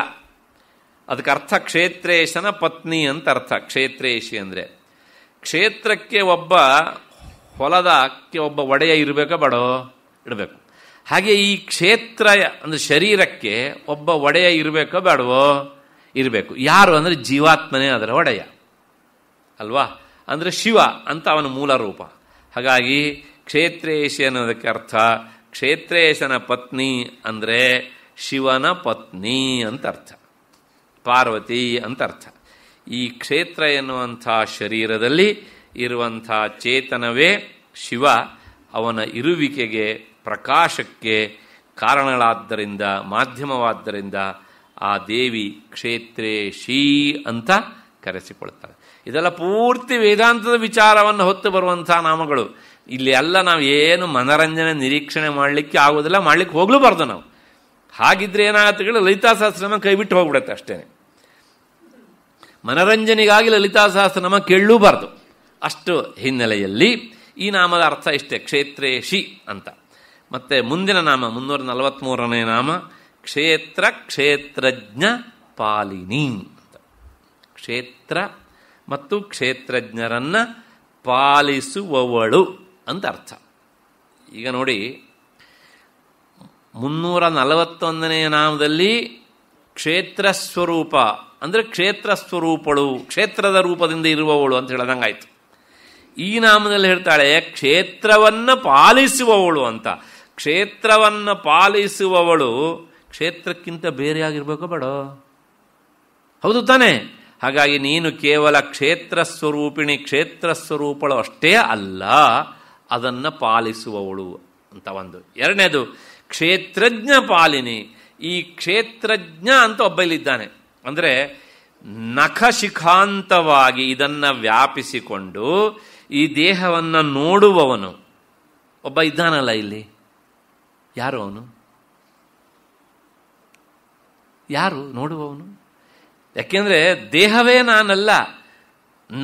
ಅದಕ್ಕೆ ಅರ್ಥ ಕ್ಷೇತ್ರೇಶನ ಪತ್ನಿ ಅಂತ ಅರ್ಥ ಕ್ಷೇತ್ರೇಶಿ ಅಂದರೆ ಕ್ಷೇತ್ರಕ್ಕೆ ಒಬ್ಬ ಹೊಲದಕ್ಕೆ ಒಬ್ಬ ಒಡೆಯ ಇರಬೇಕಾ ಬಡೋ ಇಡಬೇಕು ಹಾಗೆ ಈ ಕ್ಷೇತ್ರ ಅಂದರೆ ಶರೀರಕ್ಕೆ ಒಬ್ಬ ಒಡೆಯ ಇರಬೇಕೋ ಬೇಡವೋ ಇರಬೇಕು ಯಾರು ಅಂದರೆ ಜೀವಾತ್ಮನೇ ಅದರ ಒಡೆಯ ಅಲ್ವಾ ಅಂದರೆ ಶಿವ ಅಂತ ಅವನ ಮೂಲ ರೂಪ ಹಾಗಾಗಿ ಕ್ಷೇತ್ರೇಶಿ ಅನ್ನೋದಕ್ಕೆ ಅರ್ಥ ಕ್ಷೇತ್ರೇಶನ ಪತ್ನಿ ಅಂದರೆ ಶಿವನ ಪತ್ನಿ ಅಂತ ಅರ್ಥ ಪಾರ್ವತಿ ಅಂತ ಅರ್ಥ ಈ ಕ್ಷೇತ್ರ ಎನ್ನುವಂಥ ಶರೀರದಲ್ಲಿ ಇರುವಂಥ ಚೇತನವೇ ಶಿವ ಅವನ ಇರುವಿಕೆಗೆ ಪ್ರಕಾಶಕ್ಕೆ ಕಾರಣಗಳಾದ್ದರಿಂದ ಮಾಧ್ಯಮವಾದ್ದರಿಂದ ಆ ದೇವಿ ಕ್ಷೇತ್ರೇ ಶೀ ಅಂತ ಕರೆಸಿಕೊಳ್ತಾರೆ ಇದೆಲ್ಲ ಪೂರ್ತಿ ವೇದಾಂತದ ವಿಚಾರವನ್ನು ಹೊತ್ತು ಬರುವಂಥ ನಾಮಗಳು ಇಲ್ಲಿ ಎಲ್ಲ ನಾವು ಏನು ಮನರಂಜನೆ ನಿರೀಕ್ಷಣೆ ಮಾಡಲಿಕ್ಕೆ ಆಗೋದಿಲ್ಲ ಮಾಡಲಿಕ್ಕೆ ಹೋಗಲೂಬಾರ್ದು ನಾವು ಹಾಗಿದ್ರೆ ಏನಾಗುತ್ತೆ ಲಲಿತಾ ಸಹಸ್ರನ ಕೈಬಿಟ್ಟು ಹೋಗ್ಬಿಡುತ್ತೆ ಅಷ್ಟೇ ಮನರಂಜನೆಗಾಗಿ ಲಲಿತಾ ಸಹಸ್ರನಾಮ ಕೇಳಲೂಬಾರ್ದು ಅಷ್ಟು ಹಿನ್ನೆಲೆಯಲ್ಲಿ ಈ ನಾಮದ ಅರ್ಥ ಇಷ್ಟೇ ಕ್ಷೇತ್ರೇಶಿ ಅಂತ ಮತ್ತೆ ಮುಂದಿನ ನಾಮ ಮುನ್ನೂರ ನಲವತ್ತ್ಮೂರನೇ ನಾಮ ಕ್ಷೇತ್ರ ಕ್ಷೇತ್ರಜ್ಞ ಪಾಲಿನಿ ಅಂತ ಕ್ಷೇತ್ರ ಮತ್ತು ಕ್ಷೇತ್ರಜ್ಞರನ್ನ ಪಾಲಿಸುವವಳು ಅಂತ ಅರ್ಥ ಈಗ ನೋಡಿ ಮುನ್ನೂರ ನಲವತ್ತೊಂದನೆಯ ನಾಮದಲ್ಲಿ ಕ್ಷೇತ್ರ ಸ್ವರೂಪ ಅಂದರೆ ಕ್ಷೇತ್ರ ಸ್ವರೂಪಳು ಕ್ಷೇತ್ರದ ರೂಪದಿಂದ ಇರುವವಳು ಅಂತ ಹೇಳದಂಗಾಯ್ತು ಈ ನಾಮದಲ್ಲಿ ಹೇಳ್ತಾಳೆ ಕ್ಷೇತ್ರವನ್ನು ಪಾಲಿಸುವವಳು ಅಂತ ಕ್ಷೇತ್ರವನ್ನು ಪಾಲಿಸುವವಳು ಕ್ಷೇತ್ರಕ್ಕಿಂತ ಬೇರೆಯಾಗಿರ್ಬೇಕು ಬೇಡೋ ಹೌದು ತಾನೇ ಹಾಗಾಗಿ ನೀನು ಕೇವಲ ಕ್ಷೇತ್ರ ಸ್ವರೂಪಿಣಿ ಕ್ಷೇತ್ರ ಸ್ವರೂಪಳು ಅಷ್ಟೇ ಅಲ್ಲ ಅದನ್ನು ಪಾಲಿಸುವವಳು ಅಂತ ಒಂದು ಎರಡನೇದು ಕ್ಷೇತ್ರಜ್ಞ ಪಾಲಿನಿ ಈ ಕ್ಷೇತ್ರಜ್ಞ ಅಂತ ಒಬ್ಬ ಅಂದರೆ ನಖಶಿಖಾಂತವಾಗಿ ಇದನ್ನು ವ್ಯಾಪಿಸಿಕೊಂಡು ಈ ದೇಹವನ್ನು ನೋಡುವವನು ಒಬ್ಬ ಇದ್ದಾನಲ್ಲ ಇಲ್ಲಿ ಯಾರು ಅವನು ಯಾರು ನೋಡುವವನು ಯಾಕೆಂದರೆ ದೇಹವೇ ನಾನಲ್ಲ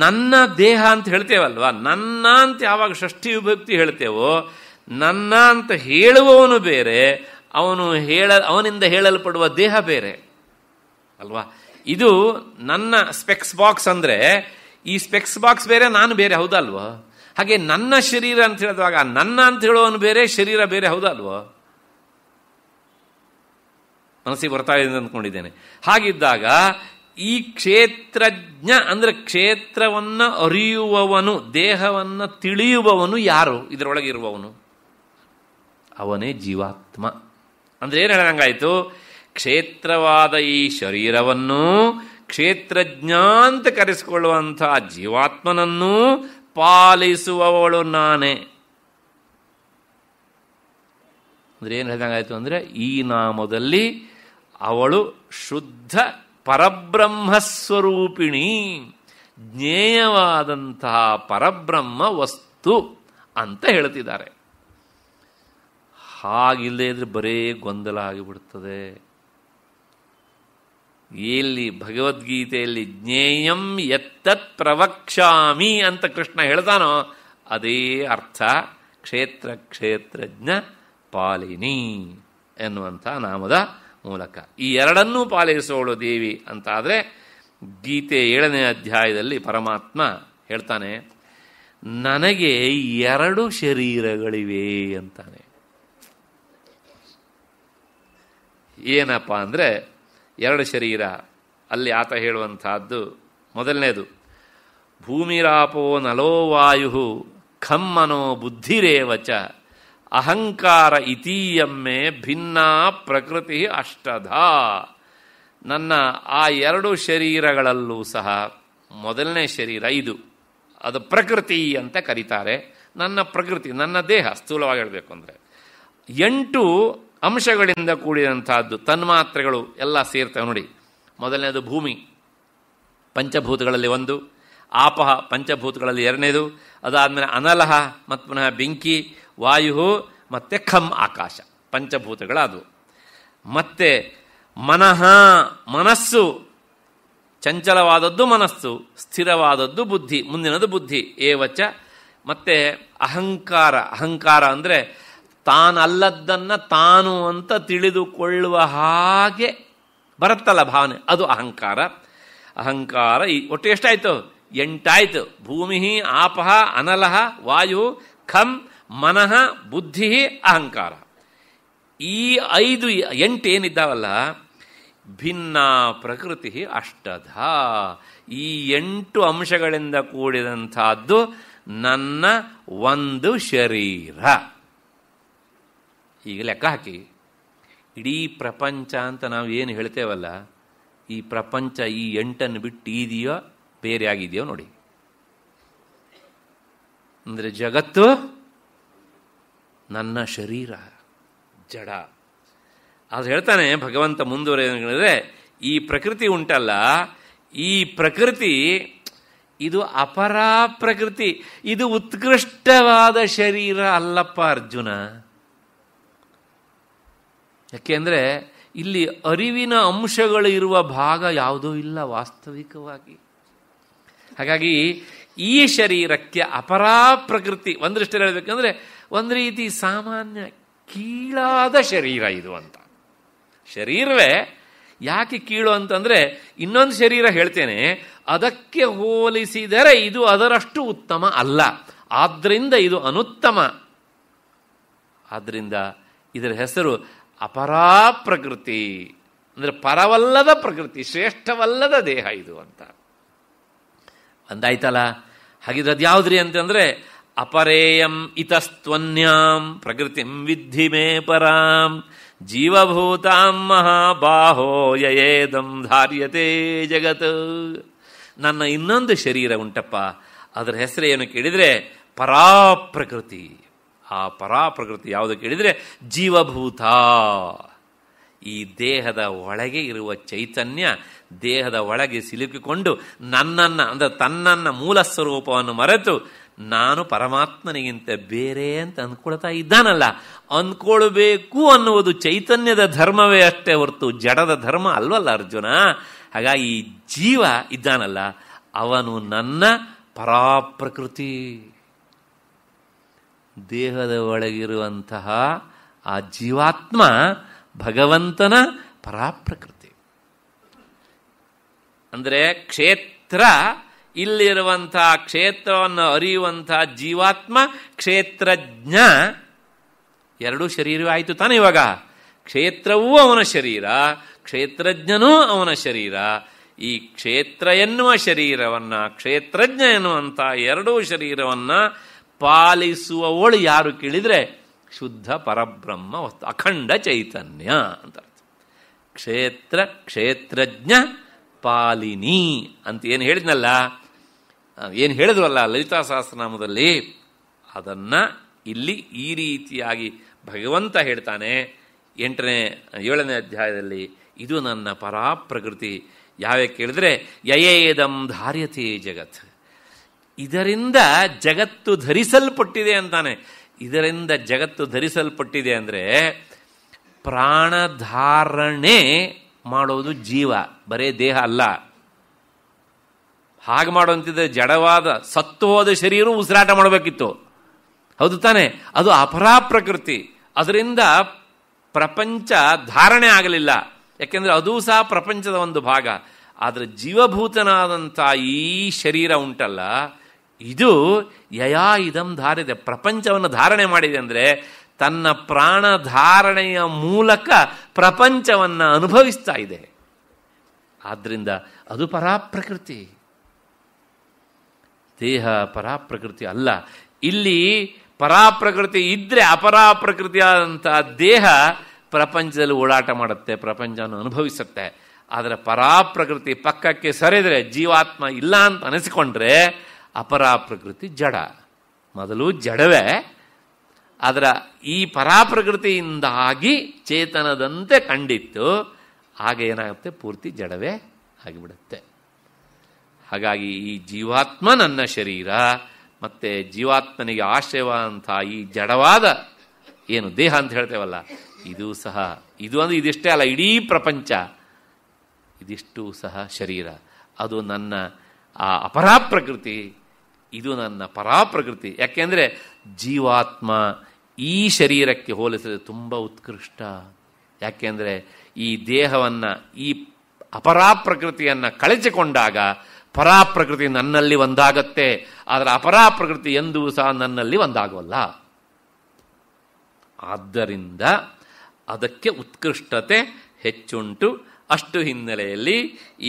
ನನ್ನ ದೇಹ ಅಂತ ಹೇಳ್ತೇವಲ್ವ ನನ್ನ ಅಂತ ಯಾವಾಗ ಷಷ್ಠಿ ವಿಭಕ್ತಿ ಹೇಳ್ತೇವೋ ನನ್ನ ಅಂತ ಹೇಳುವವನು ಬೇರೆ ಅವನು ಹೇಳ ಅವನಿಂದ ಹೇಳಲ್ಪಡುವ ದೇಹ ಬೇರೆ ಅಲ್ವಾ ಇದು ನನ್ನ ಸ್ಪೆಕ್ಸ್ ಬಾಕ್ಸ್ ಅಂದ್ರೆ ಈ ಸ್ಪೆಕ್ಸ್ ಬಾಕ್ಸ್ ಬೇರೆ ನಾನು ಬೇರೆ ಹೌದಲ್ವೋ ಹಾಗೆ ನನ್ನ ಶರೀರ ಅಂತ ಹೇಳಿದಾಗ ನನ್ನ ಅಂತ ಹೇಳೋನು ಬೇರೆ ಶರೀರ ಬೇರೆ ಹೌದಲ್ವೋ ಮನಸ್ಸಿಗೆ ಬರ್ತಾ ಇದೆ ಅಂದ್ಕೊಂಡಿದ್ದೇನೆ ಹಾಗಿದ್ದಾಗ ಈ ಕ್ಷೇತ್ರಜ್ಞ ಅಂದ್ರೆ ಕ್ಷೇತ್ರವನ್ನ ಅರಿಯುವವನು ದೇಹವನ್ನ ತಿಳಿಯುವವನು ಯಾರು ಇರುವವನು ಅವನೇ ಜೀವಾತ್ಮ ಅಂದ್ರೆ ಏನು ಹೇಳಂಗಾಯ್ತು ಕ್ಷೇತ್ರವಾದ ಈ ಶರೀರವನ್ನು ಕ್ಷೇತ್ರಜ್ಞ ಅಂತ ಕರೆಸಿಕೊಳ್ಳುವಂತಹ ಜೀವಾತ್ಮನನ್ನು ಪಾಲಿಸುವವಳು ನಾನೇ ಅಂದ್ರೆ ಏನು ಹೇಳ್ದಂಗಾಯ್ತು ಅಂದರೆ ಈ ನಾಮದಲ್ಲಿ ಅವಳು ಶುದ್ಧ ಪರಬ್ರಹ್ಮಸ್ವರೂಪಿಣಿ ಜ್ಞೇಯವಾದಂತಹ ಪರಬ್ರಹ್ಮ ವಸ್ತು ಅಂತ ಹೇಳ್ತಿದ್ದಾರೆ ಹಾಗಿಲ್ಲದೆ ಇದ್ರೆ ಬರೇ ಗೊಂದಲ ಆಗಿಬಿಡ್ತದೆ ಎಲ್ಲಿ ಭಗವದ್ಗೀತೆಯಲ್ಲಿ ಜ್ಞೇಯಂ ಎತ್ತತ್ ಪ್ರವಕ್ಷಾಮಿ ಅಂತ ಕೃಷ್ಣ ಹೇಳ್ತಾನೋ ಅದೇ ಅರ್ಥ ಕ್ಷೇತ್ರ ಕ್ಷೇತ್ರಜ್ಞ ಪಾಲಿನಿ ಎನ್ನುವಂಥ ನಾಮದ ಮೂಲಕ ಈ ಎರಡನ್ನೂ ಪಾಲಿಸೋಳು ದೇವಿ ಅಂತಾದರೆ ಗೀತೆ ಏಳನೇ ಅಧ್ಯಾಯದಲ್ಲಿ ಪರಮಾತ್ಮ ಹೇಳ್ತಾನೆ ನನಗೆ ಎರಡು ಶರೀರಗಳಿವೆ ಅಂತಾನೆ ಏನಪ್ಪ ಅಂದರೆ ಎರಡು ಶರೀರ ಅಲ್ಲಿ ಆತ ಹೇಳುವಂತಹದ್ದು ಮೊದಲನೇದು ಭೂಮಿರಾಪೋ ವಾಯು ಖಮ್ಮನೋ ಬುದ್ಧಿರೇವಚ ಅಹಂಕಾರ ಇತೀಯಮ್ಮೆ ಭಿನ್ನ ಪ್ರಕೃತಿ ಅಷ್ಟಧ ನನ್ನ ಆ ಎರಡು ಶರೀರಗಳಲ್ಲೂ ಸಹ ಮೊದಲನೇ ಶರೀರ ಇದು ಅದು ಪ್ರಕೃತಿ ಅಂತ ಕರೀತಾರೆ ನನ್ನ ಪ್ರಕೃತಿ ನನ್ನ ದೇಹ ಸ್ಥೂಲವಾಗಿ ಹೇಳಬೇಕು ಅಂದರೆ ಎಂಟು ಅಂಶಗಳಿಂದ ಕೂಡಿದಂತಹದ್ದು ತನ್ಮಾತ್ರೆಗಳು ಎಲ್ಲ ಸೇರ್ತವೆ ನೋಡಿ ಮೊದಲನೇದು ಭೂಮಿ ಪಂಚಭೂತಗಳಲ್ಲಿ ಒಂದು ಆಪಹ ಪಂಚಭೂತಗಳಲ್ಲಿ ಎರಡನೇದು ಅದಾದಮೇಲೆ ಅನಲಹ ಮತ್ತು ಪುನಃ ಬೆಂಕಿ ವಾಯು ಮತ್ತು ಖಮ್ ಆಕಾಶ ಪಂಚಭೂತಗಳಾದವು ಮತ್ತೆ ಮನಃ ಮನಸ್ಸು ಚಂಚಲವಾದದ್ದು ಮನಸ್ಸು ಸ್ಥಿರವಾದದ್ದು ಬುದ್ಧಿ ಮುಂದಿನದು ಬುದ್ಧಿ ಏವಚ ಮತ್ತೆ ಅಹಂಕಾರ ಅಹಂಕಾರ ಅಂದರೆ ತಾನಲ್ಲದ್ದನ್ನು ತಾನು ಅಂತ ತಿಳಿದುಕೊಳ್ಳುವ ಹಾಗೆ ಬರುತ್ತಲ್ಲ ಭಾವನೆ ಅದು ಅಹಂಕಾರ ಅಹಂಕಾರ ಒಟ್ಟು ಎಷ್ಟಾಯಿತು ಎಂಟಾಯಿತು ಭೂಮಿ ಆಪಃ ಅನಲಹ ವಾಯು ಖಂ ಮನಃ ಬುದ್ಧಿ ಅಹಂಕಾರ ಈ ಐದು ಎಂಟು ಏನಿದ್ದಾವಲ್ಲ ಭಿನ್ನ ಪ್ರಕೃತಿ ಅಷ್ಟಧ ಈ ಎಂಟು ಅಂಶಗಳಿಂದ ಕೂಡಿದಂಥದ್ದು ನನ್ನ ಒಂದು ಶರೀರ ಈಗ ಲೆಕ್ಕ ಹಾಕಿ ಇಡೀ ಪ್ರಪಂಚ ಅಂತ ನಾವು ಏನು ಹೇಳ್ತೇವಲ್ಲ ಈ ಪ್ರಪಂಚ ಈ ಎಂಟನ್ನು ಬಿಟ್ಟು ಇದೆಯೋ ಬೇರೆ ಆಗಿದೆಯೋ ನೋಡಿ ಅಂದರೆ ಜಗತ್ತು ನನ್ನ ಶರೀರ ಜಡ ಅದು ಹೇಳ್ತಾನೆ ಭಗವಂತ ಮುಂದುವರೆದರೆ ಈ ಪ್ರಕೃತಿ ಉಂಟಲ್ಲ ಈ ಪ್ರಕೃತಿ ಇದು ಅಪರಾ ಪ್ರಕೃತಿ ಇದು ಉತ್ಕೃಷ್ಟವಾದ ಶರೀರ ಅಲ್ಲಪ್ಪ ಅರ್ಜುನ ಯಾಕೆಂದರೆ ಇಲ್ಲಿ ಅರಿವಿನ ಅಂಶಗಳು ಇರುವ ಭಾಗ ಯಾವುದೂ ಇಲ್ಲ ವಾಸ್ತವಿಕವಾಗಿ ಹಾಗಾಗಿ ಈ ಶರೀರಕ್ಕೆ ಅಪರಾ ಪ್ರಕೃತಿ ಒಂದೃಷ್ಟಲ್ಲಿ ಹೇಳಬೇಕಂದ್ರೆ ಒಂದು ರೀತಿ ಸಾಮಾನ್ಯ ಕೀಳಾದ ಶರೀರ ಇದು ಅಂತ ಶರೀರವೇ ಯಾಕೆ ಕೀಳು ಅಂತಂದರೆ ಇನ್ನೊಂದು ಶರೀರ ಹೇಳ್ತೇನೆ ಅದಕ್ಕೆ ಹೋಲಿಸಿದರೆ ಇದು ಅದರಷ್ಟು ಉತ್ತಮ ಅಲ್ಲ ಆದ್ದರಿಂದ ಇದು ಅನುತ್ತಮ ಆದ್ದರಿಂದ ಇದರ ಹೆಸರು ಅಪರಾ ಪ್ರಕೃತಿ ಅಂದರೆ ಪರವಲ್ಲದ ಪ್ರಕೃತಿ ಶ್ರೇಷ್ಠವಲ್ಲದ ದೇಹ ಇದು ಅಂತ ಒಂದಾಯ್ತಲ್ಲ ಹಾಗಿದ್ರೆ ಅದ್ಯಾವುದ್ರಿ ಅಂತಂದರೆ ಅಪರೇಯಂ ಇತಸ್ತ್ವನ್ಯಾಂ ಪ್ರಕೃತಿಂ ವಿದ್ಧಿ ಮೇ ಪರಾಂ ಜೀವಭೂತಾಂ ಮಹಾಬಾಹೋ ಯಯೇದಂ ಧಾರ್ಯತೆ ಜಗತ್ ನನ್ನ ಇನ್ನೊಂದು ಶರೀರ ಉಂಟಪ್ಪ ಅದರ ಹೆಸರೇನು ಕೇಳಿದರೆ ಪರಾಪ್ರಕೃತಿ ಆ ಪರಾಪ್ರಕೃತಿ ಯಾವುದಕ್ಕೆ ಹೇಳಿದರೆ ಜೀವಭೂತ ಈ ದೇಹದ ಒಳಗೆ ಇರುವ ಚೈತನ್ಯ ದೇಹದ ಒಳಗೆ ಸಿಲುಕಿಕೊಂಡು ನನ್ನನ್ನು ಅಂದರೆ ತನ್ನನ್ನ ಮೂಲ ಸ್ವರೂಪವನ್ನು ಮರೆತು ನಾನು ಪರಮಾತ್ಮನಿಗಿಂತ ಬೇರೆ ಅಂತ ಅಂದ್ಕೊಳ್ತಾ ಇದ್ದಾನಲ್ಲ ಅಂದ್ಕೊಳ್ಬೇಕು ಅನ್ನುವುದು ಚೈತನ್ಯದ ಧರ್ಮವೇ ಅಷ್ಟೇ ಹೊರತು ಜಡದ ಧರ್ಮ ಅಲ್ವಲ್ಲ ಅರ್ಜುನ ಹಾಗಾಗಿ ಜೀವ ಇದ್ದಾನಲ್ಲ ಅವನು ನನ್ನ ಪರಾಪ್ರಕೃತಿ ದೇಹದ ಒಳಗಿರುವಂತಹ ಆ ಜೀವಾತ್ಮ ಭಗವಂತನ ಪರಾಪ್ರಕೃತಿ ಅಂದರೆ ಕ್ಷೇತ್ರ ಇಲ್ಲಿರುವಂತಹ ಕ್ಷೇತ್ರವನ್ನು ಅರಿಯುವಂತಹ ಜೀವಾತ್ಮ ಕ್ಷೇತ್ರಜ್ಞ ಎರಡೂ ಶರೀರವೇ ಆಯಿತು ತಾನೇ ಇವಾಗ ಕ್ಷೇತ್ರವೂ ಅವನ ಶರೀರ ಕ್ಷೇತ್ರಜ್ಞನೂ ಅವನ ಶರೀರ ಈ ಕ್ಷೇತ್ರ ಎನ್ನುವ ಶರೀರವನ್ನ ಕ್ಷೇತ್ರಜ್ಞ ಎನ್ನುವಂಥ ಎರಡೂ ಶರೀರವನ್ನು ಪಾಲಿಸುವವಳು ಯಾರು ಕೇಳಿದರೆ ಶುದ್ಧ ಪರಬ್ರಹ್ಮ ವಸ್ತು ಅಖಂಡ ಚೈತನ್ಯ ಅಂತ ಕ್ಷೇತ್ರ ಕ್ಷೇತ್ರಜ್ಞ ಪಾಲಿನಿ ಅಂತ ಏನು ಹೇಳಿದ್ನಲ್ಲ ಏನು ಹೇಳಿದ್ವಲ್ಲ ಲಲಿತಾ ಸಹಸ್ರನಾಮದಲ್ಲಿ ಅದನ್ನು ಇಲ್ಲಿ ಈ ರೀತಿಯಾಗಿ ಭಗವಂತ ಹೇಳ್ತಾನೆ ಎಂಟನೇ ಏಳನೇ ಅಧ್ಯಾಯದಲ್ಲಿ ಇದು ನನ್ನ ಪರಾಪ್ರಕೃತಿ ಯಾವ್ಯಾಕೆ ಕೇಳಿದ್ರೆ ಯಯೇದಂ ಧಾರ್ಯತೆ ಜಗತ್ ಇದರಿಂದ ಜಗತ್ತು ಧರಿಸಲ್ಪಟ್ಟಿದೆ ಅಂತಾನೆ ಇದರಿಂದ ಜಗತ್ತು ಧರಿಸಲ್ಪಟ್ಟಿದೆ ಅಂದರೆ ಪ್ರಾಣಧಾರಣೆ ಮಾಡೋದು ಜೀವ ಬರೇ ದೇಹ ಅಲ್ಲ ಹಾಗೆ ಮಾಡುವಂತಿದ್ದ ಜಡವಾದ ಸತ್ತು ಹೋದ ಶರೀರ ಉಸಿರಾಟ ಮಾಡಬೇಕಿತ್ತು ಹೌದು ತಾನೆ ಅದು ಅಪರಾ ಪ್ರಕೃತಿ ಅದರಿಂದ ಪ್ರಪಂಚ ಧಾರಣೆ ಆಗಲಿಲ್ಲ ಯಾಕೆಂದರೆ ಅದೂ ಸಹ ಪ್ರಪಂಚದ ಒಂದು ಭಾಗ ಆದರೆ ಜೀವಭೂತನಾದಂಥ ಈ ಶರೀರ ಉಂಟಲ್ಲ ಇದು ಯಯಾ ಇದಂ ಧಾರಿದೆ ಪ್ರಪಂಚವನ್ನು ಧಾರಣೆ ಮಾಡಿದೆ ಅಂದರೆ ತನ್ನ ಪ್ರಾಣ ಧಾರಣೆಯ ಮೂಲಕ ಪ್ರಪಂಚವನ್ನು ಅನುಭವಿಸ್ತಾ ಇದೆ ಆದ್ದರಿಂದ ಅದು ಪರಾಪ್ರಕೃತಿ ದೇಹ ಪರಾಪ್ರಕೃತಿ ಅಲ್ಲ ಇಲ್ಲಿ ಪರಾಪ್ರಕೃತಿ ಇದ್ದರೆ ಅಪರಾಪ್ರಕೃತಿಯಾದಂಥ ದೇಹ ಪ್ರಪಂಚದಲ್ಲಿ ಓಡಾಟ ಮಾಡುತ್ತೆ ಪ್ರಪಂಚವನ್ನು ಅನುಭವಿಸುತ್ತೆ ಆದರೆ ಪರಾಪ್ರಕೃತಿ ಪಕ್ಕಕ್ಕೆ ಸರಿದರೆ ಜೀವಾತ್ಮ ಇಲ್ಲ ಅಂತ ಅನಿಸಿಕೊಂಡ್ರೆ ಅಪರಾಪ್ರಕೃತಿ ಜಡ ಮೊದಲು ಜಡವೇ ಅದರ ಈ ಪರಾಪ್ರಕೃತಿಯಿಂದಾಗಿ ಚೇತನದಂತೆ ಕಂಡಿತ್ತು ಆಗ ಏನಾಗುತ್ತೆ ಪೂರ್ತಿ ಜಡವೇ ಆಗಿಬಿಡುತ್ತೆ ಹಾಗಾಗಿ ಈ ಜೀವಾತ್ಮ ನನ್ನ ಶರೀರ ಮತ್ತು ಜೀವಾತ್ಮನಿಗೆ ಆಶ್ರಯವಾದಂಥ ಈ ಜಡವಾದ ಏನು ದೇಹ ಅಂತ ಹೇಳ್ತೇವಲ್ಲ ಇದು ಸಹ ಇದು ಅಂದರೆ ಇದಿಷ್ಟೇ ಅಲ್ಲ ಇಡೀ ಪ್ರಪಂಚ ಇದಿಷ್ಟು ಸಹ ಶರೀರ ಅದು ನನ್ನ ಆ ಅಪರಾಪ್ರಕೃತಿ ಇದು ನನ್ನ ಪರಾಪ್ರಕೃತಿ ಯಾಕೆಂದರೆ ಜೀವಾತ್ಮ ಈ ಶರೀರಕ್ಕೆ ಹೋಲಿಸಿದ್ರೆ ತುಂಬ ಉತ್ಕೃಷ್ಟ ಯಾಕೆಂದರೆ ಈ ದೇಹವನ್ನು ಈ ಅಪರಾಪ್ರಕೃತಿಯನ್ನು ಕಳಚಿಕೊಂಡಾಗ ಪರಾಪ್ರಕೃತಿ ನನ್ನಲ್ಲಿ ಒಂದಾಗತ್ತೆ ಆದರೆ ಅಪರಾಪ್ರಕೃತಿ ಎಂದೂ ಸಹ ನನ್ನಲ್ಲಿ ಒಂದಾಗೋಲ್ಲ ಆದ್ದರಿಂದ ಅದಕ್ಕೆ ಉತ್ಕೃಷ್ಟತೆ ಹೆಚ್ಚುಂಟು ಅಷ್ಟು ಹಿನ್ನೆಲೆಯಲ್ಲಿ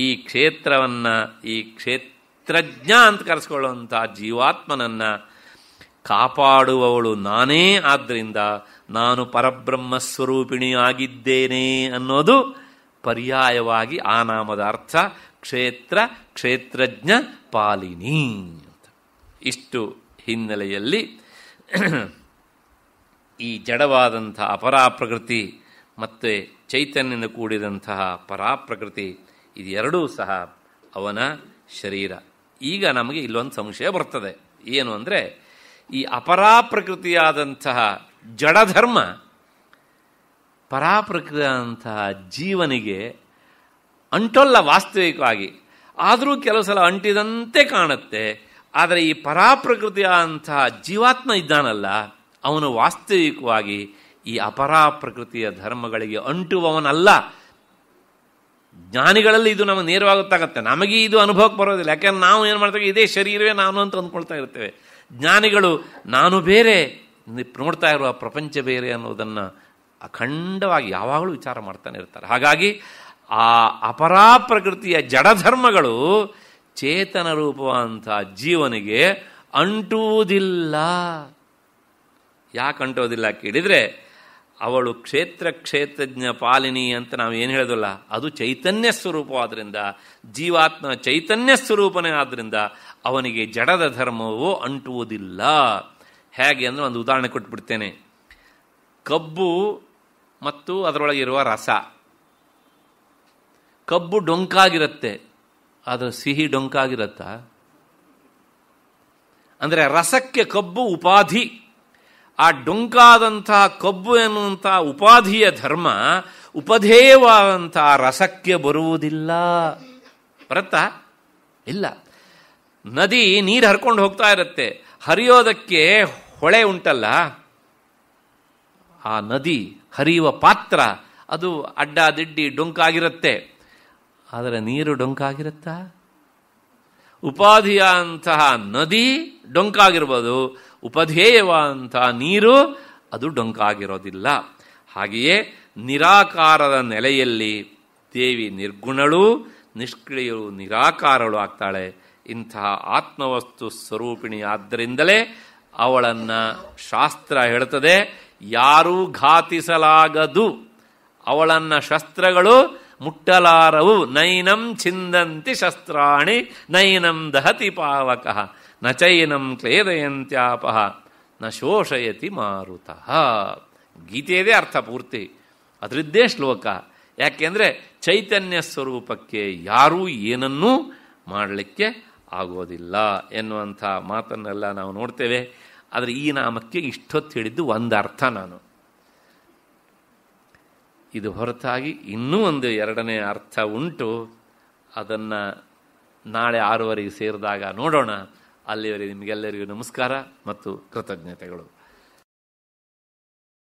ಈ ಕ್ಷೇತ್ರವನ್ನು ಈ ಕ್ಷೇತ್ರ ಮಿತ್ರಜ್ಞ ಅಂತ ಕರೆಸ್ಕೊಳ್ಳುವಂಥ ಜೀವಾತ್ಮನನ್ನು ಕಾಪಾಡುವವಳು ನಾನೇ ಆದ್ದರಿಂದ ನಾನು ಪರಬ್ರಹ್ಮ ಆಗಿದ್ದೇನೆ ಅನ್ನೋದು ಪರ್ಯಾಯವಾಗಿ ಆ ನಾಮದ ಅರ್ಥ ಕ್ಷೇತ್ರ ಕ್ಷೇತ್ರಜ್ಞ ಪಾಲಿನಿ ಅಂತ ಇಷ್ಟು ಹಿನ್ನೆಲೆಯಲ್ಲಿ ಈ ಜಡವಾದಂಥ ಅಪರಾಪ್ರಕೃತಿ ಮತ್ತು ಚೈತನ್ಯನ ಕೂಡಿದಂತಹ ಪರಾಪ್ರಕೃತಿ ಇದೆರಡೂ ಸಹ ಅವನ ಶರೀರ ಈಗ ನಮಗೆ ಇಲ್ಲೊಂದು ಸಂಶಯ ಬರ್ತದೆ ಏನು ಅಂದರೆ ಈ ಅಪರಾಪ್ರಕೃತಿಯಾದಂತಹ ಜಡಧರ್ಮ ಪರಾಪ್ರಕೃತಿಯಾದಂತಹ ಜೀವನಿಗೆ ಅಂಟೊಲ್ಲ ವಾಸ್ತವಿಕವಾಗಿ ಆದರೂ ಕೆಲವು ಸಲ ಅಂಟಿದಂತೆ ಕಾಣುತ್ತೆ ಆದರೆ ಈ ಪರಾಪ್ರಕೃತಿಯಾದಂತಹ ಜೀವಾತ್ಮ ಇದ್ದಾನಲ್ಲ ಅವನು ವಾಸ್ತವಿಕವಾಗಿ ಈ ಅಪರಾಪ್ರಕೃತಿಯ ಧರ್ಮಗಳಿಗೆ ಅಂಟುವವನಲ್ಲ ಜ್ಞಾನಿಗಳಲ್ಲಿ ಇದು ನಮಗೆ ನೇರವಾಗಿ ನಮಗೆ ಇದು ಅನುಭವಕ್ಕೆ ಬರೋದಿಲ್ಲ ಯಾಕೆಂದ್ರೆ ನಾವು ಏನು ಮಾಡ್ತೇವೆ ಇದೇ ಶರೀರವೇ ನಾನು ಅಂತ ಅಂದ್ಕೊಳ್ತಾ ಇರ್ತೇವೆ ಜ್ಞಾನಿಗಳು ನಾನು ಬೇರೆ ನೋಡ್ತಾ ಇರುವ ಪ್ರಪಂಚ ಬೇರೆ ಅನ್ನೋದನ್ನು ಅಖಂಡವಾಗಿ ಯಾವಾಗಲೂ ವಿಚಾರ ಮಾಡ್ತಾನೆ ಇರ್ತಾರೆ ಹಾಗಾಗಿ ಆ ಅಪರಾಪ್ರಕೃತಿಯ ಜಡಧರ್ಮಗಳು ಚೇತನ ರೂಪವಾದಂಥ ಜೀವನಿಗೆ ಅಂಟುವುದಿಲ್ಲ ಯಾಕೆ ಅಂಟೋದಿಲ್ಲ ಕೇಳಿದರೆ ಅವಳು ಕ್ಷೇತ್ರ ಕ್ಷೇತ್ರಜ್ಞ ಪಾಲಿನಿ ಅಂತ ನಾವು ಏನು ಹೇಳೋದಲ್ಲ ಅದು ಚೈತನ್ಯ ಸ್ವರೂಪವಾದ್ರಿಂದ ಜೀವಾತ್ಮ ಚೈತನ್ಯ ಸ್ವರೂಪನೇ ಆದ್ದರಿಂದ ಅವನಿಗೆ ಜಡದ ಧರ್ಮವು ಅಂಟುವುದಿಲ್ಲ ಹೇಗೆ ಅಂದರೆ ಒಂದು ಉದಾಹರಣೆ ಕೊಟ್ಬಿಡ್ತೇನೆ ಕಬ್ಬು ಮತ್ತು ಅದರೊಳಗಿರುವ ರಸ ಕಬ್ಬು ಡೊಂಕಾಗಿರುತ್ತೆ ಆದರೆ ಸಿಹಿ ಡೊಂಕಾಗಿರುತ್ತ ಅಂದರೆ ರಸಕ್ಕೆ ಕಬ್ಬು ಉಪಾಧಿ ಆ ಡೊಂಕಾದಂತಹ ಕಬ್ಬು ಎನ್ನುವಂತಹ ಉಪಾಧಿಯ ಧರ್ಮ ಉಪಧೇಯವಾದಂತಹ ರಸಕ್ಕೆ ಬರುವುದಿಲ್ಲ ಬರುತ್ತಾ ಇಲ್ಲ ನದಿ ನೀರು ಹರ್ಕೊಂಡು ಹೋಗ್ತಾ ಇರುತ್ತೆ ಹರಿಯೋದಕ್ಕೆ ಹೊಳೆ ಉಂಟಲ್ಲ ಆ ನದಿ ಹರಿಯುವ ಪಾತ್ರ ಅದು ಅಡ್ಡ ದಿಡ್ಡಿ ಡೊಂಕಾಗಿರುತ್ತೆ ಆದರೆ ನೀರು ಡೊಂಕಾಗಿರುತ್ತಾ ಉಪಾಧಿಯ ಅಂತಹ ನದಿ ಡೊಂಕಾಗಿರ್ಬೋದು ಉಪಧೇಯವ ನೀರು ಅದು ಡೊಂಕಾಗಿರೋದಿಲ್ಲ ಹಾಗೆಯೇ ನಿರಾಕಾರದ ನೆಲೆಯಲ್ಲಿ ದೇವಿ ನಿರ್ಗುಣಳು ನಿಷ್ಕ್ರಿಯಳು ನಿರಾಕಾರಳು ಆಗ್ತಾಳೆ ಇಂತಹ ಆತ್ಮವಸ್ತು ಸ್ವರೂಪಿಣಿ ಆದ್ದರಿಂದಲೇ ಅವಳನ್ನು ಶಾಸ್ತ್ರ ಹೇಳುತ್ತದೆ ಯಾರೂ ಘಾತಿಸಲಾಗದು ಅವಳನ್ನ ಶಸ್ತ್ರಗಳು ಮುಟ್ಟಲಾರವು ನೈನಂ ಛಿಂದಂತಿ ಶಸ್ತ್ರಾಣಿ ನೈನಂ ದಹತಿ ಪಾವಕಃ ನ ಚೈನಂ ಕ್ಲೇದಯಂತ್ಯಾಪಹ ನ ಶೋಷಯತಿ ಮಾರುತಃ ಗೀತೆಯದೇ ಅರ್ಥ ಪೂರ್ತಿ ಅದರಿದ್ದೇ ಶ್ಲೋಕ ಯಾಕೆಂದರೆ ಚೈತನ್ಯ ಸ್ವರೂಪಕ್ಕೆ ಯಾರೂ ಏನನ್ನೂ ಮಾಡಲಿಕ್ಕೆ ಆಗೋದಿಲ್ಲ ಎನ್ನುವಂಥ ಮಾತನ್ನೆಲ್ಲ ನಾವು ನೋಡ್ತೇವೆ ಆದರೆ ಈ ನಾಮಕ್ಕೆ ಇಷ್ಟೊತ್ತು ಹೇಳಿದ್ದು ಒಂದು ಅರ್ಥ ನಾನು ಇದು ಹೊರತಾಗಿ ಇನ್ನೂ ಒಂದು ಎರಡನೇ ಅರ್ಥ ಉಂಟು ಅದನ್ನು ನಾಳೆ ಆರೂವರೆಗೆ ಸೇರಿದಾಗ ನೋಡೋಣ ಅಲ್ಲಿಯವರೆಗೆ ನಿಮಗೆಲ್ಲರಿಗೂ ನಮಸ್ಕಾರ ಮತ್ತು ಕೃತಜ್ಞತೆಗಳು